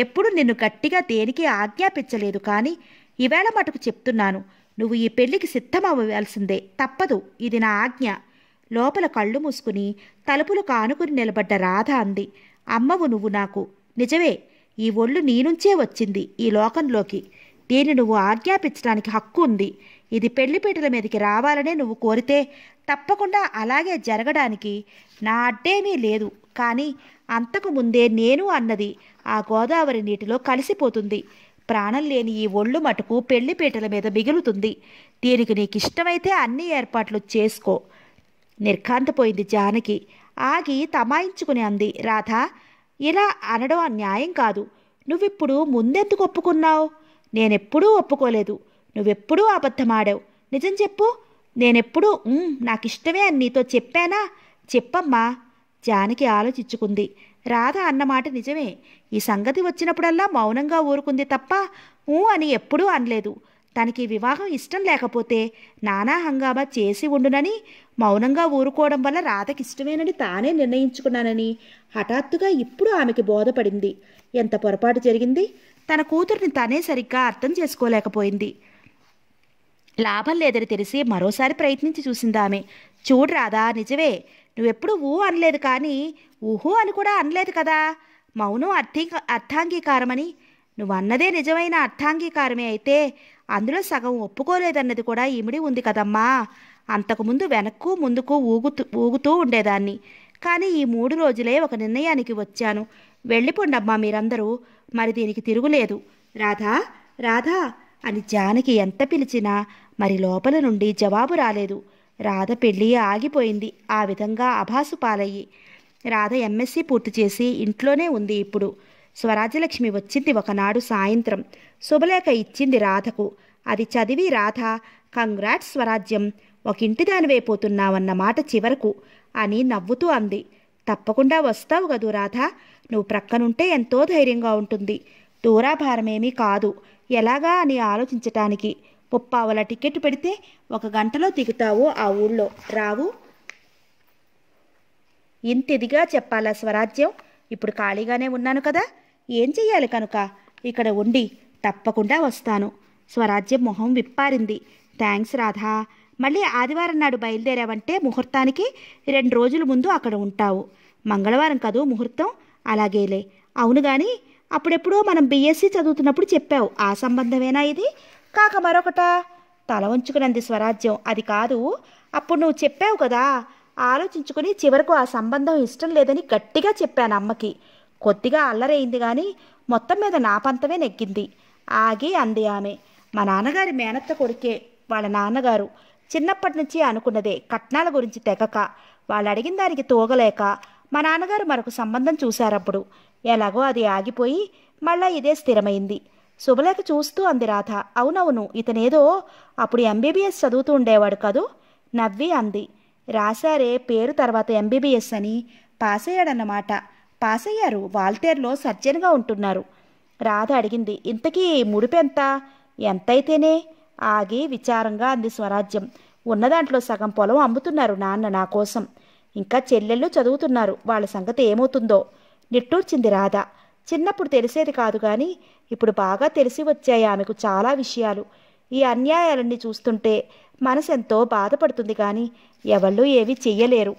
ఎప్పుడు నిన్ను గట్టిగా దేనికి ఆజ్ఞాపించలేదు కానీ ఈవేళ మటుకు చెప్తున్నాను నువ్వు ఈ పెళ్లికి సిద్ధమవ్వాల్సిందే తప్పదు ఇది నా ఆజ్ఞ లోపల కళ్ళు మూసుకుని తలుపులు కానుకుని నిలబడ్డ రాధ అంది అమ్మవు నువ్వు నాకు నిజమే ఈ ఒళ్ళు నీ నుంచే వచ్చింది ఈ లోకంలోకి దీన్ని నువ్వు ఆజ్ఞాపించడానికి హక్కు ఉంది ఇది పెళ్లిపీటల మీదకి రావాలనే నువ్వు కోరితే తప్పకుండా అలాగే జరగడానికి నా అడ్డేమీ లేదు కానీ అంతకు ముందే నేను అన్నది ఆ గోదావరి నీటిలో కలిసిపోతుంది ప్రాణం లేని ఈ ఒళ్ళు మటుకు పెళ్లిపీటల మీద మిగులుతుంది దీనికి నీకు ఇష్టమైతే అన్ని ఏర్పాట్లు చేసుకో నిర్ఘాంతపోయింది జానకి ఆగి తమాయించుకుని అంది రాధా ఇలా అనడం న్యాయం కాదు నువ్విప్పుడు ముందెందుకు ఒప్పుకున్నావు నేనెప్పుడూ ఒప్పుకోలేదు నువ్వెప్పుడూ అబద్ధమాడావు నిజం చెప్పు నేనెప్పుడూ నాకు ఇష్టమే అని నీతో చెప్పానా చెప్పమ్మా జానకి ఆలోచించుకుంది రాధ అన్నమాట నిజమే ఈ సంగతి వచ్చినప్పుడల్లా మౌనంగా ఊరుకుంది తప్ప ఊ అని ఎప్పుడూ అనలేదు తనకి వివాహం ఇష్టం లేకపోతే నానా హంగామా చేసి ఉండునని మౌనంగా ఊరుకోవడం వల్ల రాధకి ఇష్టమేనని తానే నిర్ణయించుకున్నానని హఠాత్తుగా ఇప్పుడు ఆమెకి బోధపడింది ఎంత పొరపాటు జరిగింది తన కూతుర్ని తనే సరిగ్గా అర్థం చేసుకోలేకపోయింది లాభం లేదని తెలిసి మరోసారి ప్రయత్నించి చూసింది ఆమె చూడు రాధా నిజమే నువ్వెప్పుడు ఊ అనలేదు కానీ ఊహు అని కూడా అనలేదు కదా మౌనం అర్థీ అర్థాంగీకారమని నువ్వన్నదే నిజమైన అర్థాంగీకారమే అయితే అందులో సగం ఒప్పుకోలేదన్నది కూడా ఇమిడి ఉంది కదమ్మా అంతకుముందు వెనక్కు ముందుకు ఊగుతూ ఊగుతూ ఉండేదాన్ని కానీ ఈ మూడు రోజులే ఒక నిర్ణయానికి వచ్చాను వెళ్ళిపోండమ్మా మీరందరూ మరి దీనికి తిరుగులేదు రాధా రాధా అని జానకి ఎంత పిలిచినా మరి లోపల నుండి జవాబు రాలేదు రాధ పెళ్ళి ఆగిపోయింది ఆ విధంగా అభాసు పాలయ్యి రాధ ఎంఎస్సి పూర్తి చేసి ఇంట్లోనే ఉంది ఇప్పుడు స్వరాజ్యలక్ష్మి వచ్చింది ఒకనాడు సాయంత్రం శుభలేఖ ఇచ్చింది రాధకు అది చదివి రాధ కంగ్రాట్స్ స్వరాజ్యం ఒక ఇంటి దానివైపోతున్నావన్న మాట చివరకు అని నవ్వుతూ అంది తప్పకుండా వస్తావు కదూ రాధ నువ్వు ప్రక్కనుంటే ఎంతో ధైర్యంగా ఉంటుంది దూరాభారమేమీ కాదు ఎలాగా అని ఆలోచించటానికి పుప్పావల టికెట్ పెడితే ఒక గంటలో దిగుతావు ఆ ఊళ్ళో రావు ఇంతిదిగా చెప్పాలా స్వరాజ్యం ఇప్పుడు ఖాళీగానే ఉన్నాను కదా ఏం చెయ్యాలి కనుక ఇక్కడ ఉండి తప్పకుండా వస్తాను స్వరాజ్యం మొహం విప్పారింది థ్యాంక్స్ రాధా మళ్ళీ ఆదివారం నాడు బయలుదేరావంటే ముహూర్తానికి రెండు రోజుల ముందు అక్కడ ఉంటావు మంగళవారం కదూ ముహూర్తం అలాగేలే అవును కానీ అప్పుడెప్పుడో మనం బీఎస్సీ చదువుతున్నప్పుడు చెప్పావు ఆ సంబంధమేనా ఇది కాక మరొకట తల వంచుకునంది స్వరాజ్యం అది కాదు అప్పుడు నువ్వు చెప్పావు కదా ఆలోచించుకుని చివరకు ఆ సంబంధం ఇష్టం లేదని గట్టిగా చెప్పాను అమ్మకి కొద్దిగా అల్లరైంది కానీ మొత్తం మీద నా పంతమే నెగ్గింది ఆగి అంది ఆమె మా నాన్నగారి మేనత్త కొడుకే వాళ్ళ నాన్నగారు చిన్నప్పటి నుంచి అనుకున్నదే కట్నాల గురించి తెగక వాళ్ళు అడిగిన దానికి తోగలేక మా నాన్నగారు మనకు సంబంధం చూశారప్పుడు ఎలాగో అది ఆగిపోయి మళ్ళా ఇదే స్థిరమైంది శుభలేఖ చూస్తూ అంది రాధ అవునవును ఇతనేదో అప్పుడు ఎంబీబీఎస్ చదువుతూ ఉండేవాడు కదూ నవ్వి అంది రాశారే పేరు తర్వాత ఎంబీబీఎస్ అని పాస్ అయ్యాడన్నమాట పాస్ అయ్యారు వాల్టేర్లో సర్జన్గా ఉంటున్నారు రాధ అడిగింది ఇంతకీ ముడిపెంత ఎంతైతేనే ఆగి విచారంగా అంది స్వరాజ్యం ఉన్న దాంట్లో సగం పొలం అమ్ముతున్నారు నాన్న నా కోసం ఇంకా చెల్లెళ్ళు చదువుతున్నారు వాళ్ళ సంగతి ఏమవుతుందో నిట్టూర్చింది రాధ చిన్నప్పుడు తెలిసేది కాదు కానీ ఇప్పుడు బాగా తెలిసి వచ్చాయి ఆమెకు చాలా విషయాలు ఈ అన్యాయాలన్నీ చూస్తుంటే మనసెంతో బాధపడుతుంది కానీ ఎవళ్ళు ఏవి చెయ్యలేరు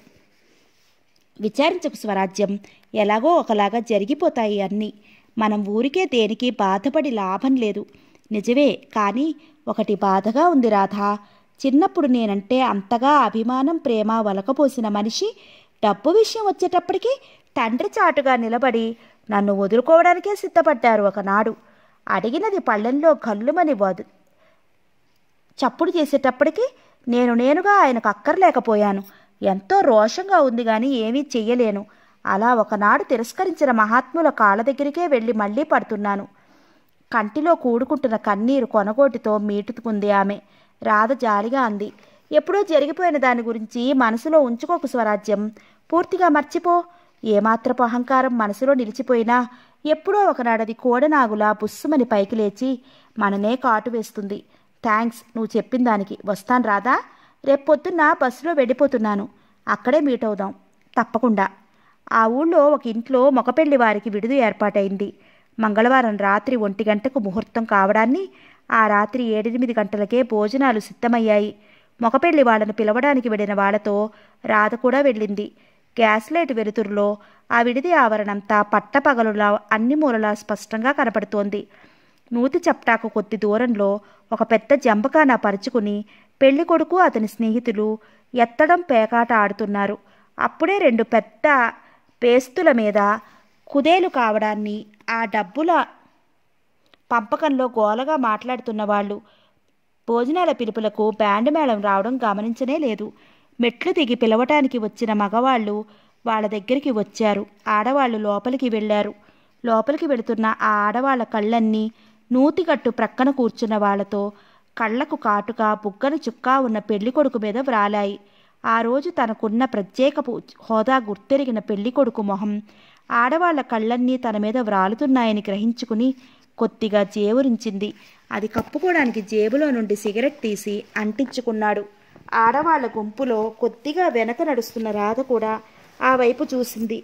విచారించకు స్వరాజ్యం ఎలాగో ఒకలాగా జరిగిపోతాయి అన్నీ మనం ఊరికే దేనికి బాధపడి లాభం లేదు నిజమే కానీ ఒకటి బాధగా ఉంది రాధా చిన్నప్పుడు నేనంటే అంతగా అభిమానం ప్రేమ వలకపోసిన మనిషి డబ్బు విషయం వచ్చేటప్పటికీ తండ్రి చాటుగా నిలబడి నన్ను వదులుకోవడానికే సిద్ధపడ్డారు ఒకనాడు అడిగినది పళ్ళెంలో గల్లుమని వదు చప్పుడు చేసేటప్పటికీ నేను నేనుగా ఆయనకు అక్కర్లేకపోయాను ఎంతో రోషంగా ఉంది కానీ ఏమీ చెయ్యలేను అలా ఒకనాడు తిరస్కరించిన మహాత్ముల కాళ్ళ దగ్గరికే వెళ్ళి మళ్ళీ పడుతున్నాను కంటిలో కూడుకుంటున్న కన్నీరు కొనగోటితో మీటుకుంది ఆమె రాధ జాలిగా అంది ఎప్పుడో జరిగిపోయిన దాని గురించి మనసులో ఉంచుకోకు స్వరాజ్యం పూర్తిగా మర్చిపో ఏమాత్రపు అహంకారం మనసులో నిలిచిపోయినా ఎప్పుడో ఒకనాడది కోడనాగులా బుస్సుమని పైకి లేచి మననే కాటు వేస్తుంది థ్యాంక్స్ నువ్వు చెప్పిన దానికి వస్తాను రాదా రేపొద్దున్న బస్సులో వెళ్ళిపోతున్నాను అక్కడే మీట్ అవుదాం తప్పకుండా ఆ ఊళ్ళో ఒక ఇంట్లో మగపెళ్లి వారికి విడుదల ఏర్పాటైంది మంగళవారం రాత్రి ఒంటి గంటకు ముహూర్తం కావడాన్ని ఆ రాత్రి ఏడెనిమిది గంటలకే భోజనాలు సిద్ధమయ్యాయి మొగపెళ్లి వాళ్ళను పిలవడానికి వెళ్ళిన వాళ్ళతో రాధ కూడా వెళ్ళింది గ్యాస్ లైట్ వెలుతురులో ఆ విడిది ఆవరణంతా పట్టపగలులా అన్ని మూలలా స్పష్టంగా కనపడుతోంది నూతి చప్టాకు కొద్ది దూరంలో ఒక పెద్ద జంబకాన పరుచుకుని పెళ్ళికొడుకు అతని స్నేహితులు ఎత్తడం పేకాట ఆడుతున్నారు అప్పుడే రెండు పెద్ద పేస్తుల మీద కుదేలు కావడాన్ని ఆ డబ్బుల పంపకంలో గోలగా మాట్లాడుతున్న వాళ్ళు భోజనాల పిలుపులకు బ్యాండ్ మేళం రావడం గమనించనే లేదు మెట్లు దిగి పిలవటానికి వచ్చిన మగవాళ్ళు వాళ్ళ దగ్గరికి వచ్చారు ఆడవాళ్ళు లోపలికి వెళ్ళారు లోపలికి వెళుతున్న ఆ ఆడవాళ్ళ కళ్ళన్నీ నూతిగట్టు ప్రక్కన కూర్చున్న వాళ్ళతో కళ్లకు కాటుక బుగ్గన చుక్కా ఉన్న పెళ్లికొడుకు మీద వ్రాలాయి ఆ రోజు తనకున్న ప్రత్యేకపు హోదా గుర్తెరిగిన పెళ్లికొడుకు మొహం ఆడవాళ్ల కళ్ళన్నీ తన మీద వ్రాలుతున్నాయని గ్రహించుకుని కొద్దిగా జేవురించింది అది కప్పుకోవడానికి జేబులో నుండి సిగరెట్ తీసి అంటించుకున్నాడు ఆడవాళ్ల గుంపులో కొద్దిగా వెనక నడుస్తున్న రాధ కూడా ఆ వైపు చూసింది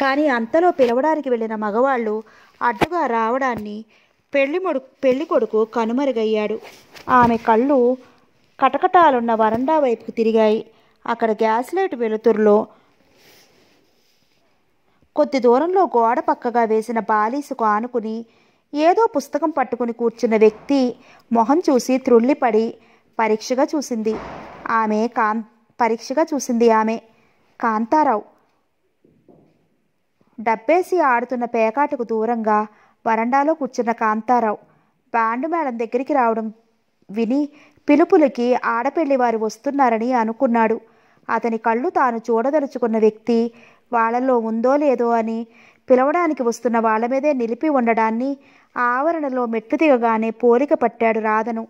కానీ అంతలో పిలవడానికి వెళ్ళిన మగవాళ్ళు అడ్డుగా రావడాన్ని పెళ్లి పెళ్లి కొడుకు కనుమరుగయ్యాడు ఆమె కళ్ళు కటకటాలున్న వరండా వైపుకు తిరిగాయి అక్కడ గ్యాస్ లైట్ వెలుతురులో కొద్ది దూరంలో గోడ పక్కగా వేసిన బాలీసుకు ఆనుకుని ఏదో పుస్తకం పట్టుకుని కూర్చున్న వ్యక్తి మొహం చూసి త్రుళ్ళిపడి పరీక్షగా చూసింది ఆమె కాం పరీక్షగా చూసింది ఆమె కాంతారావు డబ్బేసి ఆడుతున్న పేకాటకు దూరంగా వరండాలో కూర్చున్న కాంతారావు బ్యాండ్ మేడం దగ్గరికి రావడం విని పిలుపులకి ఆడపెళ్లి వారు వస్తున్నారని అనుకున్నాడు అతని కళ్ళు తాను చూడదలుచుకున్న వ్యక్తి వాళ్ళలో ఉందో లేదో అని పిలవడానికి వస్తున్న వాళ్ళ మీదే నిలిపి ఉండడాన్ని ఆవరణలో మెట్లు దిగగానే పోలిక పట్టాడు రాధను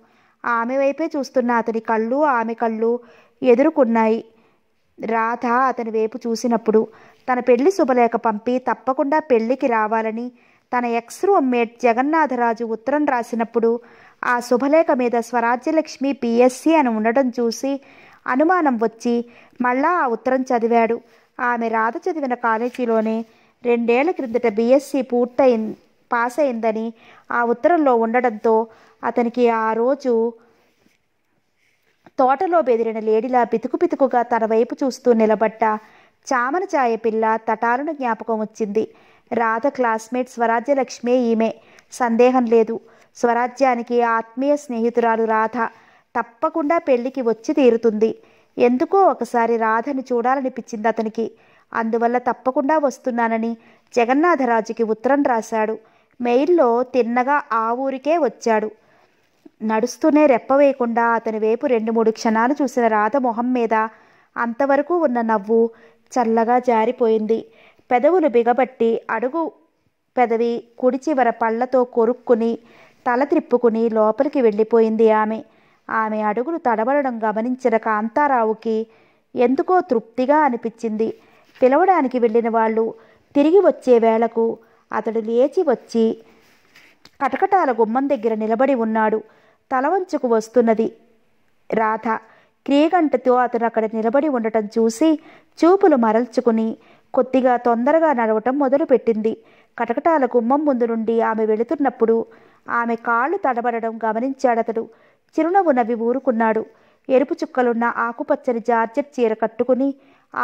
ఆమె వైపే చూస్తున్న అతని కళ్ళు ఆమె కళ్ళు ఎదురుకున్నాయి రాధ అతని వైపు చూసినప్పుడు తన పెళ్లి శుభలేఖ పంపి తప్పకుండా పెళ్లికి రావాలని తన ఎక్స్ మేట్ జగన్నాథరాజు ఉత్తరం రాసినప్పుడు ఆ శుభలేఖ మీద స్వరాజ్యలక్ష్మి పిఎస్సి అని ఉండడం చూసి అనుమానం వచ్చి మళ్ళా ఆ ఉత్తరం చదివాడు ఆమె రాధ చదివిన కాలేజీలోనే రెండేళ్ల క్రిందట బిఎస్సి పూర్తయి పాస్ అయిందని ఆ ఉత్తరంలో ఉండడంతో అతనికి ఆ రోజు తోటలో బెదిరిన లేడిలా పితుకు పితుకుగా తన వైపు చూస్తూ నిలబడ్డ చామన చాయ పిల్ల తటాలను జ్ఞాపకం వచ్చింది రాధ క్లాస్మేట్ స్వరాజ్యలక్ష్మే ఈమె సందేహం లేదు స్వరాజ్యానికి ఆత్మీయ స్నేహితురాలు రాధ తప్పకుండా పెళ్లికి వచ్చి తీరుతుంది ఎందుకో ఒకసారి రాధని చూడాలనిపించింది అతనికి అందువల్ల తప్పకుండా వస్తున్నానని జగన్నాథరాజుకి ఉత్తరం రాశాడు మెయిల్లో తిన్నగా ఆ ఊరికే వచ్చాడు నడుస్తూనే రెప్పవేయకుండా అతని వైపు రెండు మూడు క్షణాలు చూసిన రాధ మొహం మీద అంతవరకు ఉన్న నవ్వు చల్లగా జారిపోయింది పెదవులు బిగబట్టి అడుగు పెదవి కుడి చివర పళ్లతో కొరుక్కుని తల త్రిప్పుకుని లోపలికి వెళ్ళిపోయింది ఆమె ఆమె అడుగులు తడబడడం గమనించిన కాంతారావుకి ఎందుకో తృప్తిగా అనిపించింది పిలవడానికి వెళ్ళిన వాళ్ళు తిరిగి వచ్చే వేళకు అతడు లేచి వచ్చి కటకటాల గుమ్మం దగ్గర నిలబడి ఉన్నాడు తలవంచుకు వస్తున్నది రాధ క్రియగంటతో అతను అక్కడ నిలబడి ఉండటం చూసి చూపులు మరల్చుకుని కొద్దిగా తొందరగా నడవటం మొదలుపెట్టింది కటకటాల గుమ్మం ముందు నుండి ఆమె వెళుతున్నప్పుడు ఆమె కాళ్ళు తడబడడం గమనించాడతడు చిరునవ్వు నవ్వి ఊరుకున్నాడు ఎరుపు చుక్కలున్న ఆకుపచ్చని జార్జెట్ చీర కట్టుకుని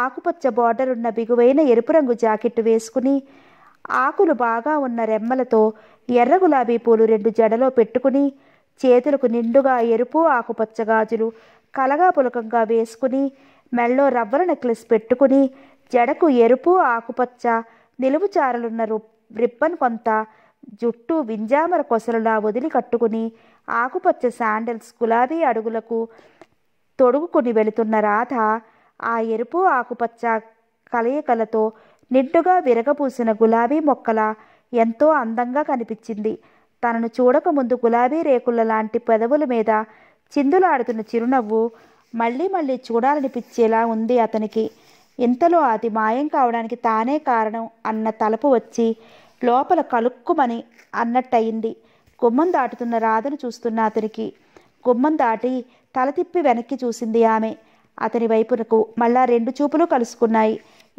ఆకుపచ్చ బార్డరున్న ఉన్న బిగువైన ఎరుపు రంగు జాకెట్ వేసుకుని ఆకులు బాగా ఉన్న రెమ్మలతో ఎర్ర గులాబీ పూలు రెండు జడలో పెట్టుకుని చేతులకు నిండుగా ఎరుపు ఆకుపచ్చ గాజులు కలగా పులకంగా వేసుకుని మెళ్ళో రవ్వల నెక్లెస్ పెట్టుకుని జడకు ఎరుపు ఆకుపచ్చ నిలువుచారలున్న రిబ్బన్ కొంత జుట్టు వింజామర కొసలులా వదిలి కట్టుకుని ఆకుపచ్చ శాండల్స్ గులాబీ అడుగులకు తొడుగుకుని వెళుతున్న రాధ ఆ ఎరుపు ఆకుపచ్చ కలయికలతో నిండుగా విరగపూసిన గులాబీ మొక్కల ఎంతో అందంగా కనిపించింది తనను చూడకముందు గులాబీ రేకుల లాంటి పెదవుల మీద చిందులాడుతున్న చిరునవ్వు మళ్ళీ మళ్ళీ చూడాలనిపించేలా ఉంది అతనికి ఇంతలో అది మాయం కావడానికి తానే కారణం అన్న తలపు వచ్చి లోపల కలుక్కుమని అన్నట్టయింది గుమ్మం దాటుతున్న రాధను చూస్తున్న అతనికి గుమ్మం దాటి తల తిప్పి వెనక్కి చూసింది ఆమె అతని వైపునకు మళ్ళా రెండు చూపులు కలుసుకున్నాయి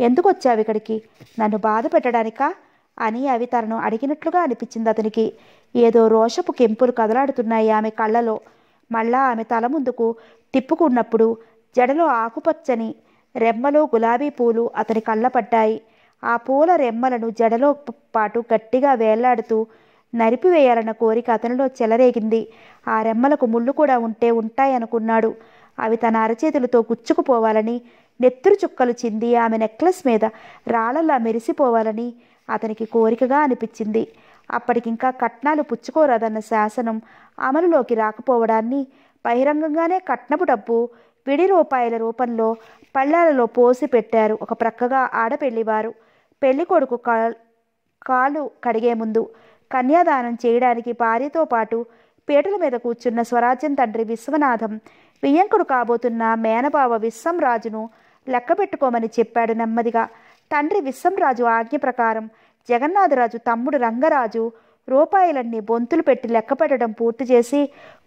ఎందుకు వచ్చావు ఇక్కడికి నన్ను బాధ పెట్టడానికా అని అవి తనను అడిగినట్లుగా అనిపించింది అతనికి ఏదో రోషపు కెంపులు కదలాడుతున్నాయి ఆమె కళ్ళలో మళ్ళా ఆమె తల ముందుకు తిప్పుకున్నప్పుడు జడలో ఆకుపచ్చని రెమ్మలో గులాబీ పూలు అతని కళ్ళపడ్డాయి ఆ పూల రెమ్మలను జడలో పాటు గట్టిగా వేలాడుతూ నరిపివేయాలన్న కోరిక అతనిలో చెలరేగింది ఆ రెమ్మలకు ముళ్ళు కూడా ఉంటే ఉంటాయనుకున్నాడు అవి తన అరచేతులతో గుచ్చుకుపోవాలని నెత్తురు చుక్కలు చింది ఆమె నెక్లెస్ మీద రాళ్ళలా మెరిసిపోవాలని అతనికి కోరికగా అనిపించింది అప్పటికింకా కట్నాలు పుచ్చుకోరాదన్న శాసనం అమలులోకి రాకపోవడాన్ని బహిరంగంగానే కట్నపు డబ్బు విడి రూపాయల రూపంలో పళ్ళాలలో పోసి పెట్టారు ఒక ప్రక్కగా ఆడపెళ్లివారు పెళ్లి కొడుకు కాలు కడిగే ముందు కన్యాదానం చేయడానికి భార్యతో పాటు పీటల మీద కూర్చున్న స్వరాజ్యం తండ్రి విశ్వనాథం వియంకుడు కాబోతున్న మేనబావ విశ్వంరాజును లెక్కపెట్టుకోమని చెప్పాడు నెమ్మదిగా తండ్రి విశ్వంరాజు ఆజ్ఞ ప్రకారం జగన్నాథరాజు తమ్ముడు రంగరాజు రూపాయలన్నీ బొంతులు పెట్టి లెక్కపెట్టడం పూర్తి చేసి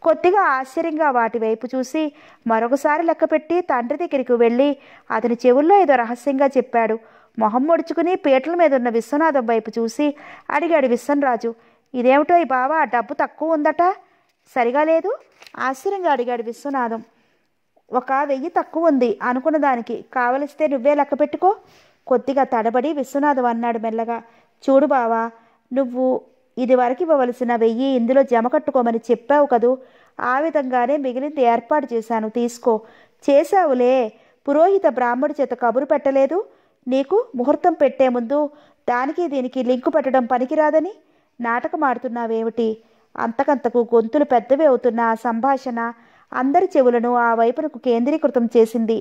కొద్దిగా ఆశ్చర్యంగా వాటి వైపు చూసి మరొకసారి లెక్కపెట్టి తండ్రి దగ్గరికి వెళ్ళి అతని చెవుల్లో ఏదో రహస్యంగా చెప్పాడు మొహం ముడుచుకుని పీటల మీద ఉన్న విశ్వనాథం వైపు చూసి అడిగాడు విశ్వనరాజు ఇదేమిటో ఈ బావా డబ్బు తక్కువ ఉందట సరిగా లేదు ఆశ్చర్యంగా అడిగాడు విశ్వనాథం ఒక వెయ్యి తక్కువ ఉంది అనుకున్న దానికి కావలిస్తే నువ్వే లెక్క పెట్టుకో కొద్దిగా తడబడి విశ్వనాథం అన్నాడు మెల్లగా చూడు బావా నువ్వు ఇదివరకు ఇవ్వవలసిన వెయ్యి ఇందులో జమ కట్టుకోమని చెప్పావు కదూ ఆ విధంగానే మిగిలింది ఏర్పాటు చేశాను తీసుకో చేశావులే పురోహిత బ్రాహ్మడి చేత కబురు పెట్టలేదు నీకు ముహూర్తం పెట్టే ముందు దానికి దీనికి లింకు పెట్టడం పనికిరాదని నాటకమాడుతున్నావేమిటి అంతకంతకు గొంతులు పెద్దవి అవుతున్న ఆ సంభాషణ అందరి చెవులను ఆ వైపునకు కేంద్రీకృతం చేసింది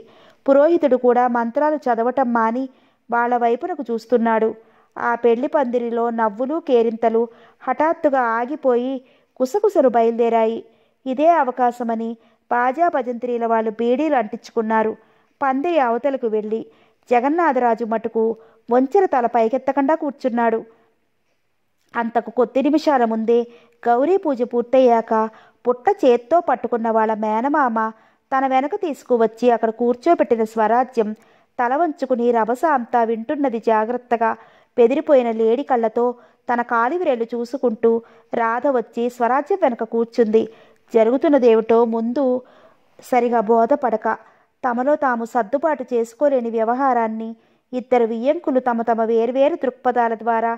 పురోహితుడు కూడా మంత్రాలు చదవటం మాని వాళ్ళ వైపునకు చూస్తున్నాడు ఆ పెళ్లి పందిరిలో నవ్వులు కేరింతలు హఠాత్తుగా ఆగిపోయి కుసకుసలు బయలుదేరాయి ఇదే అవకాశమని బాజా భజంత్రీల వాళ్ళు బీడీలు అంటించుకున్నారు పంది అవతలకు వెళ్ళి జగన్నాథరాజు మటుకు వంచెర తల పైకెత్తకుండా కూర్చున్నాడు అంతకు కొద్ది నిమిషాల ముందే గౌరీ పూజ పూర్తయ్యాక పుట్ట చేత్తో పట్టుకున్న వాళ్ళ మేనమామ తన వెనక తీసుకువచ్చి అక్కడ కూర్చోబెట్టిన స్వరాజ్యం తల వంచుకుని రభస అంతా వింటున్నది జాగ్రత్తగా బెదిరిపోయిన లేడి కళ్ళతో తన కాలివిరేలు చూసుకుంటూ రాధ వచ్చి స్వరాజ్యం వెనక కూర్చుంది జరుగుతున్నదేమిటో ముందు సరిగా బోధపడక తమలో తాము సర్దుబాటు చేసుకోలేని వ్యవహారాన్ని ఇద్దరు వియ్యంకులు తమ తమ వేర్వేరు దృక్పథాల ద్వారా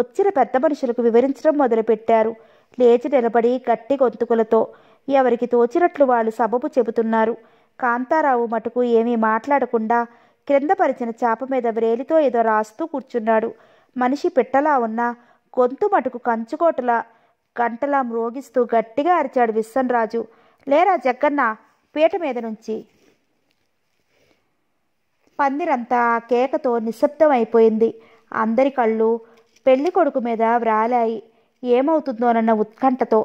వచ్చిన పెద్ద మనుషులకు వివరించడం మొదలుపెట్టారు లేచి నిలబడి గట్టి గొంతుకులతో ఎవరికి తోచినట్లు వాళ్ళు సబబు చెబుతున్నారు కాంతారావు మటుకు ఏమీ మాట్లాడకుండా క్రిందపరిచిన చాప మీద వ్రేలితో ఏదో రాస్తూ కూర్చున్నాడు మనిషి పిట్టలా ఉన్నా గొంతు మటుకు కంచుకోటలా గంటలా మ్రోగిస్తూ గట్టిగా అరిచాడు విశ్వన్రాజు లేరా జగ్గన్న పీట మీద నుంచి పందిరంతా కేకతో నిశ్శబ్దమైపోయింది అందరి కళ్ళు పెళ్లి కొడుకు మీద వ్రాలాయి ఏమవుతుందోనన్న ఉత్కంఠతో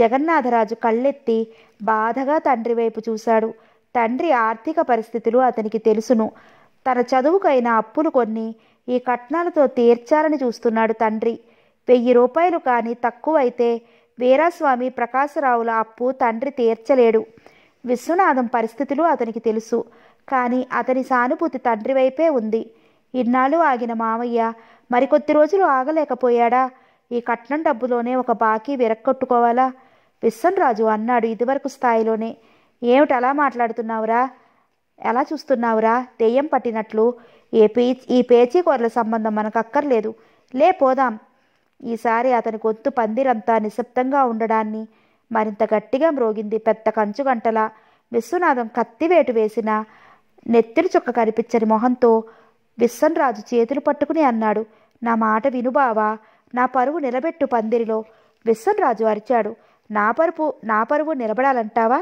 జగన్నాథరాజు కళ్ళెత్తి బాధగా తండ్రి వైపు చూశాడు తండ్రి ఆర్థిక పరిస్థితులు అతనికి తెలుసును తన చదువుకైన అప్పులు కొన్ని ఈ కట్నాలతో తీర్చాలని చూస్తున్నాడు తండ్రి వెయ్యి రూపాయలు కానీ తక్కువైతే వీరాస్వామి ప్రకాశరావుల అప్పు తండ్రి తీర్చలేడు విశ్వనాథం పరిస్థితులు అతనికి తెలుసు కానీ అతని సానుభూతి తండ్రి వైపే ఉంది ఇన్నాళ్ళు ఆగిన మామయ్య మరికొద్ది రోజులు ఆగలేకపోయాడా ఈ కట్నం డబ్బులోనే ఒక బాకీ విరక్కొట్టుకోవాలా రాజు అన్నాడు ఇదివరకు స్థాయిలోనే ఏమిటలా మాట్లాడుతున్నావురా ఎలా చూస్తున్నావురా దెయ్యం పట్టినట్లు ఏ పీ ఈ పేచీకూరల సంబంధం మనకు అక్కర్లేదు లే పోదాం ఈసారి అతని గొంతు పందిరంతా నిశ్శబ్దంగా ఉండడాన్ని మరింత గట్టిగా మ్రోగింది పెద్ద కంచుగంటల విశ్వనాథం కత్తివేటు వేసిన నెత్తిలి చుక్క కనిపించని మొహంతో విశ్వన్రాజు చేతులు పట్టుకుని అన్నాడు నా మాట వినుబావా నా పరువు నిలబెట్టు పందిరిలో విశ్వన్రాజు అరిచాడు నా పరుపు నా పరువు నిలబడాలంటావా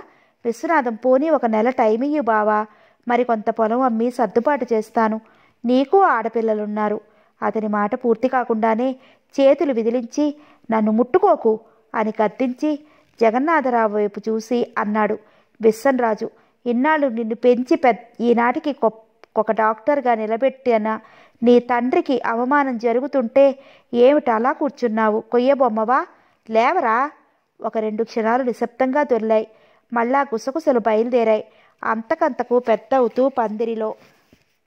విశ్వనాథం పోనీ ఒక నెల టైమింగ్ ఇయ్యు బావా మరికొంత పొలం అమ్మి సర్దుబాటు చేస్తాను నీకు ఆడపిల్లలున్నారు అతని మాట పూర్తి కాకుండానే చేతులు విదిలించి నన్ను ముట్టుకోకు అని కత్తించి జగన్నాథరావు వైపు చూసి అన్నాడు రాజు ఇన్నాళ్ళు నిన్ను పెంచి పెద్ద ఈనాటికి ఒక డాక్టర్గా నిలబెట్టిన నీ తండ్రికి అవమానం జరుగుతుంటే ఏమిటలా అలా కూర్చున్నావు కొయ్యబొమ్మవా లేవరా ఒక రెండు క్షణాలు నిశ్శబ్దంగా దొర్లాయి మళ్ళా గుసగుసలు బయలుదేరాయి అంతకంతకు పెద్ద అవుతూ పందిరిలో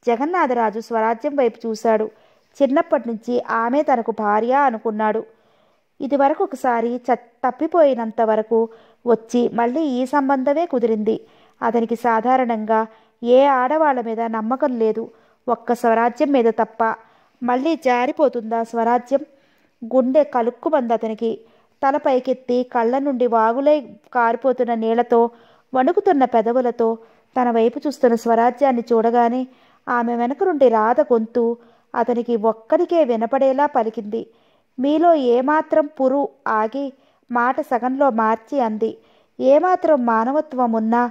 జగన్నాథరాజు స్వరాజ్యం వైపు చూశాడు చిన్నప్పటి నుంచి ఆమె తనకు భార్య అనుకున్నాడు ఇదివరకు ఒకసారి చ తప్పిపోయినంత వరకు వచ్చి మళ్ళీ ఈ సంబంధమే కుదిరింది అతనికి సాధారణంగా ఏ ఆడవాళ్ళ మీద నమ్మకం లేదు ఒక్క స్వరాజ్యం మీద తప్ప మళ్ళీ జారిపోతుందా స్వరాజ్యం గుండె కలుక్కుమంది అతనికి తల పైకెత్తి కళ్ళ నుండి వాగులై కారిపోతున్న నీళ్లతో వణుకుతున్న పెదవులతో తన వైపు చూస్తున్న స్వరాజ్యాన్ని చూడగానే ఆమె వెనక నుండి రాధ గొంతు అతనికి ఒక్కరికే వినపడేలా పలికింది మీలో ఏమాత్రం పురు ఆగి మాట సగంలో మార్చి అంది ఏమాత్రం మానవత్వం ఉన్నా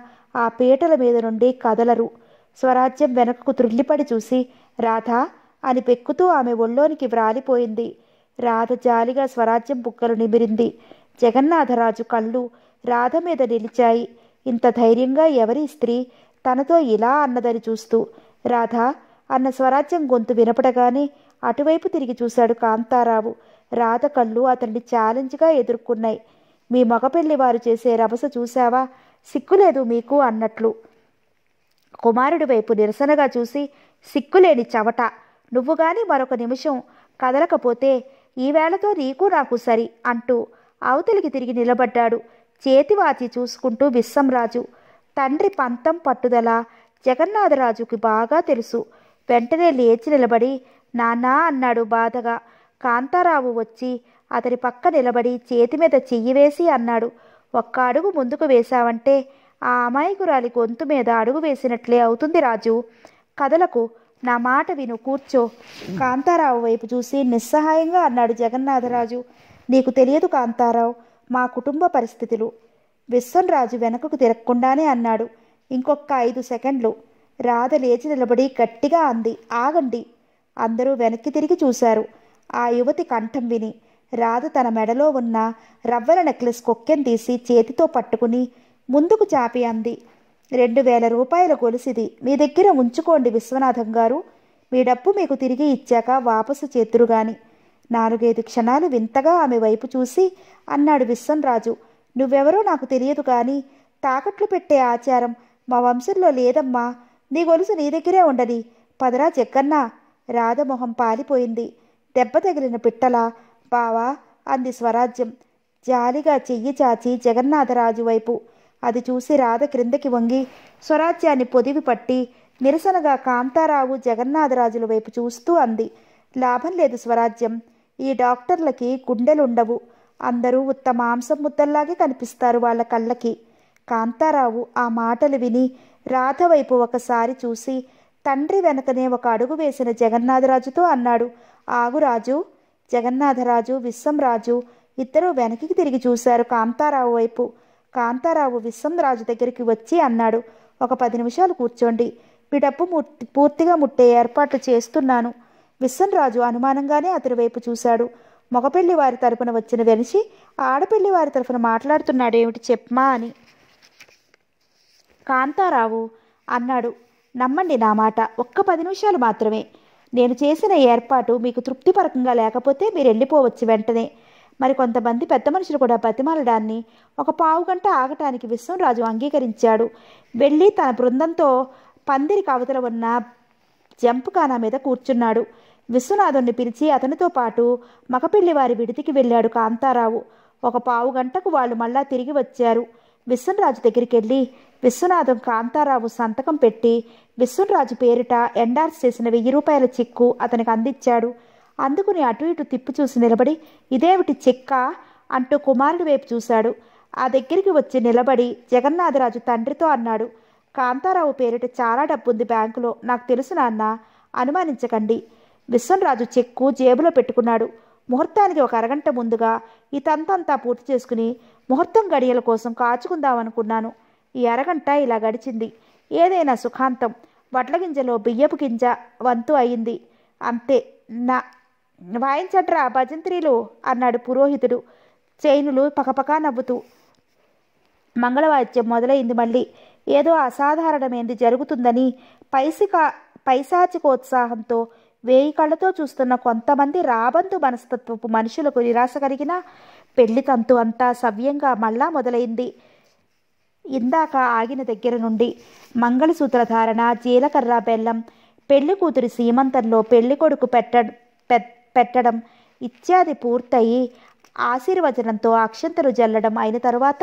ఆ పీటల మీద నుండి కదలరు స్వరాజ్యం వెనకకు త్రుల్లిపడి చూసి రాధా అని పెక్కుతూ ఆమె ఒళ్ళోనికి వ్రాలిపోయింది రాధ జాలిగా స్వరాజ్యం బుక్కలు నిమిరింది జగన్నాథరాజు కళ్ళు రాధ మీద నిలిచాయి ఇంత ధైర్యంగా ఎవరి స్త్రీ తనతో ఇలా అన్నదని చూస్తూ రాధా అన్న స్వరాజ్యం గొంతు వినపడగానే అటువైపు తిరిగి చూశాడు కాంతారావు రాధ కళ్ళు అతన్ని ఛాలెంజ్గా ఎదుర్కొన్నాయి మీ మగపెళ్లి వారు చేసే రభస చూశావా సిక్కులేదు మీకు అన్నట్లు కుమారుడి వైపు నిరసనగా చూసి సిక్కులేని చవట నువ్వు గాని మరొక నిమిషం కదలకపోతే ఈవేళతో నీకు నాకు సరి అంటూ అవతలికి తిరిగి నిలబడ్డాడు చేతివాచి చూసుకుంటూ విశ్వంరాజు తండ్రి పంతం పట్టుదల జగన్నాథరాజుకి బాగా తెలుసు వెంటనే లేచి నిలబడి నానా అన్నాడు బాధగా కాంతారావు వచ్చి అతని పక్క నిలబడి చేతి మీద చెయ్యి వేసి అన్నాడు ఒక్క అడుగు ముందుకు వేశావంటే ఆ అమాయకురాలి గొంతు మీద అడుగు వేసినట్లే అవుతుంది రాజు కథలకు నా మాట విను కూర్చో కాంతారావు వైపు చూసి నిస్సహాయంగా అన్నాడు జగన్నాథరాజు నీకు తెలియదు కాంతారావు మా కుటుంబ పరిస్థితులు విశ్వంరాజు వెనకకు తిరగకుండానే అన్నాడు ఇంకొక ఐదు సెకండ్లు రాధ లేచి నిలబడి గట్టిగా అంది ఆగండి అందరూ వెనక్కి తిరిగి చూశారు ఆ యువతి కంఠం విని రాధ తన మెడలో ఉన్న రవ్వల నెక్లెస్ కొక్కెం తీసి చేతితో పట్టుకుని ముందుకు చాపి అంది రెండు వేల రూపాయల గొలుసిది మీ దగ్గర ఉంచుకోండి విశ్వనాథం గారు మీ డబ్బు మీకు తిరిగి ఇచ్చాక వాపసు చేతురుగాని నాలుగైదు క్షణాలు వింతగా ఆమె వైపు చూసి అన్నాడు విశ్వంరాజు నువ్వెవరో నాకు తెలియదు కానీ తాకట్లు పెట్టే ఆచారం మా వంశంలో లేదమ్మా నీ గొలుసు నీ దగ్గరే ఉండది పదరా చెక్కన్నా రాధమొహం పాలిపోయింది దెబ్బ తగిలిన పిట్టలా బావా అంది స్వరాజ్యం జాలిగా చెయ్యి చాచి జగన్నాథరాజు వైపు అది చూసి రాధ క్రిందకి వంగి స్వరాజ్యాన్ని పొదివి పట్టి నిరసనగా కాంతారావు జగన్నాథరాజుల వైపు చూస్తూ అంది లాభం లేదు స్వరాజ్యం ఈ డాక్టర్లకి గుండెలుండవు అందరూ ఉత్త మాంసం ముద్దల్లాగే కనిపిస్తారు వాళ్ళ కళ్ళకి కాంతారావు ఆ మాటలు విని రాధ వైపు ఒకసారి చూసి తండ్రి వెనకనే ఒక అడుగు వేసిన జగన్నాథరాజుతో అన్నాడు ఆగురాజు జగన్నాథరాజు విశ్వంరాజు ఇద్దరూ వెనక్కి తిరిగి చూశారు కాంతారావు వైపు కాంతారావు విశ్వంరాజు దగ్గరికి వచ్చి అన్నాడు ఒక పది నిమిషాలు కూర్చోండి మీ డబ్బు పూర్తిగా ముట్టే ఏర్పాట్లు చేస్తున్నాను విశ్వంరాజు అనుమానంగానే అతని వైపు చూశాడు మగపెళ్లి వారి తరపున వచ్చిన వెనిసి ఆడపెళ్లి వారి తరఫున మాట్లాడుతున్నాడేమిటి చెప్పమా అని కాంతారావు అన్నాడు నమ్మండి నా మాట ఒక్క పది నిమిషాలు మాత్రమే నేను చేసిన ఏర్పాటు మీకు తృప్తిపరకంగా లేకపోతే మీరు వెళ్ళిపోవచ్చు వెంటనే మరి కొంతమంది పెద్ద మనుషులు కూడా బతిమాలడాన్ని ఒక పావు గంట ఆగటానికి విశ్వంరాజు అంగీకరించాడు వెళ్ళి తన బృందంతో పందిరి కవతల ఉన్న జంపుకానా మీద కూర్చున్నాడు విశ్వనాథుణ్ణి పిలిచి అతనితో పాటు మగపిల్లివారి వారి విడితికి వెళ్ళాడు కాంతారావు ఒక పావు గంటకు వాళ్ళు మళ్ళా తిరిగి వచ్చారు విశ్వనరాజు దగ్గరికి వెళ్ళి విశ్వనాథం కాంతారావు సంతకం పెట్టి విశ్వనరాజు పేరిట ఎండార్స్ చేసిన వెయ్యి రూపాయల చిక్కు అతనికి అందించాడు అందుకుని అటు ఇటు తిప్పు చూసి నిలబడి ఇదేమిటి చిక్క అంటూ కుమారుడి వైపు చూశాడు ఆ దగ్గరికి వచ్చి నిలబడి జగన్నాథరాజు తండ్రితో అన్నాడు కాంతారావు పేరిట చాలా డబ్బుంది బ్యాంకులో నాకు తెలుసు నాన్న అనుమానించకండి విశ్వంరాజు చెక్కు జేబులో పెట్టుకున్నాడు ముహూర్తానికి ఒక అరగంట ముందుగా ఈ తంతంతా పూర్తి చేసుకుని ముహూర్తం గడియల కోసం కాచుకుందామనుకున్నాను ఈ అరగంట ఇలా గడిచింది ఏదైనా సుఖాంతం వడ్లగింజలో బియ్యపు గింజ వంతు అయింది అంతే నా వాయించట్రా భజంత్రీలు అన్నాడు పురోహితుడు చైనులు పకపకా నవ్వుతూ మంగళవాద్యం మొదలైంది మళ్ళీ ఏదో అసాధారణమైంది జరుగుతుందని పైసికా పైశాచికోత్సాహంతో వేయి కళ్ళతో చూస్తున్న కొంతమంది రాబందు మనస్తత్వపు మనుషులకు నిరాశ కలిగిన పెళ్లి తంతు అంతా సవ్యంగా మళ్ళా మొదలైంది ఇందాక ఆగిన దగ్గర నుండి మంగళసూత్రధారణ జీలకర్ర బెల్లం పెళ్లి కూతురి సీమంతంలో పెళ్లి కొడుకు పెట్ట పెట్టడం ఇత్యాది పూర్తయి ఆశీర్వచనంతో అక్షంతలు జల్లడం అయిన తరువాత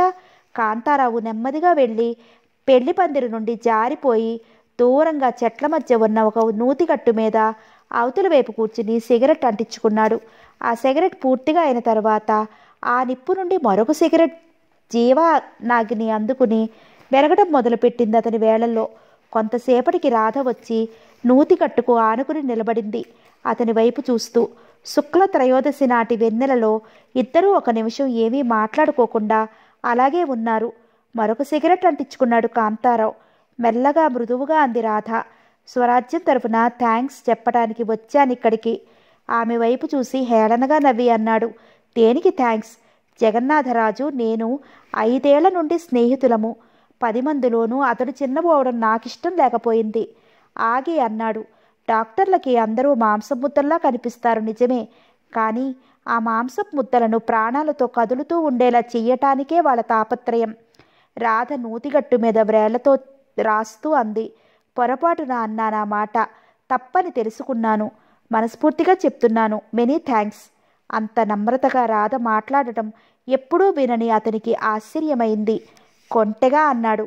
కాంతారావు నెమ్మదిగా వెళ్ళి పెళ్లి పందిరి నుండి జారిపోయి దూరంగా చెట్ల మధ్య ఉన్న ఒక నూతిగట్టు మీద అవతల వైపు కూర్చుని సిగరెట్ అంటించుకున్నాడు ఆ సిగరెట్ పూర్తిగా అయిన తర్వాత ఆ నిప్పు నుండి మరొక సిగరెట్ జీవా నాగిని అందుకుని వెరగడం మొదలుపెట్టింది అతని వేళల్లో కొంతసేపటికి రాధ వచ్చి నూతి కట్టుకు ఆనుకుని నిలబడింది అతని వైపు చూస్తూ శుక్ల త్రయోదశి నాటి వెన్నెలలో ఇద్దరూ ఒక నిమిషం ఏమీ మాట్లాడుకోకుండా అలాగే ఉన్నారు మరొక సిగరెట్ అంటించుకున్నాడు కాంతారావు మెల్లగా మృదువుగా అంది రాధ స్వరాజ్యం తరఫున థ్యాంక్స్ చెప్పడానికి వచ్చాను ఇక్కడికి ఆమె వైపు చూసి హేళనగా నవ్వి అన్నాడు దేనికి థ్యాంక్స్ జగన్నాథరాజు నేను ఐదేళ్ల నుండి స్నేహితులము పది మందిలోనూ అతడు చిన్నబోవడం నాకిష్టం లేకపోయింది ఆగి అన్నాడు డాక్టర్లకి అందరూ మాంసం ముద్దల్లా కనిపిస్తారు నిజమే కానీ ఆ మాంసం ముద్దలను ప్రాణాలతో కదులుతూ ఉండేలా చెయ్యటానికే వాళ్ళ తాపత్రయం రాధ నూతిగట్టు మీద వ్రేళ్లతో రాస్తూ అంది పొరపాటున నా మాట తప్పని తెలుసుకున్నాను మనస్ఫూర్తిగా చెప్తున్నాను మెనీ థ్యాంక్స్ అంత నమ్రతగా రాధ మాట్లాడటం ఎప్పుడూ వినని అతనికి ఆశ్చర్యమైంది కొంటెగా అన్నాడు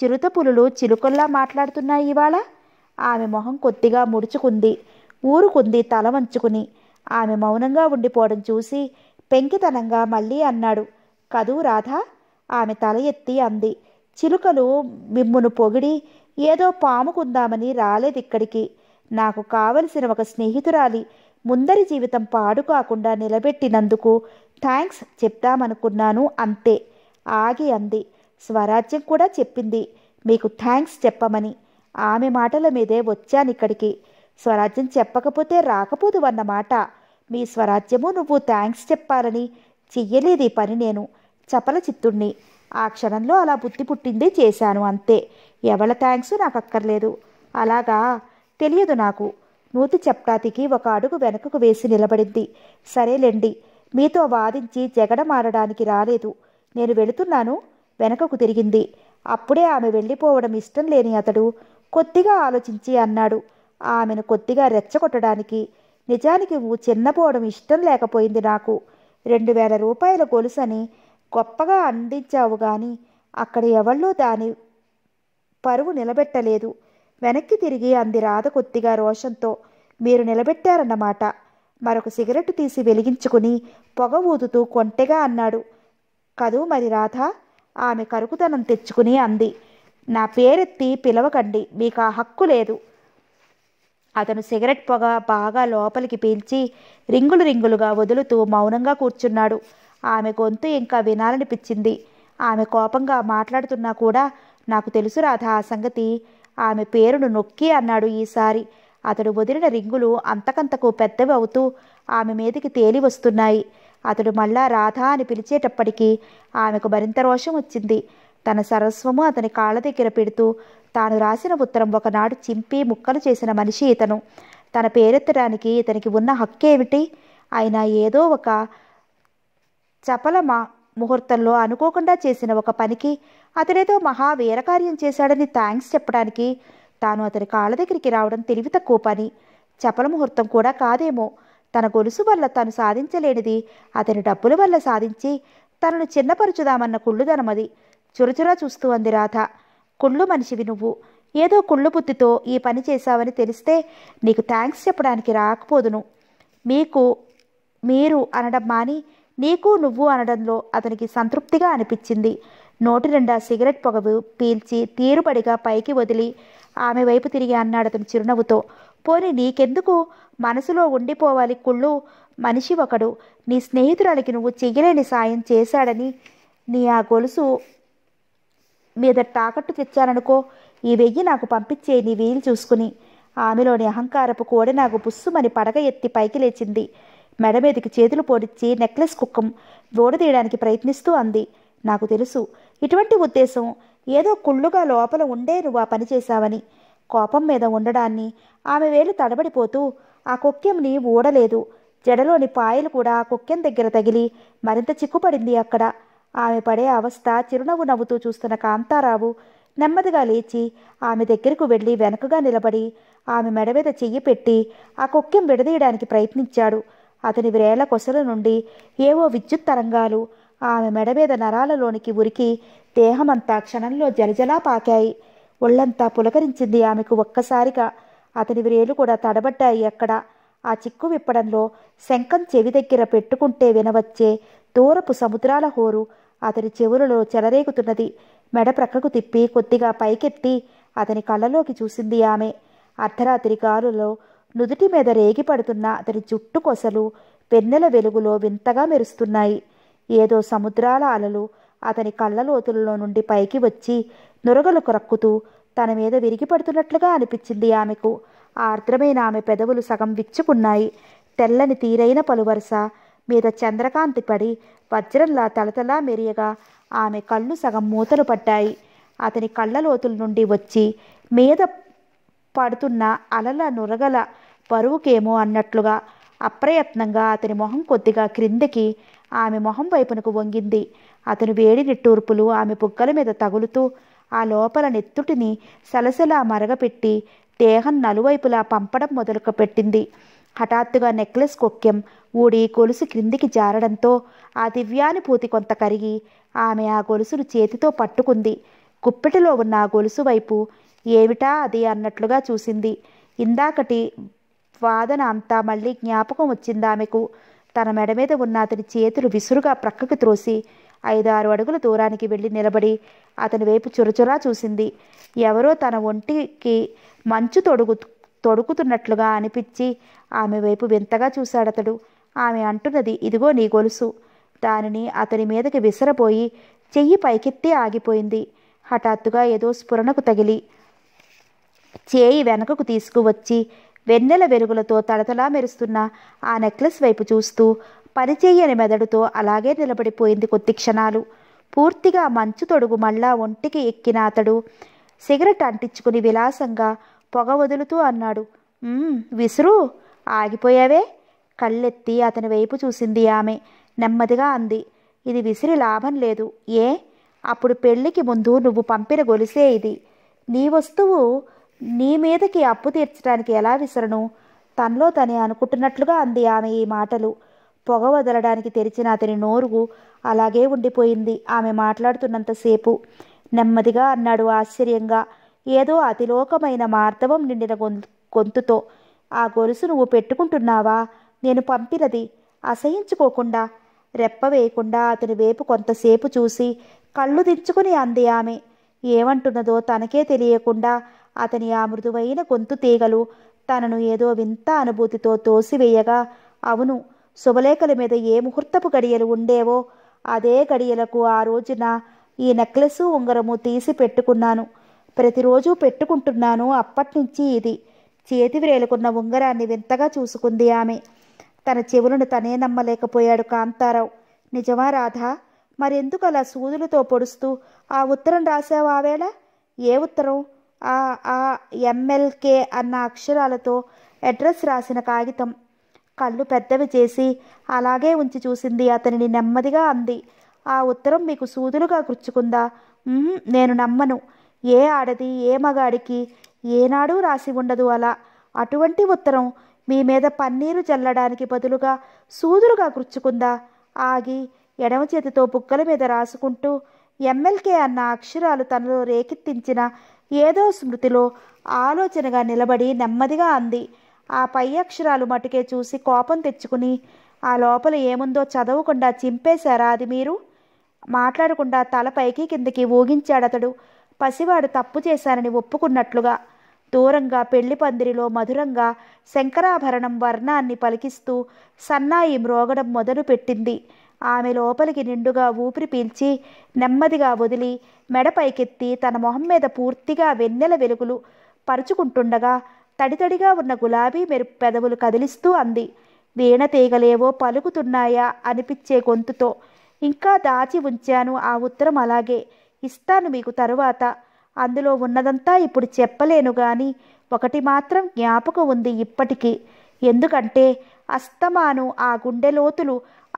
చిరుత పులులు చిలుకల్లా మాట్లాడుతున్నాయి ఇవాళ ఆమె మొహం కొద్దిగా ముడుచుకుంది ఊరుకుంది తల వంచుకుని ఆమె మౌనంగా ఉండిపోవడం చూసి పెంకితనంగా మళ్ళీ అన్నాడు కదూ రాధ ఆమె తల ఎత్తి అంది చిలుకలు మిమ్మును పొగిడి ఏదో పాముకుందామని ఇక్కడికి నాకు కావలసిన ఒక స్నేహితురాలి ముందరి జీవితం పాడు కాకుండా నిలబెట్టినందుకు థ్యాంక్స్ చెప్తామనుకున్నాను అంతే ఆగి అంది స్వరాజ్యం కూడా చెప్పింది మీకు థ్యాంక్స్ చెప్పమని ఆమె మాటల మీదే వచ్చాను ఇక్కడికి స్వరాజ్యం చెప్పకపోతే రాకపోదు అన్నమాట మీ స్వరాజ్యము నువ్వు థ్యాంక్స్ చెప్పాలని చెయ్యలేదు ఈ పని నేను చపల చిత్తుణ్ణి ఆ క్షణంలో అలా బుద్ధి పుట్టింది చేశాను అంతే ఎవల థ్యాంక్స్ నాకు అక్కర్లేదు అలాగా తెలియదు నాకు నూతి చప్టాతికి ఒక అడుగు వెనకకు వేసి నిలబడింది సరేలేండి మీతో వాదించి జగడమారడానికి రాలేదు నేను వెళుతున్నాను వెనకకు తిరిగింది అప్పుడే ఆమె వెళ్ళిపోవడం ఇష్టం లేని అతడు కొద్దిగా ఆలోచించి అన్నాడు ఆమెను కొద్దిగా రెచ్చగొట్టడానికి నిజానికి నువ్వు చిన్నపోవడం ఇష్టం లేకపోయింది నాకు రెండు వేల రూపాయల గొలుసని గొప్పగా అందించావు కానీ అక్కడ ఎవళ్ళో దాని పరువు నిలబెట్టలేదు వెనక్కి తిరిగి అంది రాధ కొద్దిగా రోషంతో మీరు నిలబెట్టారన్నమాట మరొక సిగరెట్ తీసి వెలిగించుకుని పొగ ఊదుతూ కొంటెగా అన్నాడు కదూ మరి రాధ ఆమె కరుకుతనం తెచ్చుకుని అంది నా పేరెత్తి పిలవకండి మీకు ఆ హక్కు లేదు అతను సిగరెట్ పొగ బాగా లోపలికి పీల్చి రింగులు రింగులుగా వదులుతూ మౌనంగా కూర్చున్నాడు ఆమె గొంతు ఇంకా వినాలనిపించింది ఆమె కోపంగా మాట్లాడుతున్నా కూడా నాకు తెలుసు రాధా ఆ సంగతి ఆమె పేరును నొక్కి అన్నాడు ఈసారి అతడు వదిలిన రింగులు అంతకంతకు పెద్దవి అవుతూ ఆమె మీదకి తేలి వస్తున్నాయి అతడు మళ్ళా రాధా అని పిలిచేటప్పటికీ ఆమెకు మరింత రోషం వచ్చింది తన సరస్వము అతని కాళ్ళ దగ్గర పెడుతూ తాను రాసిన ఉత్తరం ఒకనాడు చింపి ముక్కలు చేసిన మనిషి ఇతను తన పేరెత్తడానికి ఇతనికి ఉన్న హక్కేమిటి అయినా ఏదో ఒక చపల మా ముహూర్తంలో అనుకోకుండా చేసిన ఒక పనికి అతనేదో మహా వీరకార్యం చేశాడని థ్యాంక్స్ చెప్పడానికి తాను అతని కాళ్ళ దగ్గరికి రావడం తెలివి తక్కువ పని చపల ముహూర్తం కూడా కాదేమో తన గొలుసు వల్ల తను సాధించలేనిది అతని డబ్బుల వల్ల సాధించి తనను చిన్నపరుచుదామన్న కుళ్ళుదనమది చురచురా చూస్తూ అంది రాధ కుళ్ళు మనిషివి నువ్వు ఏదో కుళ్ళు బుద్ధితో ఈ పని చేశావని తెలిస్తే నీకు థ్యాంక్స్ చెప్పడానికి రాకపోదును మీకు మీరు అనడం మాని నీకు నువ్వు అనడంలో అతనికి సంతృప్తిగా అనిపించింది నోటి నిండా సిగరెట్ పొగవు పీల్చి తీరుబడిగా పైకి వదిలి ఆమె వైపు తిరిగి అన్నాడు అతని చిరునవ్వుతో పోని నీకెందుకు మనసులో ఉండిపోవాలి కుళ్ళు మనిషి ఒకడు నీ స్నేహితురాలకి నువ్వు చెయ్యలేని సాయం చేశాడని నీ ఆ గొలుసు మీద తాకట్టు తెచ్చాననుకో ఈ వెయ్యి నాకు పంపించే నీ వీలు చూసుకుని ఆమెలోని అహంకారపు కోడి నాకు బుస్సుమని పడగ ఎత్తి పైకి లేచింది మెడ మీదకి చేతులు పొడిచి నెక్లెస్ కుక్కం ఓడదీయడానికి ప్రయత్నిస్తూ అంది నాకు తెలుసు ఇటువంటి ఉద్దేశం ఏదో కుళ్ళుగా లోపల ఉండే నువ్వు ఆ పని చేశావని కోపం మీద ఉండడాన్ని ఆమె వేలు తడబడిపోతూ ఆ కుక్కెంని ఊడలేదు జడలోని పాయలు కూడా ఆ కుక్కెం దగ్గర తగిలి మరింత చిక్కుపడింది అక్కడ ఆమె పడే అవస్థ చిరునవ్వు నవ్వుతూ చూస్తున్న కాంతారావు నెమ్మదిగా లేచి ఆమె దగ్గరకు వెళ్ళి వెనకగా నిలబడి ఆమె మెడ మీద చెయ్యి పెట్టి ఆ కుక్కెం విడదీయడానికి ప్రయత్నించాడు అతని వ్రేల కొసల నుండి ఏవో విద్యుత్ తరంగాలు ఆమె మెడ మీద నరాలలోనికి ఉరికి దేహమంతా క్షణంలో జలజలా పాకాయి ఒళ్ళంతా పులకరించింది ఆమెకు ఒక్కసారిగా అతని వ్రేలు కూడా తడబడ్డాయి అక్కడ ఆ చిక్కు విప్పడంలో శంఖం చెవి దగ్గర పెట్టుకుంటే వినవచ్చే దూరపు సముద్రాల హోరు అతని చెవులలో చెలరేగుతున్నది మెడ ప్రక్కకు తిప్పి కొద్దిగా పైకెత్తి అతని కళ్ళలోకి చూసింది ఆమె అర్ధరాత్రి గాలులో నుదుటి మీద రేగి పడుతున్న అతడి జుట్టు కొసలు పెన్నెల వెలుగులో వింతగా మెరుస్తున్నాయి ఏదో సముద్రాల అలలు అతని కళ్ళలోతుల్లో నుండి పైకి వచ్చి నురగలు క్రక్కుతూ తన మీద విరిగిపడుతున్నట్లుగా అనిపించింది ఆమెకు ఆర్ద్రమైన ఆమె పెదవులు సగం విచ్చుకున్నాయి తెల్లని తీరైన పలువరుస మీద చంద్రకాంతి పడి వజ్రంలా తలతలా మెరియగా ఆమె కళ్ళు సగం మూతలు పడ్డాయి అతని కళ్ళలోతుల నుండి వచ్చి మీద పడుతున్న అలల నురగల పరువుకేమో అన్నట్లుగా అప్రయత్నంగా అతని మొహం కొద్దిగా క్రిందికి ఆమె మొహం వైపునకు వంగింది అతను వేడి నిట్టూర్పులు ఆమె బుగ్గల మీద తగులుతూ ఆ లోపల నెత్తుటిని సలసలా మరగపెట్టి దేహం నలువైపులా పంపడం మొదలుపెట్టింది హఠాత్తుగా నెక్లెస్ కొక్కెం ఊడి గొలుసు క్రిందికి జారడంతో ఆ దివ్యానుభూతి కొంత కరిగి ఆమె ఆ గొలుసును చేతితో పట్టుకుంది కుప్పెటలో ఉన్న ఆ గొలుసు వైపు ఏమిటా అది అన్నట్లుగా చూసింది ఇందాకటి వాదన అంతా మళ్ళీ జ్ఞాపకం వచ్చింది ఆమెకు తన మెడ మీద ఉన్న అతని చేతులు విసురుగా ప్రక్కకు త్రోసి ఐదారు అడుగుల దూరానికి వెళ్ళి నిలబడి అతని వైపు చురచురా చూసింది ఎవరో తన ఒంటికి మంచు తొడుగు తొడుకుతున్నట్లుగా అనిపించి ఆమె వైపు వింతగా చూశాడతడు ఆమె అంటున్నది ఇదిగో నీ గొలుసు దానిని అతని మీదకి విసరపోయి చెయ్యి పైకెత్తి ఆగిపోయింది హఠాత్తుగా ఏదో స్ఫురణకు తగిలి చేయి వెనకకు తీసుకువచ్చి వెన్నెల వెలుగులతో తడతలా మెరుస్తున్న ఆ నెక్లెస్ వైపు చూస్తూ పనిచేయని మెదడుతో అలాగే నిలబడిపోయింది కొద్ది క్షణాలు పూర్తిగా మంచు తొడుగు మళ్ళా ఒంటికి ఎక్కిన అతడు సిగరెట్ అంటించుకుని విలాసంగా పొగ వదులుతూ అన్నాడు విసురు ఆగిపోయావే కళ్ళెత్తి అతని వైపు చూసింది ఆమె నెమ్మదిగా అంది ఇది విసిరి లాభం లేదు ఏ అప్పుడు పెళ్లికి ముందు నువ్వు పంపిన గొలిసే ఇది నీ వస్తువు నీ మీదకి అప్పు తీర్చడానికి ఎలా విసరను తనలో తనే అనుకుంటున్నట్లుగా అంది ఆమె ఈ మాటలు పొగ వదలడానికి తెరిచిన అతని నోరుగు అలాగే ఉండిపోయింది ఆమె మాట్లాడుతున్నంతసేపు నెమ్మదిగా అన్నాడు ఆశ్చర్యంగా ఏదో అతిలోకమైన మార్ధవం నిండిన గొంతుతో ఆ గొలుసు నువ్వు పెట్టుకుంటున్నావా నేను పంపినది అసహించుకోకుండా రెప్ప వేయకుండా అతని వేపు కొంతసేపు చూసి కళ్ళు దించుకుని అంది ఆమె ఏమంటున్నదో తనకే తెలియకుండా అతని ఆ మృదువైన గొంతు తీగలు తనను ఏదో వింత అనుభూతితో తోసివేయగా అవును శుభలేఖల మీద ఏ ముహూర్తపు గడియలు ఉండేవో అదే గడియలకు ఆ రోజున ఈ నెక్లెస్ ఉంగరము తీసి పెట్టుకున్నాను ప్రతిరోజు పెట్టుకుంటున్నాను అప్పటినుంచి ఇది చేతి వేలుకున్న ఉంగరాన్ని వింతగా చూసుకుంది ఆమె తన చెవులను తనే నమ్మలేకపోయాడు కాంతారావు నిజమా రాధా మరెందుకు అలా సూదులతో పొడుస్తూ ఆ ఉత్తరం రాసావు ఆవేళ ఏ ఉత్తరం ఆ ఆ ఎంఎల్కే అన్న అక్షరాలతో అడ్రస్ రాసిన కాగితం కళ్ళు పెద్దవి చేసి అలాగే ఉంచి చూసింది అతనిని నెమ్మదిగా అంది ఆ ఉత్తరం మీకు సూదులుగా గుచ్చుకుందా నేను నమ్మను ఏ ఆడది ఏ మగాడికి ఏనాడూ రాసి ఉండదు అలా అటువంటి ఉత్తరం మీ మీద పన్నీరు చల్లడానికి బదులుగా సూదులుగా గుర్చుకుందా ఆగి ఎడమ చేతితో బుగ్గల మీద రాసుకుంటూ ఎమ్మెల్కే అన్న అక్షరాలు తనలో రేకెత్తించిన ఏదో స్మృతిలో ఆలోచనగా నిలబడి నెమ్మదిగా అంది ఆ పై అక్షరాలు మటుకే చూసి కోపం తెచ్చుకుని ఆ లోపల ఏముందో చదవకుండా చింపేశారా అది మీరు మాట్లాడకుండా తల పైకి కిందకి ఊగించాడతడు పసివాడు తప్పు చేశానని ఒప్పుకున్నట్లుగా దూరంగా పెళ్లి పందిరిలో మధురంగా శంకరాభరణం వర్ణాన్ని పలికిస్తూ సన్నాయి మ్రోగడం మొదలుపెట్టింది ఆమె లోపలికి నిండుగా ఊపిరి పీల్చి నెమ్మదిగా వదిలి మెడ పైకెత్తి తన మొహం మీద పూర్తిగా వెన్నెల వెలుగులు పరుచుకుంటుండగా తడితడిగా ఉన్న గులాబీ మెరుపు పెదవులు కదిలిస్తూ అంది వీణ తీగలేవో పలుకుతున్నాయా అనిపించే గొంతుతో ఇంకా దాచి ఉంచాను ఆ ఉత్తరం అలాగే ఇస్తాను మీకు తరువాత అందులో ఉన్నదంతా ఇప్పుడు చెప్పలేను కానీ ఒకటి మాత్రం జ్ఞాపకం ఉంది ఇప్పటికీ ఎందుకంటే అస్తమాను ఆ గుండె లోతులు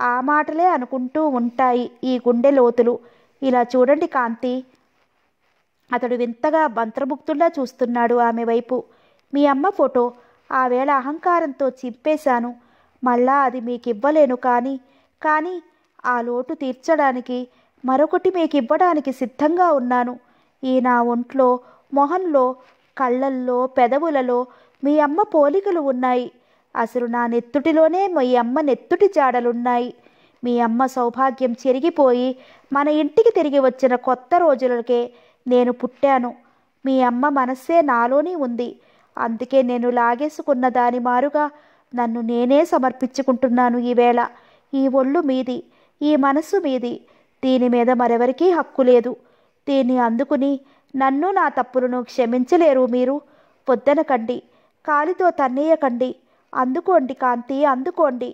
ఆ మాటలే అనుకుంటూ ఉంటాయి ఈ గుండె లోతులు ఇలా చూడండి కాంతి అతడు వింతగా మంత్రముక్తుల్లా చూస్తున్నాడు ఆమె వైపు మీ అమ్మ ఫోటో ఆవేళ అహంకారంతో చింపేశాను మళ్ళా అది మీకివ్వలేను కానీ కానీ ఆ లోటు తీర్చడానికి మరొకటి మీకు ఇవ్వడానికి సిద్ధంగా ఉన్నాను ఈ నా ఒంట్లో మొహంలో కళ్ళల్లో పెదవులలో మీ అమ్మ పోలికలు ఉన్నాయి అసలు నా నెత్తుటిలోనే మీ అమ్మ నెత్తుటి జాడలున్నాయి మీ అమ్మ సౌభాగ్యం చెరిగిపోయి మన ఇంటికి తిరిగి వచ్చిన కొత్త రోజులకే నేను పుట్టాను మీ అమ్మ మనస్సే నాలోనే ఉంది అందుకే నేను లాగేసుకున్న దాని మారుగా నన్ను నేనే సమర్పించుకుంటున్నాను ఈవేళ ఈ ఒళ్ళు మీది ఈ మనసు మీది దీని మీద మరెవరికీ హక్కు లేదు దీన్ని అందుకుని నన్ను నా తప్పులను క్షమించలేరు మీరు పొద్దనకండి కాలితో తన్నేయకండి అందుకోండి కాంతి అందుకోండి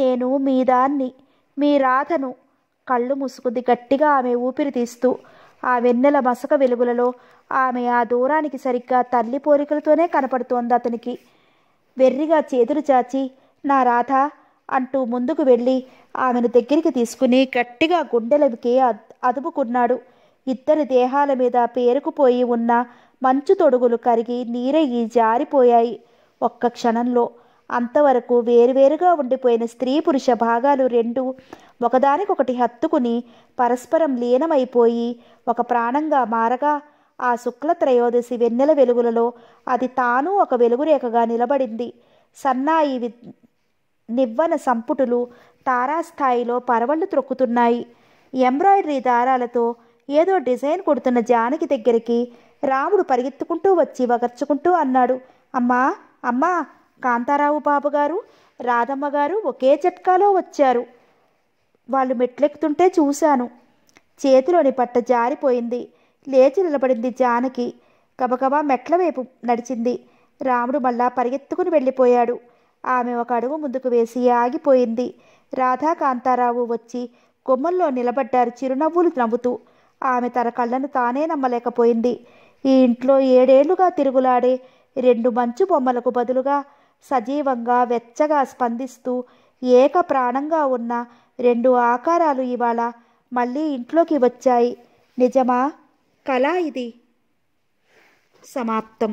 నేను మీ దాన్ని మీ రాధను కళ్ళు ముసుకుంది గట్టిగా ఆమె ఊపిరి తీస్తూ ఆ వెన్నెల మసక వెలుగులలో ఆమె ఆ దూరానికి సరిగ్గా తల్లి పోరికలతోనే కనపడుతోంది అతనికి వెర్రిగా చేతులు చాచి నా రాధ అంటూ ముందుకు వెళ్ళి ఆమెను దగ్గరికి తీసుకుని గట్టిగా గుండెలకి అదుపుకున్నాడు ఇద్దరి దేహాల మీద పేరుకుపోయి ఉన్న మంచు తొడుగులు కరిగి నీరయ్యి జారిపోయాయి ఒక్క క్షణంలో అంతవరకు వేరువేరుగా ఉండిపోయిన స్త్రీ పురుష భాగాలు రెండు ఒకదానికొకటి హత్తుకుని పరస్పరం లీనమైపోయి ఒక ప్రాణంగా మారగా ఆ శుక్ల త్రయోదశి వెన్నెల వెలుగులలో అది తాను ఒక వెలుగురేఖగా నిలబడింది సన్నాయి నివ్వన సంపుటులు తారాస్థాయిలో పరవళ్ళు త్రొక్కుతున్నాయి ఎంబ్రాయిడరీ దారాలతో ఏదో డిజైన్ కొడుతున్న జానకి దగ్గరికి రాముడు పరిగెత్తుకుంటూ వచ్చి వగర్చుకుంటూ అన్నాడు అమ్మా అమ్మా కాంతారావు బాబు గారు రాధమ్మ గారు ఒకే జట్కాలో వచ్చారు వాళ్ళు మెట్లెక్కుతుంటే చూశాను చేతిలోని పట్ట జారిపోయింది లేచి నిలబడింది జానకి గబగబా మెట్ల వైపు నడిచింది రాముడు మళ్ళా పరిగెత్తుకుని వెళ్ళిపోయాడు ఆమె ఒక అడుగు ముందుకు వేసి ఆగిపోయింది రాధా కాంతారావు వచ్చి కొమ్మల్లో నిలబడ్డారు చిరునవ్వులు నవ్వుతూ ఆమె తన కళ్ళను తానే నమ్మలేకపోయింది ఈ ఇంట్లో ఏడేళ్లుగా తిరుగులాడే రెండు మంచు బొమ్మలకు బదులుగా సజీవంగా వెచ్చగా స్పందిస్తూ ఏక ప్రాణంగా ఉన్న రెండు ఆకారాలు ఇవాళ మళ్ళీ ఇంట్లోకి వచ్చాయి నిజమా కళ ఇది సమాప్తం